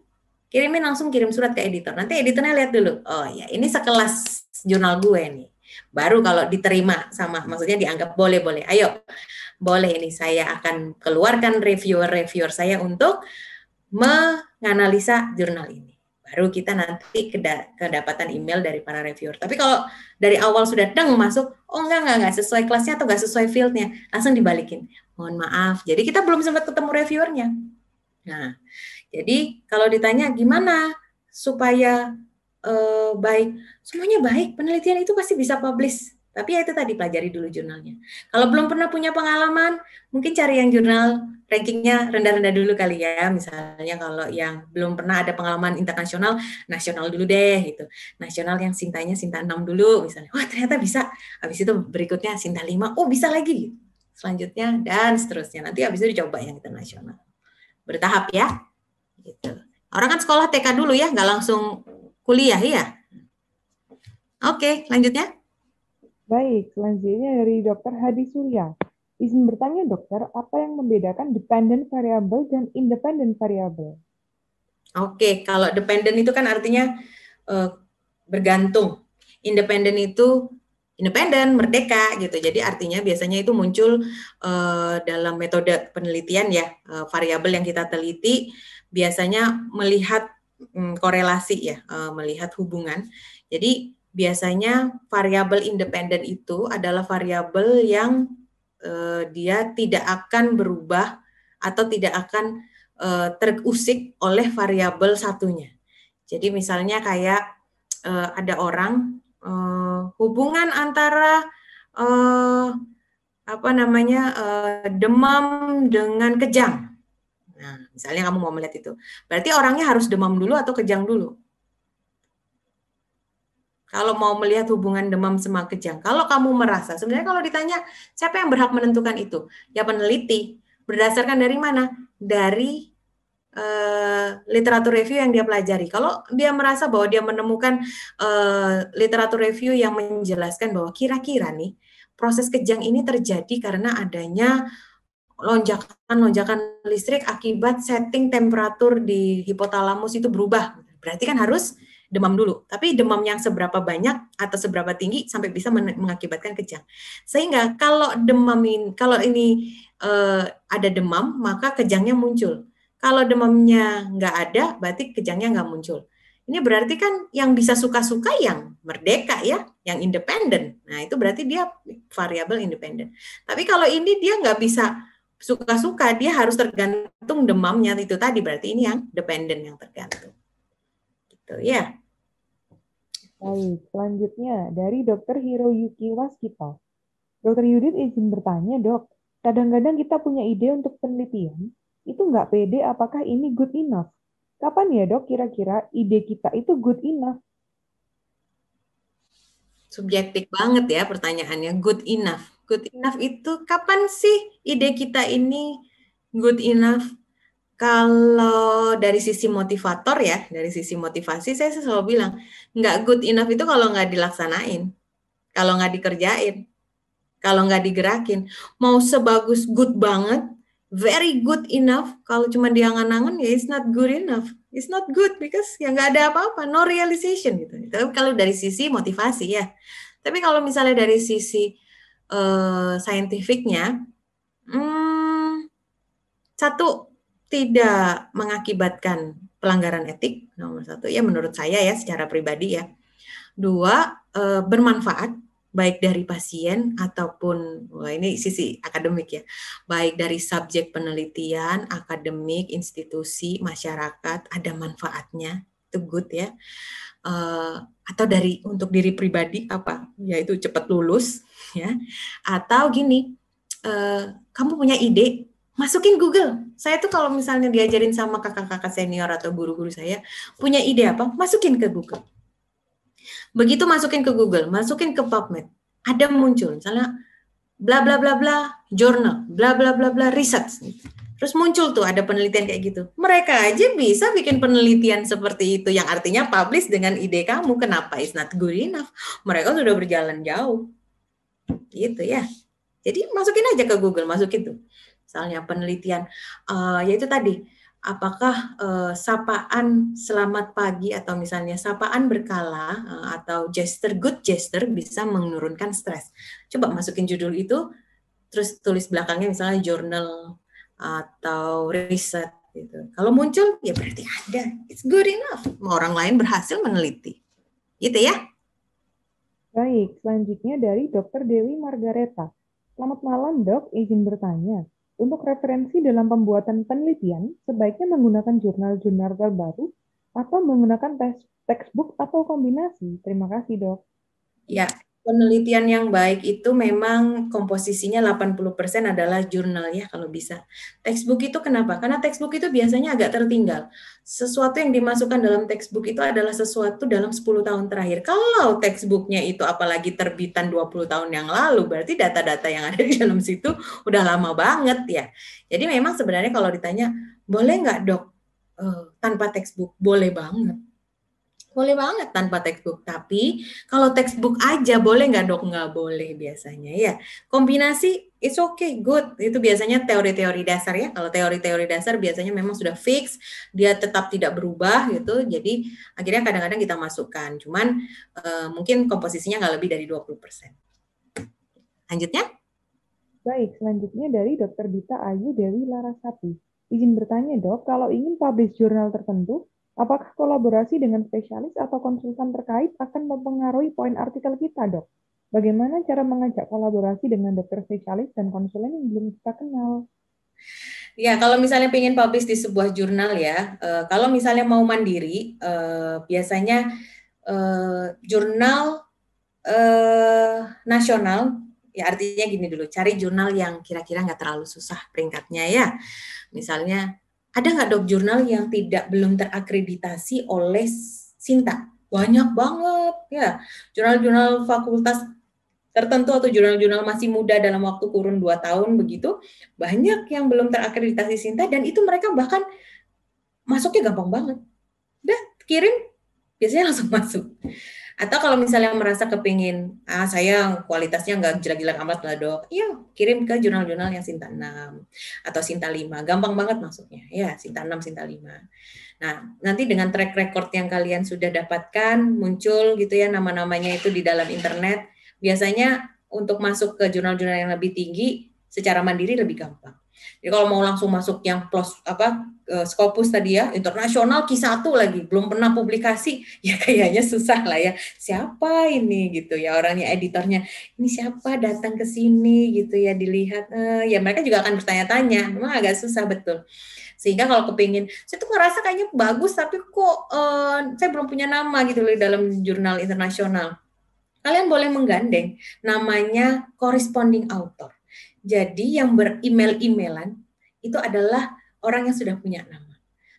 [SPEAKER 1] kirimin langsung kirim surat ke editor. Nanti editornya lihat dulu. Oh ya, ini sekelas jurnal gue nih. Baru kalau diterima sama maksudnya dianggap boleh-boleh. Ayo. Boleh ini saya akan keluarkan reviewer-reviewer saya untuk menganalisa jurnal ini. Baru kita nanti kedapatan email dari para reviewer. Tapi kalau dari awal sudah deng masuk, oh enggak, enggak, enggak sesuai kelasnya atau enggak sesuai fieldnya, langsung dibalikin. Mohon maaf, jadi kita belum sempat ketemu reviewernya. Nah, jadi kalau ditanya gimana supaya uh, baik, semuanya baik. Penelitian itu pasti bisa publish. Tapi ya itu tadi pelajari dulu jurnalnya. Kalau belum pernah punya pengalaman, mungkin cari yang jurnal rankingnya rendah-rendah dulu kali ya. Misalnya kalau yang belum pernah ada pengalaman internasional, nasional dulu deh gitu. Nasional yang sintanya sinta 6 dulu misalnya. Wah, ternyata bisa. Habis itu berikutnya sinta 5. Oh, bisa lagi. Gitu. Selanjutnya dan seterusnya. Nanti habis itu dicoba yang internasional. Bertahap ya. Gitu. Orang kan sekolah TK dulu ya, nggak langsung kuliah ya.
[SPEAKER 2] Oke, lanjutnya. Baik, selanjutnya dari Dokter Hadi Surya. Izin bertanya dokter, apa yang membedakan dependent variable dan independent variable?
[SPEAKER 1] Oke, kalau dependent itu kan artinya uh, bergantung. Independent itu independen, merdeka gitu. Jadi artinya biasanya itu muncul uh, dalam metode penelitian ya, uh, eh, variabel yang kita teliti biasanya melihat mm, korelasi ya, uh, melihat hubungan. Jadi biasanya variabel independen itu adalah variabel yang uh, dia tidak akan berubah atau tidak akan uh, terusik oleh variabel satunya. Jadi misalnya kayak uh, ada orang uh, hubungan antara uh, apa namanya uh, demam dengan kejang Nah, misalnya kamu mau melihat itu. Berarti orangnya harus demam dulu atau kejang dulu? Kalau mau melihat hubungan demam sama kejang, kalau kamu merasa, sebenarnya kalau ditanya siapa yang berhak menentukan itu, ya peneliti. Berdasarkan dari mana? Dari Uh, literatur review yang dia pelajari. Kalau dia merasa bahwa dia menemukan uh, literatur review yang menjelaskan bahwa kira-kira nih proses kejang ini terjadi karena adanya lonjakan-lonjakan listrik akibat setting temperatur di hipotalamus itu berubah. Berarti kan harus demam dulu. Tapi demam yang seberapa banyak atau seberapa tinggi sampai bisa mengakibatkan kejang. Sehingga kalau demam ini, kalau ini uh, ada demam, maka kejangnya muncul. Kalau demamnya nggak ada, berarti kejangnya nggak muncul. Ini berarti kan yang bisa suka-suka yang merdeka ya, yang independen. Nah itu berarti dia variabel independen. Tapi kalau ini dia nggak bisa suka-suka dia harus tergantung demamnya itu tadi berarti ini yang dependent yang tergantung
[SPEAKER 2] gitu ya baik selanjutnya dari dokter Yuki Waskito dokter Yudit izin bertanya dok kadang-kadang kita punya ide untuk penelitian itu nggak pede apakah ini good enough kapan ya dok kira-kira ide kita itu good enough
[SPEAKER 1] subjektif banget ya pertanyaannya good enough good enough itu kapan sih ide kita ini good enough? Kalau dari sisi motivator ya, dari sisi motivasi saya selalu bilang nggak good enough itu kalau nggak dilaksanain, kalau nggak dikerjain, kalau nggak digerakin. Mau sebagus good banget, very good enough, kalau cuma diangan-angan ya it's not good enough. It's not good because ya nggak ada apa-apa, no realization gitu. Tapi kalau dari sisi motivasi ya. Tapi kalau misalnya dari sisi uh, saintifiknya, hmm, satu tidak mengakibatkan pelanggaran etik nomor satu ya menurut saya ya secara pribadi ya. Dua uh, bermanfaat baik dari pasien ataupun wah ini sisi akademik ya baik dari subjek penelitian akademik institusi masyarakat ada manfaatnya itu good ya uh, atau dari untuk diri pribadi apa yaitu cepat lulus ya atau gini e, kamu punya ide masukin Google saya tuh kalau misalnya diajarin sama kakak-kakak senior atau guru-guru saya punya ide apa masukin ke Google begitu masukin ke Google masukin ke PubMed ada muncul misalnya bla bla bla bla journal bla bla bla bla research Terus muncul tuh ada penelitian kayak gitu. Mereka aja bisa bikin penelitian seperti itu yang artinya publish dengan ide kamu. Kenapa it's not good enough? Mereka sudah berjalan jauh. Gitu ya. Jadi masukin aja ke Google, masukin tuh. Misalnya penelitian uh, eh, yaitu tadi apakah uh, sapaan selamat pagi atau misalnya sapaan berkala uh, atau gesture good gesture bisa menurunkan stres. Coba masukin judul itu terus tulis belakangnya misalnya jurnal atau riset gitu. Kalau muncul ya berarti ada. It's good enough. Orang lain berhasil meneliti. Gitu ya.
[SPEAKER 2] Baik, selanjutnya dari Dr. Dewi Margareta. Selamat malam, Dok. Izin bertanya. Untuk referensi dalam pembuatan penelitian, sebaiknya menggunakan jurnal-jurnal terbaru atau menggunakan textbook atau kombinasi. Terima kasih, Dok.
[SPEAKER 1] Ya, penelitian yang baik itu memang komposisinya 80% adalah jurnal ya kalau bisa. Textbook itu kenapa? Karena textbook itu biasanya agak tertinggal. Sesuatu yang dimasukkan dalam textbook itu adalah sesuatu dalam 10 tahun terakhir. Kalau textbooknya itu apalagi terbitan 20 tahun yang lalu, berarti data-data yang ada di dalam situ udah lama banget ya. Jadi memang sebenarnya kalau ditanya, boleh nggak dok eh, tanpa textbook? Boleh banget boleh banget tanpa textbook, tapi kalau textbook aja boleh nggak dok? Nggak boleh biasanya ya. Kombinasi it's okay, good. Itu biasanya teori-teori dasar ya. Kalau teori-teori dasar biasanya memang sudah fix, dia tetap tidak berubah gitu. Jadi akhirnya kadang-kadang kita masukkan. Cuman uh, mungkin komposisinya nggak lebih dari 20%. Lanjutnya?
[SPEAKER 2] Baik, selanjutnya dari dokter Dita Ayu Dewi Larasati. Izin bertanya dok, kalau ingin publish jurnal tertentu, Apakah kolaborasi dengan spesialis atau konsultan terkait akan mempengaruhi poin artikel kita, dok? Bagaimana cara mengajak kolaborasi dengan dokter spesialis dan konsulen yang belum kita kenal?
[SPEAKER 1] Ya, kalau misalnya ingin publish di sebuah jurnal ya, eh, kalau misalnya mau mandiri, eh, biasanya eh, jurnal nasional ya artinya gini dulu cari jurnal yang kira-kira nggak terlalu susah peringkatnya ya misalnya ada nggak dok jurnal yang tidak belum terakreditasi oleh Sinta? Banyak banget ya. Jurnal-jurnal fakultas tertentu atau jurnal-jurnal masih muda dalam waktu kurun 2 tahun begitu, banyak yang belum terakreditasi Sinta dan itu mereka bahkan masuknya gampang banget. Udah, kirim biasanya langsung masuk. Atau kalau misalnya merasa kepingin, ah sayang kualitasnya nggak jelek-jelek amat lah dok, iya kirim ke jurnal-jurnal yang Sinta 6 atau Sinta 5, gampang banget maksudnya, ya Sinta 6, Sinta 5. Nah, nanti dengan track record yang kalian sudah dapatkan, muncul gitu ya nama-namanya itu di dalam internet, biasanya untuk masuk ke jurnal-jurnal yang lebih tinggi, secara mandiri lebih gampang. Jadi kalau mau langsung masuk yang plus apa Eh, Scopus tadi ya, internasional Q1 lagi, belum pernah publikasi, ya kayaknya susah lah ya. Siapa ini gitu ya orangnya editornya. Ini siapa datang ke sini gitu ya dilihat. Eh, ya mereka juga akan bertanya-tanya. Memang agak susah betul. Sehingga kalau kepingin, saya tuh ngerasa kayaknya bagus tapi kok eh, saya belum punya nama gitu loh dalam jurnal internasional. Kalian boleh menggandeng namanya corresponding author. Jadi yang beremail-emailan itu adalah orang yang sudah punya nama.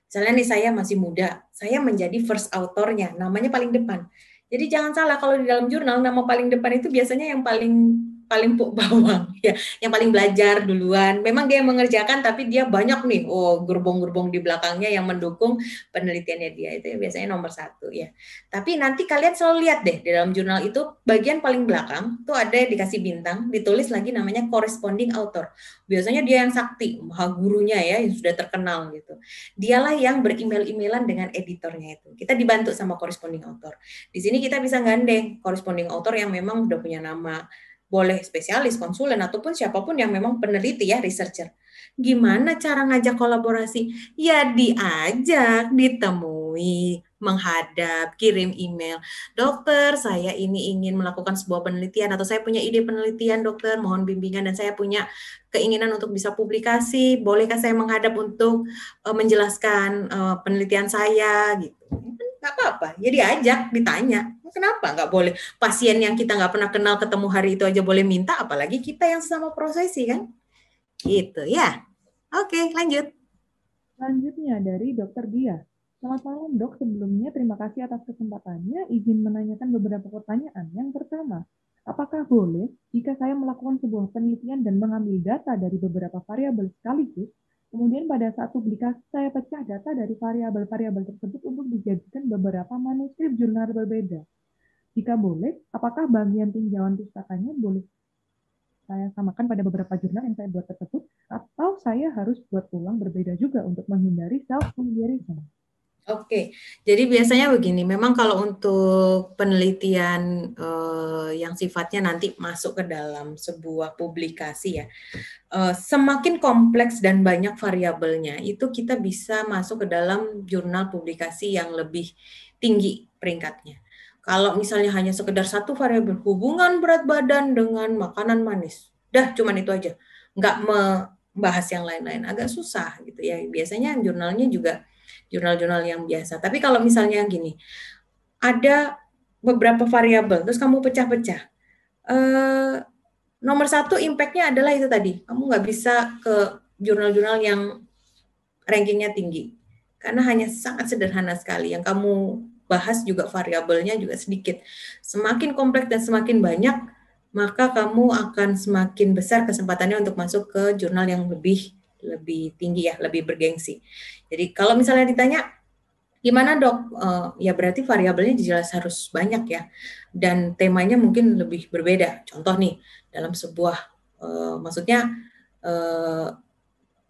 [SPEAKER 1] Misalnya nih saya masih muda, saya menjadi first autornya, namanya paling depan. Jadi jangan salah kalau di dalam jurnal nama paling depan itu biasanya yang paling paling pok bawang ya yang paling belajar duluan memang dia yang mengerjakan tapi dia banyak nih oh gerbong-gerbong di belakangnya yang mendukung penelitiannya dia itu biasanya nomor satu ya tapi nanti kalian selalu lihat deh di dalam jurnal itu bagian paling belakang tuh ada yang dikasih bintang ditulis lagi namanya corresponding author biasanya dia yang sakti maha gurunya ya yang sudah terkenal gitu dialah yang beremail-emailan dengan editornya itu kita dibantu sama corresponding author di sini kita bisa gandeng corresponding author yang memang udah punya nama boleh spesialis, konsulen ataupun siapapun yang memang peneliti ya, researcher. Gimana cara ngajak kolaborasi? Ya diajak, ditemui, menghadap, kirim email. Dokter, saya ini ingin melakukan sebuah penelitian atau saya punya ide penelitian, dokter, mohon bimbingan dan saya punya keinginan untuk bisa publikasi. Bolehkah saya menghadap untuk uh, menjelaskan uh, penelitian saya gitu nggak apa-apa jadi ya ajak ditanya kenapa nggak boleh pasien yang kita nggak pernah kenal ketemu hari itu aja boleh minta apalagi kita yang sama prosesi kan gitu ya
[SPEAKER 2] oke lanjut lanjutnya dari Dokter Dia. Selamat malam dok, sebelumnya terima kasih atas kesempatannya izin menanyakan beberapa pertanyaan. Yang pertama, apakah boleh jika saya melakukan sebuah penelitian dan mengambil data dari beberapa variabel sekaligus, Kemudian pada saat publikasi saya pecah data dari variabel-variabel tersebut untuk dijadikan beberapa manuskrip jurnal berbeda. Jika boleh, apakah bagian tinjauan pustakanya boleh saya samakan pada beberapa jurnal yang saya buat tersebut atau saya harus buat ulang berbeda juga untuk menghindari self plagiarism?
[SPEAKER 1] Oke, jadi biasanya begini, memang kalau untuk penelitian eh, yang sifatnya nanti masuk ke dalam sebuah publikasi ya, eh, semakin kompleks dan banyak variabelnya, itu kita bisa masuk ke dalam jurnal publikasi yang lebih tinggi peringkatnya. Kalau misalnya hanya sekedar satu variabel hubungan berat badan dengan makanan manis, dah cuman itu aja, nggak membahas yang lain-lain, agak susah gitu ya. Biasanya jurnalnya juga jurnal-jurnal yang biasa. Tapi kalau misalnya gini, ada beberapa variabel, terus kamu pecah-pecah. Uh, nomor satu impactnya adalah itu tadi, kamu nggak bisa ke jurnal-jurnal yang rankingnya tinggi, karena hanya sangat sederhana sekali. Yang kamu bahas juga variabelnya juga sedikit. Semakin kompleks dan semakin banyak, maka kamu akan semakin besar kesempatannya untuk masuk ke jurnal yang lebih lebih tinggi ya, lebih bergengsi. Jadi kalau misalnya ditanya gimana dok, uh, ya berarti variabelnya jelas harus banyak ya, dan temanya mungkin lebih berbeda. Contoh nih dalam sebuah, uh, maksudnya uh,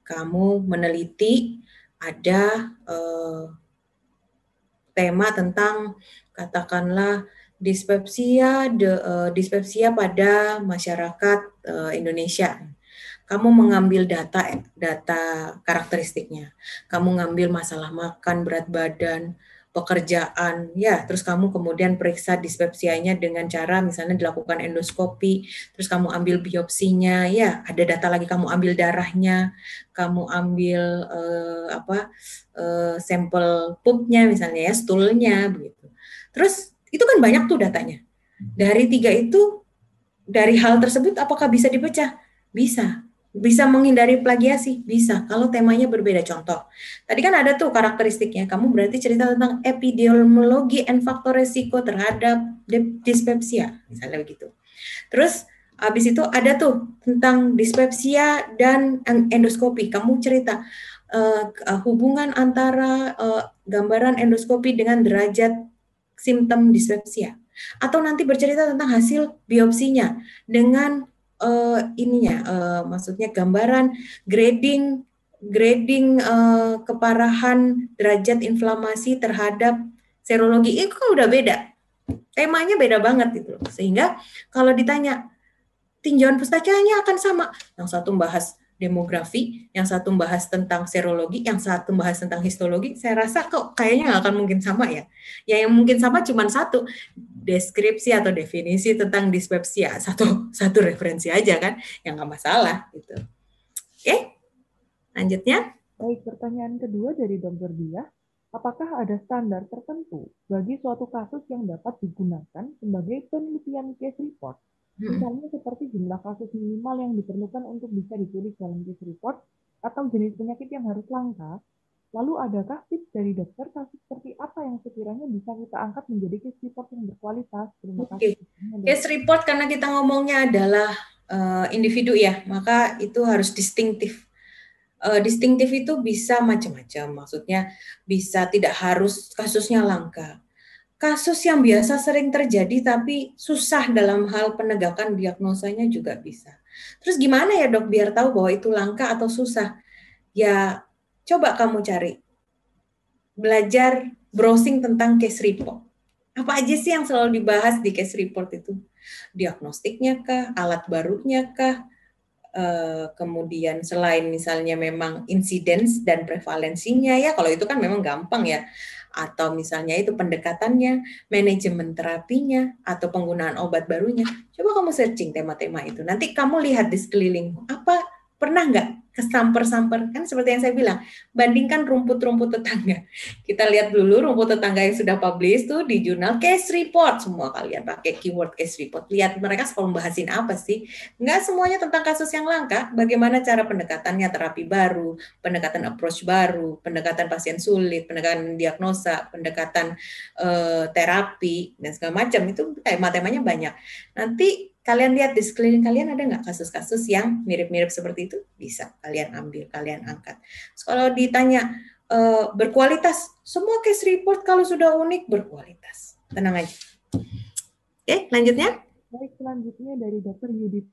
[SPEAKER 1] kamu meneliti ada uh, tema tentang katakanlah dispepsia de, uh, dispepsia pada masyarakat uh, Indonesia kamu mengambil data eh, data karakteristiknya, kamu ngambil masalah makan, berat badan, pekerjaan, ya, terus kamu kemudian periksa dispepsianya dengan cara misalnya dilakukan endoskopi, terus kamu ambil biopsinya, ya, ada data lagi kamu ambil darahnya, kamu ambil eh, apa eh, sampel pupnya misalnya ya, stoolnya begitu. Terus itu kan banyak tuh datanya. Hmm. Dari tiga itu dari hal tersebut apakah bisa dipecah? Bisa. Bisa menghindari plagiasi? Bisa, kalau temanya berbeda. Contoh, tadi kan ada tuh karakteristiknya. Kamu berarti cerita tentang epidemiologi and faktor resiko terhadap dispepsia, misalnya begitu. Terus, habis itu ada tuh tentang dispepsia dan endoskopi. Kamu cerita uh, hubungan antara uh, gambaran endoskopi dengan derajat simptom dispepsia. Atau nanti bercerita tentang hasil biopsinya dengan uh, ininya uh, maksudnya gambaran grading grading uh, keparahan derajat inflamasi terhadap serologi itu kan udah beda temanya beda banget gitu sehingga kalau ditanya tinjauan pustakanya akan sama yang satu membahas demografi yang satu membahas tentang serologi yang satu membahas tentang histologi saya rasa kok kayaknya nggak akan mungkin sama ya ya yang mungkin sama cuma satu deskripsi atau definisi tentang dispepsia ya, satu satu referensi aja kan yang nggak masalah gitu oke lanjutnya baik
[SPEAKER 2] pertanyaan kedua dari dokter dia apakah ada standar tertentu bagi suatu kasus yang dapat digunakan sebagai penelitian case report hmm. misalnya hmm. seperti jumlah kasus minimal yang diperlukan untuk bisa ditulis dalam case report atau jenis penyakit yang harus langka Lalu ada tips dari dokter kasus
[SPEAKER 1] seperti apa yang sekiranya bisa kita angkat menjadi case report yang berkualitas? Terima kasih. Okay. Case report karena kita ngomongnya adalah uh, individu ya, maka itu harus distintif. Uh, eh, distintif itu bisa macam-macam, maksudnya bisa tidak harus kasusnya langka. Kasus yang biasa sering terjadi tapi susah dalam hal penegakan diagnosanya juga bisa. Terus gimana ya dok biar tahu bahwa itu langka atau susah? Ya Coba kamu cari. Belajar browsing tentang case report. Apa aja sih yang selalu dibahas di case report itu? Diagnostiknya kah? Alat barunya kah? Eh, kemudian selain misalnya memang insidens dan prevalensinya ya kalau itu kan memang gampang ya atau misalnya itu pendekatannya manajemen terapinya atau penggunaan obat barunya coba kamu searching tema-tema itu nanti kamu lihat di sekeliling apa pernah nggak kesamper-samper kan seperti yang saya bilang bandingkan rumput-rumput tetangga kita lihat dulu rumput tetangga yang sudah publish tuh di jurnal case report semua kalian pakai keyword case report lihat mereka sekolah membahasin apa sih nggak semuanya tentang kasus yang langka bagaimana cara pendekatannya terapi baru pendekatan approach baru pendekatan pasien sulit pendekatan diagnosa pendekatan uh, terapi dan segala macam itu tema temanya banyak nanti Kalian lihat di sekeliling kalian ada nggak kasus-kasus yang mirip-mirip seperti itu? Bisa kalian ambil, kalian angkat. So, kalau ditanya e, berkualitas, semua case report kalau sudah unik berkualitas. Tenang aja. Oke, lanjutnya.
[SPEAKER 2] Baik, selanjutnya dari dokter Yudit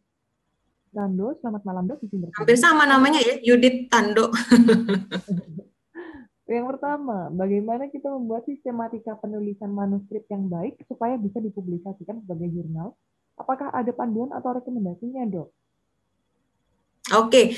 [SPEAKER 2] Tando. Selamat malam dok. Hampir sama namanya ya, Yudit Tando. Yang pertama, bagaimana kita membuat sistematika penulisan manuskrip yang baik supaya bisa dipublikasikan sebagai jurnal Apakah ada panduan atau rekomendasinya, dok?
[SPEAKER 1] Oke.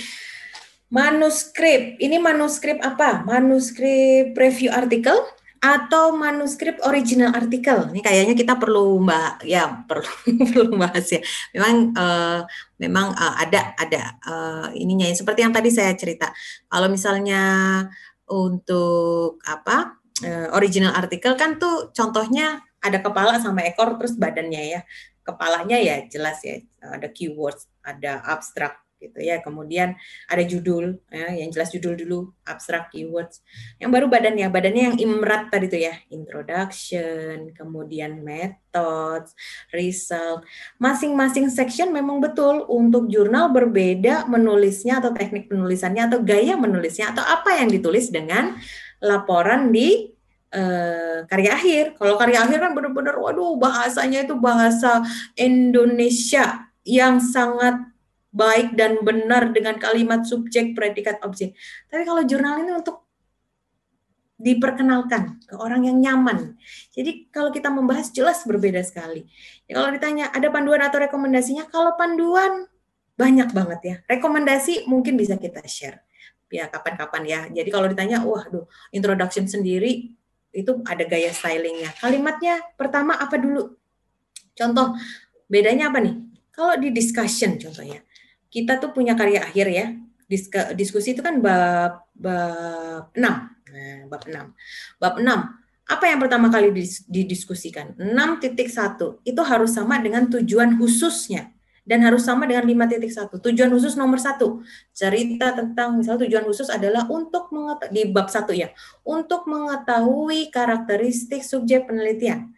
[SPEAKER 1] Manuskrip, ini manuskrip apa? Manuskrip preview artikel atau manuskrip original artikel. Ini kayaknya kita perlu mbak, ya perlu perlu bahas ya. Memang uh, memang uh, ada ada uh, ininya. Ya. Seperti yang tadi saya cerita. Kalau misalnya untuk apa uh, original artikel kan tuh contohnya ada kepala sama ekor terus badannya ya kepalanya ya jelas ya ada keywords, ada abstrak gitu ya. Kemudian ada judul ya, yang jelas judul dulu, abstrak keywords. Yang baru badannya, badannya yang imrat tadi itu ya, introduction, kemudian methods, result. Masing-masing section memang betul untuk jurnal berbeda menulisnya atau teknik penulisannya atau gaya menulisnya atau apa yang ditulis dengan laporan di Eh, karya akhir. Kalau karya akhir kan benar-benar waduh bahasanya itu bahasa Indonesia yang sangat baik dan benar dengan kalimat subjek, predikat, objek. Tapi kalau jurnal ini untuk diperkenalkan ke orang yang nyaman. Jadi kalau kita membahas jelas berbeda sekali. Ya, kalau ditanya ada panduan atau rekomendasinya, kalau panduan banyak banget ya. Rekomendasi mungkin bisa kita share. Ya kapan-kapan ya. Jadi kalau ditanya, wah, aduh, introduction sendiri itu ada gaya stylingnya. Kalimatnya pertama apa dulu? Contoh, bedanya apa nih? Kalau di discussion contohnya, kita tuh punya karya akhir ya. Diskusi itu kan bab, bab 6. Nah, bab 6. Bab 6 apa yang pertama kali didiskusikan? 6.1 itu harus sama dengan tujuan khususnya dan harus sama dengan 5.1. Tujuan khusus nomor satu, cerita tentang misalnya tujuan khusus adalah untuk mengetahui, di bab satu ya, untuk mengetahui karakteristik subjek penelitian.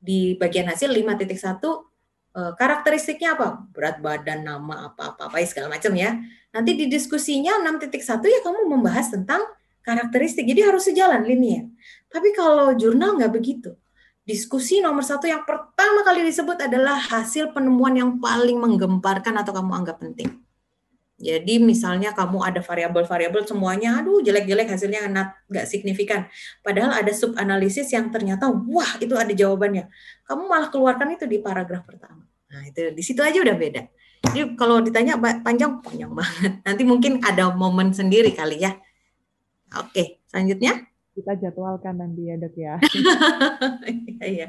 [SPEAKER 1] Di bagian hasil 5.1, eh, karakteristiknya apa? Berat badan, nama, apa-apa, ya, segala macam ya. Nanti di diskusinya 6.1 ya kamu membahas tentang karakteristik. Jadi harus sejalan, linear. Tapi kalau jurnal nggak begitu. Diskusi nomor satu yang pertama kali disebut adalah hasil penemuan yang paling menggemparkan atau kamu anggap penting. Jadi misalnya kamu ada variabel-variabel semuanya, aduh jelek-jelek hasilnya nggak signifikan. Padahal ada sub-analisis yang ternyata wah itu ada jawabannya. Kamu malah keluarkan itu di paragraf pertama. Nah itu di situ aja udah beda. Jadi kalau ditanya panjang panjang banget. Nanti mungkin ada momen sendiri kali ya. Oke, selanjutnya kita jadwalkan nanti ya dok ya. Iya, iya.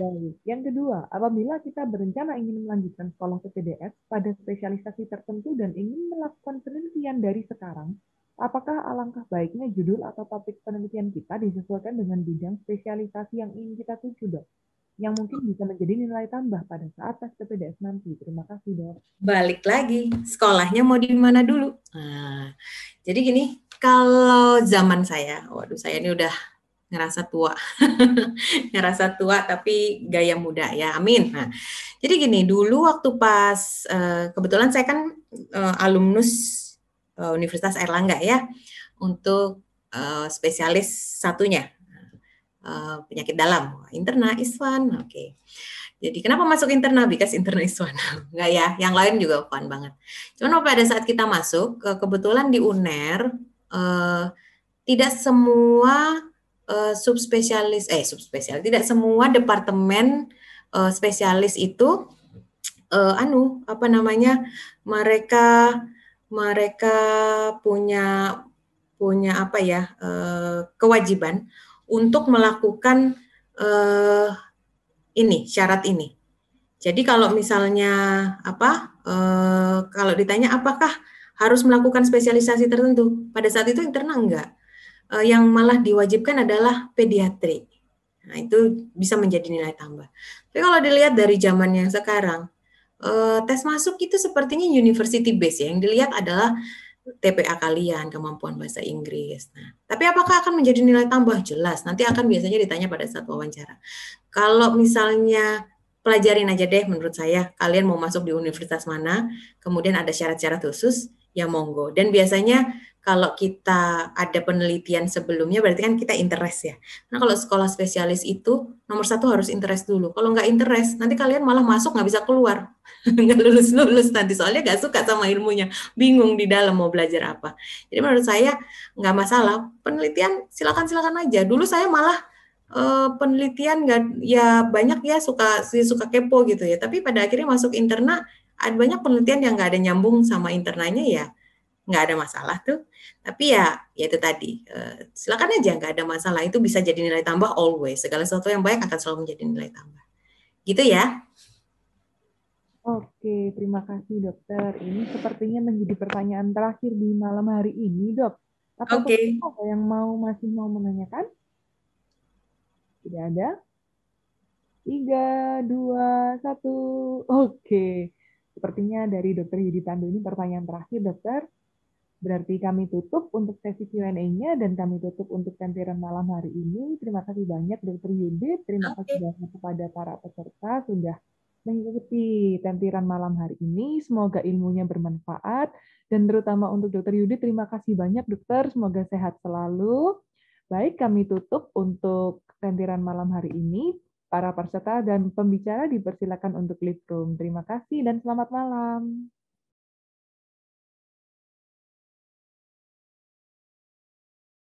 [SPEAKER 1] Baik. Yang kedua, apabila kita
[SPEAKER 2] berencana ingin melanjutkan sekolah ke PDS pada spesialisasi tertentu dan ingin melakukan penelitian dari sekarang, apakah alangkah baiknya judul atau topik penelitian kita disesuaikan dengan bidang spesialisasi yang ingin kita tuju dok? yang mungkin bisa menjadi nilai tambah pada saat tes PPDS nanti. Terima kasih dok.
[SPEAKER 1] Balik lagi, sekolahnya mau di mana dulu? Nah, jadi gini, kalau zaman saya, waduh saya ini udah ngerasa tua, ngerasa tua tapi gaya muda ya, amin. Nah, jadi gini dulu waktu pas eh, kebetulan saya kan eh, alumnus eh, Universitas Erlangga ya untuk spesialis satunya penyakit dalam interna iswan, oke. Okay. Jadi kenapa masuk interna? Because interna is one. Enggak ya, yang lain juga fun banget. Cuma pada saat kita masuk, kebetulan di UNER uh, tidak semua uh, subspesialis eh subspesial tidak semua departemen uh, spesialis itu uh, anu apa namanya mereka mereka punya punya apa ya uh, kewajiban untuk melakukan uh, ini syarat ini. Jadi kalau misalnya apa uh, kalau ditanya apakah harus melakukan spesialisasi tertentu. Pada saat itu interna enggak. Uh, yang malah diwajibkan adalah pediatri. Nah, itu bisa menjadi nilai tambah. Tapi kalau dilihat dari zaman yang sekarang, uh, tes masuk itu sepertinya university base ya. Yang dilihat adalah TPA kalian, kemampuan bahasa Inggris. Nah, tapi apakah akan menjadi nilai tambah? Jelas. Nanti akan biasanya ditanya pada saat wawancara. Kalau misalnya pelajarin aja deh menurut saya, kalian mau masuk di universitas mana, kemudian ada syarat-syarat khusus, ya monggo. Dan biasanya kalau kita ada penelitian sebelumnya berarti kan kita interest ya. Nah kalau sekolah spesialis itu nomor satu harus interest dulu. Kalau nggak interest nanti kalian malah masuk nggak bisa keluar, nggak lulus lulus nanti soalnya nggak suka sama ilmunya, bingung di dalam mau belajar apa. Jadi menurut saya nggak masalah penelitian silakan silakan aja. Dulu saya malah Uh, penelitian nggak ya banyak ya suka suka kepo gitu ya tapi pada akhirnya masuk interna ada banyak penelitian yang nggak ada nyambung sama internanya ya nggak ada masalah tuh. Tapi ya, ya itu tadi. Uh, silakan aja nggak ada masalah. Itu bisa jadi nilai tambah always. Segala sesuatu yang baik akan selalu menjadi nilai tambah. Gitu ya.
[SPEAKER 2] Oke, terima kasih dokter. Ini sepertinya menjadi pertanyaan terakhir di malam hari ini, dok. Atau okay. ada yang mau masih mau menanyakan? Tidak ada? Tiga, dua, satu. Oke. Sepertinya dari Dokter Yudi Pandu ini pertanyaan terakhir, Dokter. Berarti kami tutup untuk sesi Q&A-nya dan kami tutup untuk tampilan malam hari ini. Terima kasih banyak Dokter Yudi, terima okay. kasih banyak kepada para peserta sudah mengikuti tentiran malam hari ini. Semoga ilmunya bermanfaat dan terutama untuk Dokter Yudi terima kasih banyak Dokter. Semoga sehat selalu. Baik, kami tutup untuk tentiran malam hari ini. Para peserta dan pembicara dipersilakan untuk leave room. Terima kasih dan selamat malam.